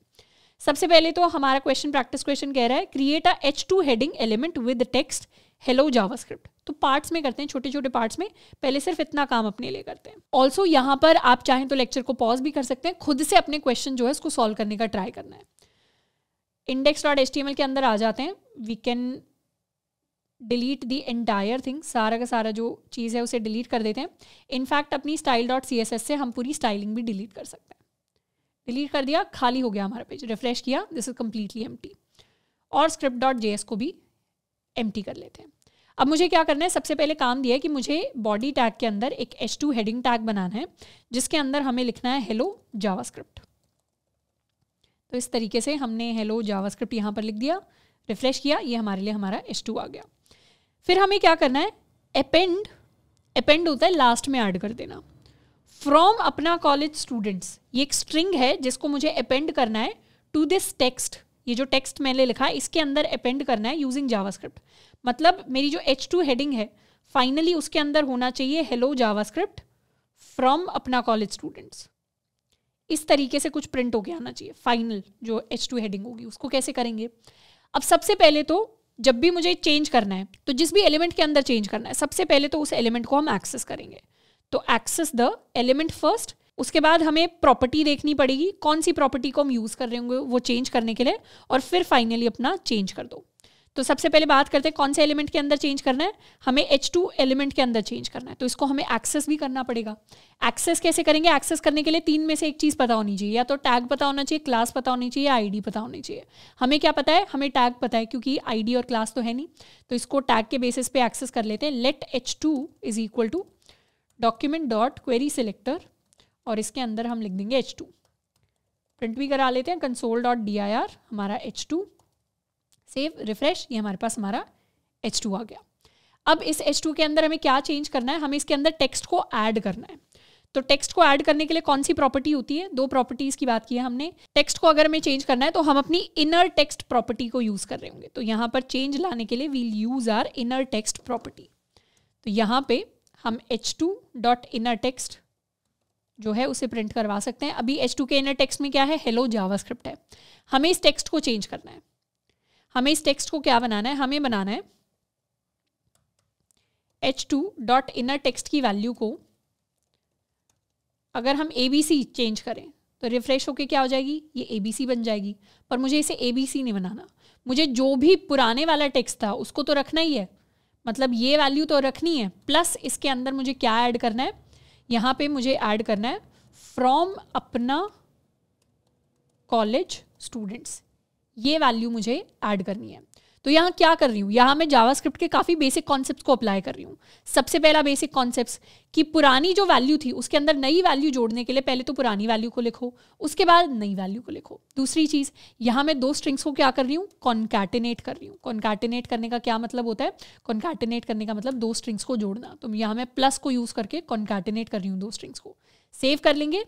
सबसे पहले तो हमारा क्वेश्चन प्रैक्टिस क्वेश्चन कह रहा है create a H two heading element with text hello JavaScript तो पार्ट्स में करते हैं छोटे छोटे पार्ट्स में पहले सिर्फ इतना काम अपने लिए करते हैं ऑल्सो यहाँ पर आप चाहें तो लेक्चर को पॉज भी कर सकते हैं खुद से अपने क्वेश्चन जो है उसको सॉल्व करने का ट्राई करना है इंडेक्स डॉट एस के अंदर आ जाते हैं we can delete the entire thing सारा का सारा जो चीज़ है उसे डिलीट कर देते हैं इनफैक्ट अपनी style dot C S S से हम पूरी स्टाइलिंग भी डिलीट कर सकते हैं डिलीट कर दिया खाली हो गया हमारा पेज रिफ्रेश किया दिस इज कम्प्लीटली एम और स्क्रिप्ट डॉट जे एस को भी एम कर लेते हैं अब मुझे क्या करना है सबसे पहले काम दिया है कि मुझे बॉडी टैग के अंदर एक एच टू हेडिंग टैग बनाना है जिसके अंदर हमें लिखना है हेलो जावास्क्रिप्ट तो इस तरीके से हमने हेलो जावास्क्रिप्ट यहाँ पर लिख दिया रिफ्रेश किया ये हमारे लिए हमारा एच टू आ गया फिर हमें क्या करना है अपेंड अपेंड होता है लास्ट में ऐड कर देना फ्रॉम अपना कॉलेज स्टूडेंट्स ये एक स्ट्रिंग है जिसको मुझे अपेंड करना है टू दिस टेक्स्ट ये जो टेक्स्ट मैंने लिखा है इसके अंदर अपेंड करना है यूजिंग जावास्क्रिप्ट मतलब मेरी जो एच टू हेडिंग है फाइनली उसके अंदर होना चाहिए hello JavaScript from Apna College students इस तरीके से कुछ प्रिंट होके आना चाहिए फाइनल जो एच टू हेडिंग होगी उसको कैसे करेंगे अब सबसे पहले तो जब भी मुझे चेंज करना है तो जिस भी एलिमेंट के अंदर चेंज करना है सबसे पहले तो उस एलिमेंट को हम एक्सेस करेंगे तो एक्सेस द एलिमेंट फर्स्ट उसके बाद हमें प्रॉपर्टी देखनी पड़ेगी कौन सी प्रॉपर्टी को हम यूज़ कर रहे होंगे वो चेंज करने के लिए और फिर फाइनली अपना चेंज कर दो तो सबसे पहले बात करते हैं कौन से एलिमेंट के अंदर चेंज करना है हमें एच टू एलिमेंट के अंदर चेंज करना है तो इसको हमें एक्सेस भी करना पड़ेगा एक्सेस कैसे करेंगे एक्सेस करने के लिए तीन में से एक चीज़ पता होनी चाहिए या तो टैग पता होना चाहिए क्लास पता होनी चाहिए या डी पता होनी चाहिए हमें क्या पता है हमें टैग पता है क्योंकि डी और क्लास तो है नहीं तो इसको टैग के बेसिस पे एक्सेस कर लेते हैं let H two is equal to document dot query selector और इसके अंदर हम लिख देंगे एच टू प्रिंट भी करा लेते हैं console dot D I R हमारा एच टू सेव रिफ्रेश ये हमारे पास हमारा एच टू आ गया अब इस एच टू के अंदर हमें क्या चेंज करना है हमें इसके अंदर टेक्स्ट को ऐड करना है तो टेक्स्ट को ऐड करने के लिए कौन सी प्रॉपर्टी होती है दो प्रॉपर्टीज की बात की है हमने टेक्स्ट को अगर हमें चेंज करना है तो हम अपनी इनर टेक्स्ट प्रॉपर्टी को यूज कर रहे होंगे तो यहाँ पर चेंज लाने के लिए we'll use our inner text property तो यहाँ पे हम H two dot inner text जो है उसे प्रिंट करवा सकते हैं अभी एच टू के इनर टेक्स्ट में क्या है हेलो जावास्क्रिप्ट है हमें इस टेक्स्ट को चेंज करना है हमें इस टेक्स्ट को क्या बनाना है हमें बनाना है H two dot inner text की वैल्यू को अगर हम ए बी सी चेंज करें तो रिफ्रेश होके क्या हो जाएगी ये ए बी सी बन जाएगी पर मुझे इसे ए बी सी नहीं बनाना मुझे जो भी पुराने वाला टेक्स्ट था उसको तो रखना ही है मतलब ये वैल्यू तो रखनी है प्लस इसके अंदर मुझे क्या ऐड करना है यहाँ पे मुझे ऐड करना है फ्रॉम अपना कॉलेज स्टूडेंट्स ये वैल्यू मुझे ऐड करनी है तो यहाँ क्या कर रही हूँ यहाँ मैं जावास्क्रिप्ट के काफ़ी बेसिक कॉन्सेप्ट्स को अप्लाई कर रही हूँ सबसे पहला बेसिक कॉन्सेप्ट्स कि पुरानी जो वैल्यू थी उसके अंदर नई वैल्यू जोड़ने के लिए पहले तो पुरानी वैल्यू को लिखो उसके बाद नई वैल्यू को लिखो दूसरी चीज़ यहाँ मैं दो स्ट्रिंग्स को क्या कर रही हूँ कॉन्कैटिनेट कर रही हूँ कॉन्कैटिनेट करने का क्या मतलब होता है कॉन्कैटिनेट करने का मतलब दो स्ट्रिंग्स को जोड़ना तो यहाँ मैं प्लस को यूज़ करके कॉन्कैटिनेट कर रही हूँ दो स्ट्रिंग्स को सेव कर लेंगे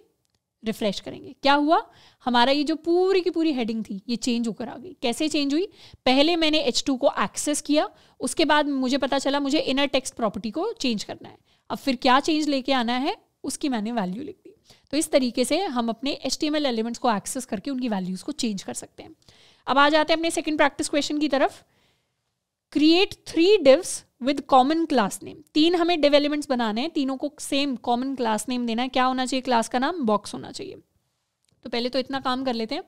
रिफ्रेश करेंगे क्या हुआ हमारा ये जो पूरी की पूरी हेडिंग थी ये चेंज होकर आ गई कैसे चेंज हुई पहले मैंने एच टू को एक्सेस किया उसके बाद मुझे पता चला मुझे इनर टेक्स्ट प्रॉपर्टी को चेंज करना है अब फिर क्या चेंज लेके आना है उसकी मैंने वैल्यू लिख दी तो इस तरीके से हम अपने एच एलिमेंट्स को एक्सेस करके उनकी वैल्यूज़ को चेंज कर सकते हैं अब आ जाते हैं अपने सेकेंड प्रैक्टिस क्वेश्चन की तरफ create three divs with common class name तीन हमें डेवलपमेंट्स बनाने हैं तीनों को सेम कॉमन क्लास नेम देना है क्या होना चाहिए क्लास का नाम बॉक्स होना चाहिए तो पहले तो इतना काम कर लेते हैं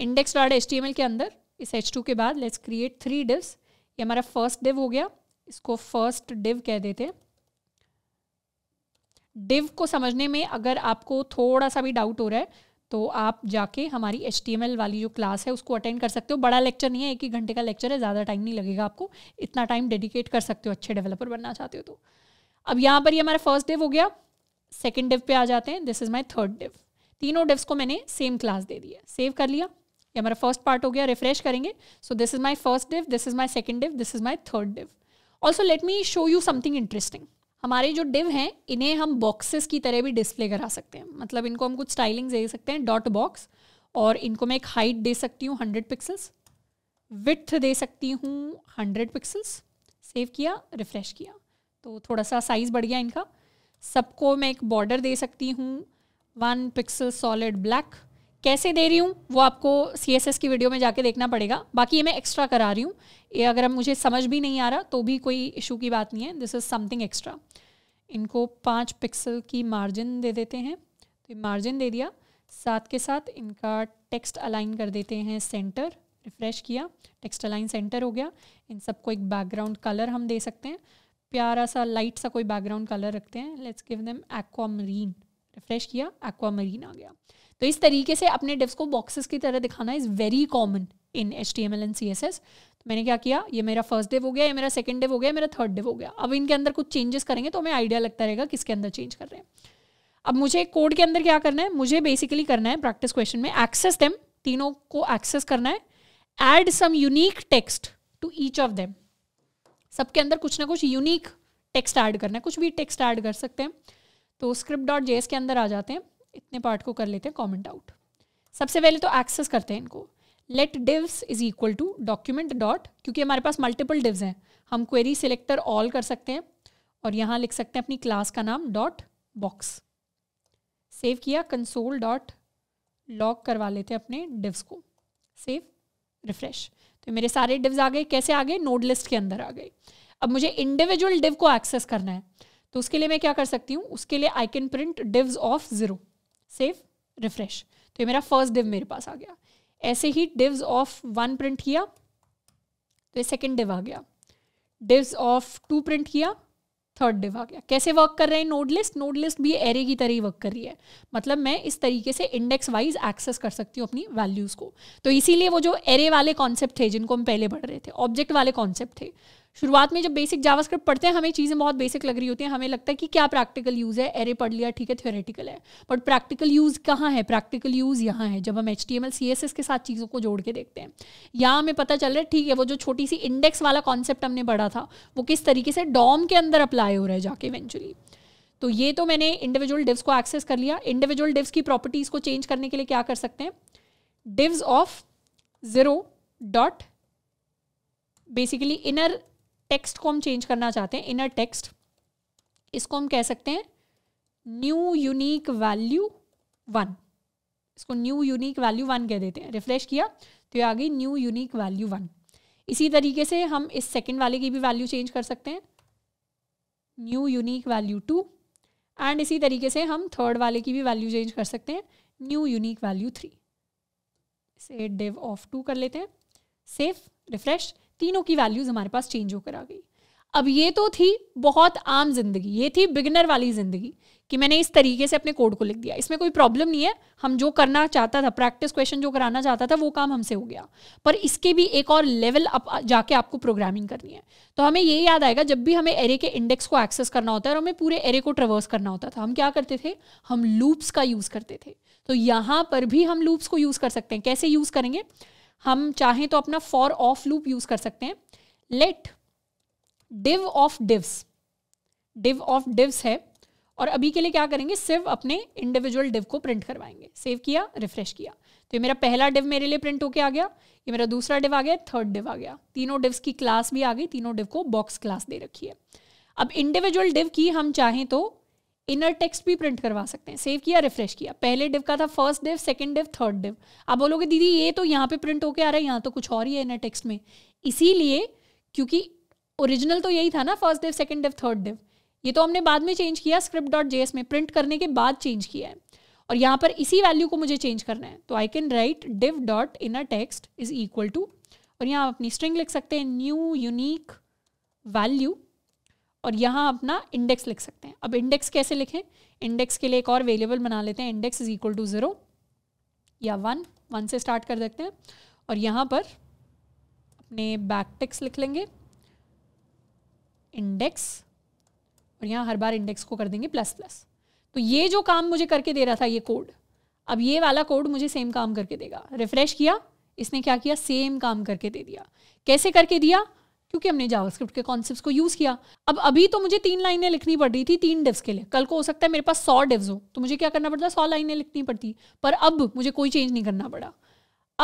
index dot H T M L के अंदर इस एच टू के बाद लेट्स क्रिएट थ्री डिव्स ये हमारा फर्स्ट डिव हो गया इसको फर्स्ट डिव कह देते हैं डिव को समझने में अगर आपको थोड़ा सा भी डाउट हो रहा है तो आप जाके हमारी एच वाली जो क्लास है उसको अटेंड कर सकते हो बड़ा लेक्चर नहीं है एक ही घंटे का लेक्चर है ज़्यादा टाइम नहीं लगेगा आपको इतना टाइम डेडिकेट कर सकते हो अच्छे डेवलपर बनना चाहते हो तो अब यहाँ पर ये हमारा फर्स्ट डिव हो गया सेकेंड डिव पे आ जाते हैं this is my third div तीनों डिव्स को मैंने सेम क्लास दे दी है सेव कर लिया ये हमारा फर्स्ट पार्ट हो गया रिफ्रेश करेंगे so this is my first div this is my second div this is my third div also let me show you something interesting हमारे जो डिव हैं इन्हें हम बॉक्सेस की तरह भी डिस्प्ले करा सकते हैं मतलब इनको हम कुछ स्टाइलिंग दे सकते हैं डॉट बॉक्स और इनको मैं एक हाइट दे सकती हूँ हंड्रेड पिक्सल्स विथ दे सकती हूँ हंड्रेड पिक्सल्स सेव किया रिफ़्रेश किया तो थोड़ा सा साइज़ बढ़ गया इनका सबको मैं एक बॉर्डर दे सकती हूँ वन पिक्सल सॉलिड ब्लैक कैसे दे रही हूँ वो आपको सी एस एस की वीडियो में जाके देखना पड़ेगा बाकी ये मैं एक्स्ट्रा करा रही हूँ ये अगर अब मुझे समझ भी नहीं आ रहा तो भी कोई इशू की बात नहीं है दिस इज़ समथिंग एक्स्ट्रा इनको पाँच पिक्सल की मार्जिन दे देते हैं तो मार्जिन दे दिया साथ के साथ इनका टेक्स्ट अलाइन कर देते हैं सेंटर रिफ़्रेश किया टेक्स्ट अलाइन सेंटर हो गया इन सबको एक बैकग्राउंड कलर हम दे सकते हैं प्यारा सा लाइट सा कोई बैकग्राउंड कलर रखते हैं let's give them aquamarine refresh किया एक्वा मरीन आ गया तो इस तरीके से अपने डिव्स को बॉक्सेस की तरह दिखाना is very common in H T M L and C S S तो मैंने क्या किया ये मेरा फर्स्ट डिव हो गया ये मेरा सेकंड डिव हो गया मेरा थर्ड डिव हो गया अब इनके अंदर कुछ चेंजेस करेंगे तो हमें आइडिया लगता रहेगा किसके अंदर चेंज कर रहे हैं अब मुझे कोड के अंदर क्या करना है मुझे बेसिकली करना है प्रैक्टिस क्वेश्चन में एक्सेस देम तीनों को एक्सेस करना है add some unique text to each of them सबके अंदर कुछ ना कुछ यूनिक टेक्स्ट ऐड करना है कुछ भी टेक्स्ट ऐड कर सकते हैं तो स्क्रिप्ट डॉट जे के अंदर आ जाते हैं इतने पार्ट को कर लेते हैं कॉमेंट आउट सबसे पहले तो एक्सेस करते हैं इनको let divs is equal to document dot क्योंकि हमारे पास मल्टीपल डिव्स हैं हम क्वेरी सिलेक्टर ऑल कर सकते हैं और यहाँ लिख सकते हैं अपनी क्लास का नाम डॉट बॉक्स सेव किया कंसोल डॉट लॉक करवा लेते हैं अपने डिव्स को सेव रिफ्रेश तो मेरे सारे डिव्स आ गए कैसे आ गए नोड लिस्ट के अंदर आ गए अब मुझे इंडिविजुअल डिव को एक्सेस करना है तो उसके लिए मैं क्या कर सकती हूँ उसके लिए I can print divs of zero save refresh तो ये मेरा फर्स्ट डिव मेरे पास आ गया ऐसे ही डिव्स ऑफ वन प्रिंट किया तो ये सेकेंड डिव आ गया डिव्स ऑफ टू प्रिंट किया थर्ड डिव आ गया कैसे वर्क कर रहे हैं नोड लिस्ट नोड लिस्ट भी एरे की तरह ही वर्क कर रही है मतलब मैं इस तरीके से इंडेक्स वाइज एक्सेस कर सकती हूँ अपनी वैल्यूज़ को तो इसीलिए वो जो एरे वाले कॉन्सेप्ट थे जिनको हम पहले पढ़ रहे थे ऑब्जेक्ट वाले कॉन्सेप्ट थे शुरुआत में जब बेसिक जावास्क्रिप्ट पढ़ते हैं हमें चीज़ें बहुत बेसिक लग रही होती हैं हमें लगता है कि क्या प्रैक्टिकल यूज़ है एरे पढ़ लिया ठीक है थ्योरेटिकल है बट प्रैक्टिकल यूज़ कहाँ है प्रैक्टिकल यूज़ यहाँ है जब हम एच टी के साथ चीज़ों को जोड़ के देखते हैं या हमें पता चल रहा है ठीक है वो जो छोटी सी इंडेक्स वाला कॉन्सेप्ट हमने पढ़ा था वो किस तरीके से डॉम के अंदर अप्लाई हो रहा है जाके इवेंचुअली तो ये तो मैंने इंडिविजुअल डिव्स को एक्सेस कर लिया इंडिविजुअल डिव्स की प्रॉपर्टीज़ को चेंज करने के लिए क्या कर सकते हैं divs of zero dot basically inner text को हम चेंज करना चाहते हैं इनर टेक्स्ट इसको हम कह सकते हैं न्यू यूनिक वैल्यू वन इसको न्यू यूनिक वैल्यू वन कह देते हैं रिफ्रेश किया तो ये आ गई न्यू यूनिक वैल्यू वन इसी तरीके से हम इस सेकंड वाले की भी वैल्यू चेंज कर सकते हैं new unique value two and इसी तरीके से हम थर्ड वाले की भी वैल्यू चेंज कर सकते हैं न्यू यूनिक वैल्यू थ्री इसे डिव ऑफ टू कर लेते हैं सेफ रिफ्रेश तीनों की वैल्यूज हमारे पास चेंज होकर आ गई अब ये तो थी बहुत आम जिंदगी ये थी बिगनर वाली जिंदगी कि मैंने इस तरीके से अपने कोड को लिख दिया इसमें कोई प्रॉब्लम नहीं है हम जो करना चाहता था प्रैक्टिस क्वेश्चन जो कराना चाहता था वो काम हमसे हो गया पर इसके भी एक और लेवल अप जाके आपको प्रोग्रामिंग करनी है तो हमें ये याद आएगा जब भी हमें एरे के इंडेक्स को एक्सेस करना होता है और हमें पूरे एरे को ट्रवर्स करना होता था हम क्या करते थे हम लूप्स का यूज़ करते थे तो यहाँ पर भी हम लूप्स को यूज़ कर सकते हैं कैसे यूज़ करेंगे हम चाहें तो अपना फॉर ऑफ लूप यूज कर सकते हैं let div of divs div of divs है और अभी के लिए क्या करेंगे सिर्फ अपने इंडिविजुअल डिव को प्रिंट करवाएंगे सेव किया रिफ्रेश किया तो ये मेरा पहला डिव मेरे लिए प्रिंट होके आ गया ये मेरा दूसरा डिव आ गया थर्ड डिव आ गया तीनों डिव्स की क्लास भी आ गई तीनों डिव को बॉक्स क्लास दे रखी है अब इंडिविजुअल डिव की हम चाहें तो इनर टेक्स्ट भी प्रिंट करवा सकते हैं सेव किया रिफ्रेश किया पहले डिव का था first div second div third div आप बोलोगे दीदी ये तो यहाँ पे प्रिंट होके आ रहा है यहाँ तो कुछ और ही है इनर टेक्स्ट में इसीलिए क्योंकि ओरिजिनल तो यही था ना first div second div third div ये तो हमने बाद में चेंज किया स्क्रिप्ट डॉट जे में प्रिंट करने के बाद चेंज किया है और यहाँ पर इसी वैल्यू को मुझे चेंज करना है तो I can write div dot inner text is equal to और यहाँ आप अपनी स्ट्रिंग लिख सकते हैं न्यू यूनिक वैल्यू और यहाँ अपना इंडेक्स लिख सकते हैं अब इंडेक्स कैसे लिखें इंडेक्स के लिए एक और वेरिएबल बना लेते हैं index is equal to zero या वन वन से स्टार्ट कर देते हैं और यहाँ पर अपने बैक टेक्स लिख लेंगे इंडेक्स और यहाँ हर बार इंडेक्स को कर देंगे प्लस प्लस तो ये जो काम मुझे करके दे रहा था ये कोड अब ये वाला कोड मुझे सेम काम करके देगा रिफ्रेश किया इसने क्या किया सेम काम करके दे दिया कैसे करके दिया क्योंकि हमने जावास्क्रिप्ट के कॉन्सेप्ट को यूज़ किया अब अभी तो मुझे तीन लाइनें लिखनी पड़ रही थी तीन डिव्स के लिए कल को हो सकता है मेरे पास सौ डिव्स हो तो मुझे क्या करना पड़ता सौ लाइनें लिखनी पड़ती पर अब मुझे कोई चेंज नहीं करना पड़ा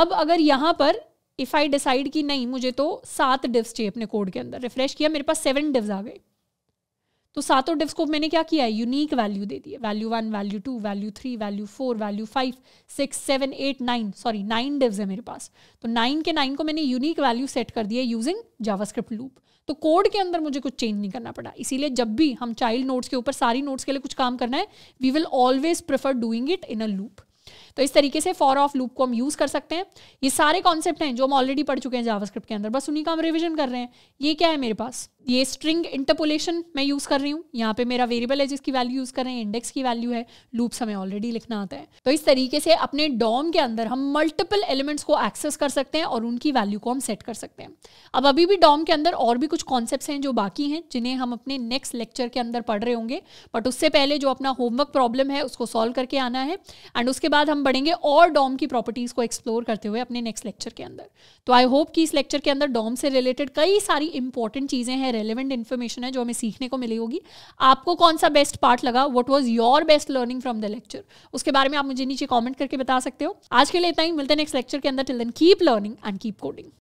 अब अगर यहाँ पर इफ़ आई डिसाइड कि नहीं मुझे तो सात डिव्स चाहिए अपने कोड के अंदर रिफ्रेश किया मेरे पास सेवन डिव्स आ गए तो सातों डिव्स को मैंने क्या किया है यूनिक वैल्यू दे दी है value one value two value three value four value five six seven eight nine sorry nine divs है मेरे पास तो नाइन के नाइन को मैंने यूनिक वैल्यू सेट कर दिया यूजिंग जावास्क्रिप्ट लूप तो कोड के अंदर मुझे कुछ चेंज नहीं करना पड़ा इसीलिए जब भी हम चाइल्ड नोट्स के ऊपर सारी नोट्स के लिए कुछ काम करना है we will always prefer doing it in a loop तो इस तरीके से फॉर ऑफ लूप को हम यूज़ कर सकते हैं ये सारे कॉन्सेप्ट हैं जो हम ऑलरेडी पढ़ चुके हैं जावास्क्रिप्ट के अंदर बस उन्हीं का हम रिविजन कर रहे हैं ये क्या है मेरे पास ये स्ट्रिंग इंटरपोलेशन मैं यूज़ कर रही हूँ यहाँ पे मेरा वेरिएबल है जिसकी वैल्यू यूज़ कर रहे हैं इंडेक्स की वैल्यू है लूप्स हमें ऑलरेडी लिखना आता है तो इस तरीके से अपने डॉम के अंदर हम मल्टीपल एलिमेंट्स को एक्सेस कर सकते हैं और उनकी वैल्यू को हम सेट कर सकते हैं अब अभी भी डॉम के अंदर और भी कुछ कॉन्सेप्ट हैं जो बाकी हैं जिन्हें हम अपने नेक्स्ट लेक्चर के अंदर पढ़ रहे होंगे बट उससे पहले जो अपना होमवर्क प्रॉब्लम है उसको सॉल्व करके आना है एंड उसके बाद हम बढ़ेंगे और डॉम की प्रॉपर्टीज को एक्सप्लोर करते हुए अपने नेक्स्ट लेक्चर के अंदर तो आई होप कि इस लेक्चर के अंदर डॉम से रिलेटेड कई सारी इंपॉर्टेंट चीज़ें हैं रेलिवेंट इन्फॉर्मेशन है जो हमें सीखने को मिली होगी आपको कौन सा बेस्ट पार्ट लगा what was your best learning from the lecture उसके बारे में आप मुझे नीचे कॉमेंट करके बता सकते हो आज के लिए इतना ही मिलते हैं नेक्स्ट लेक्चर के अंदर till then keep learning and keep coding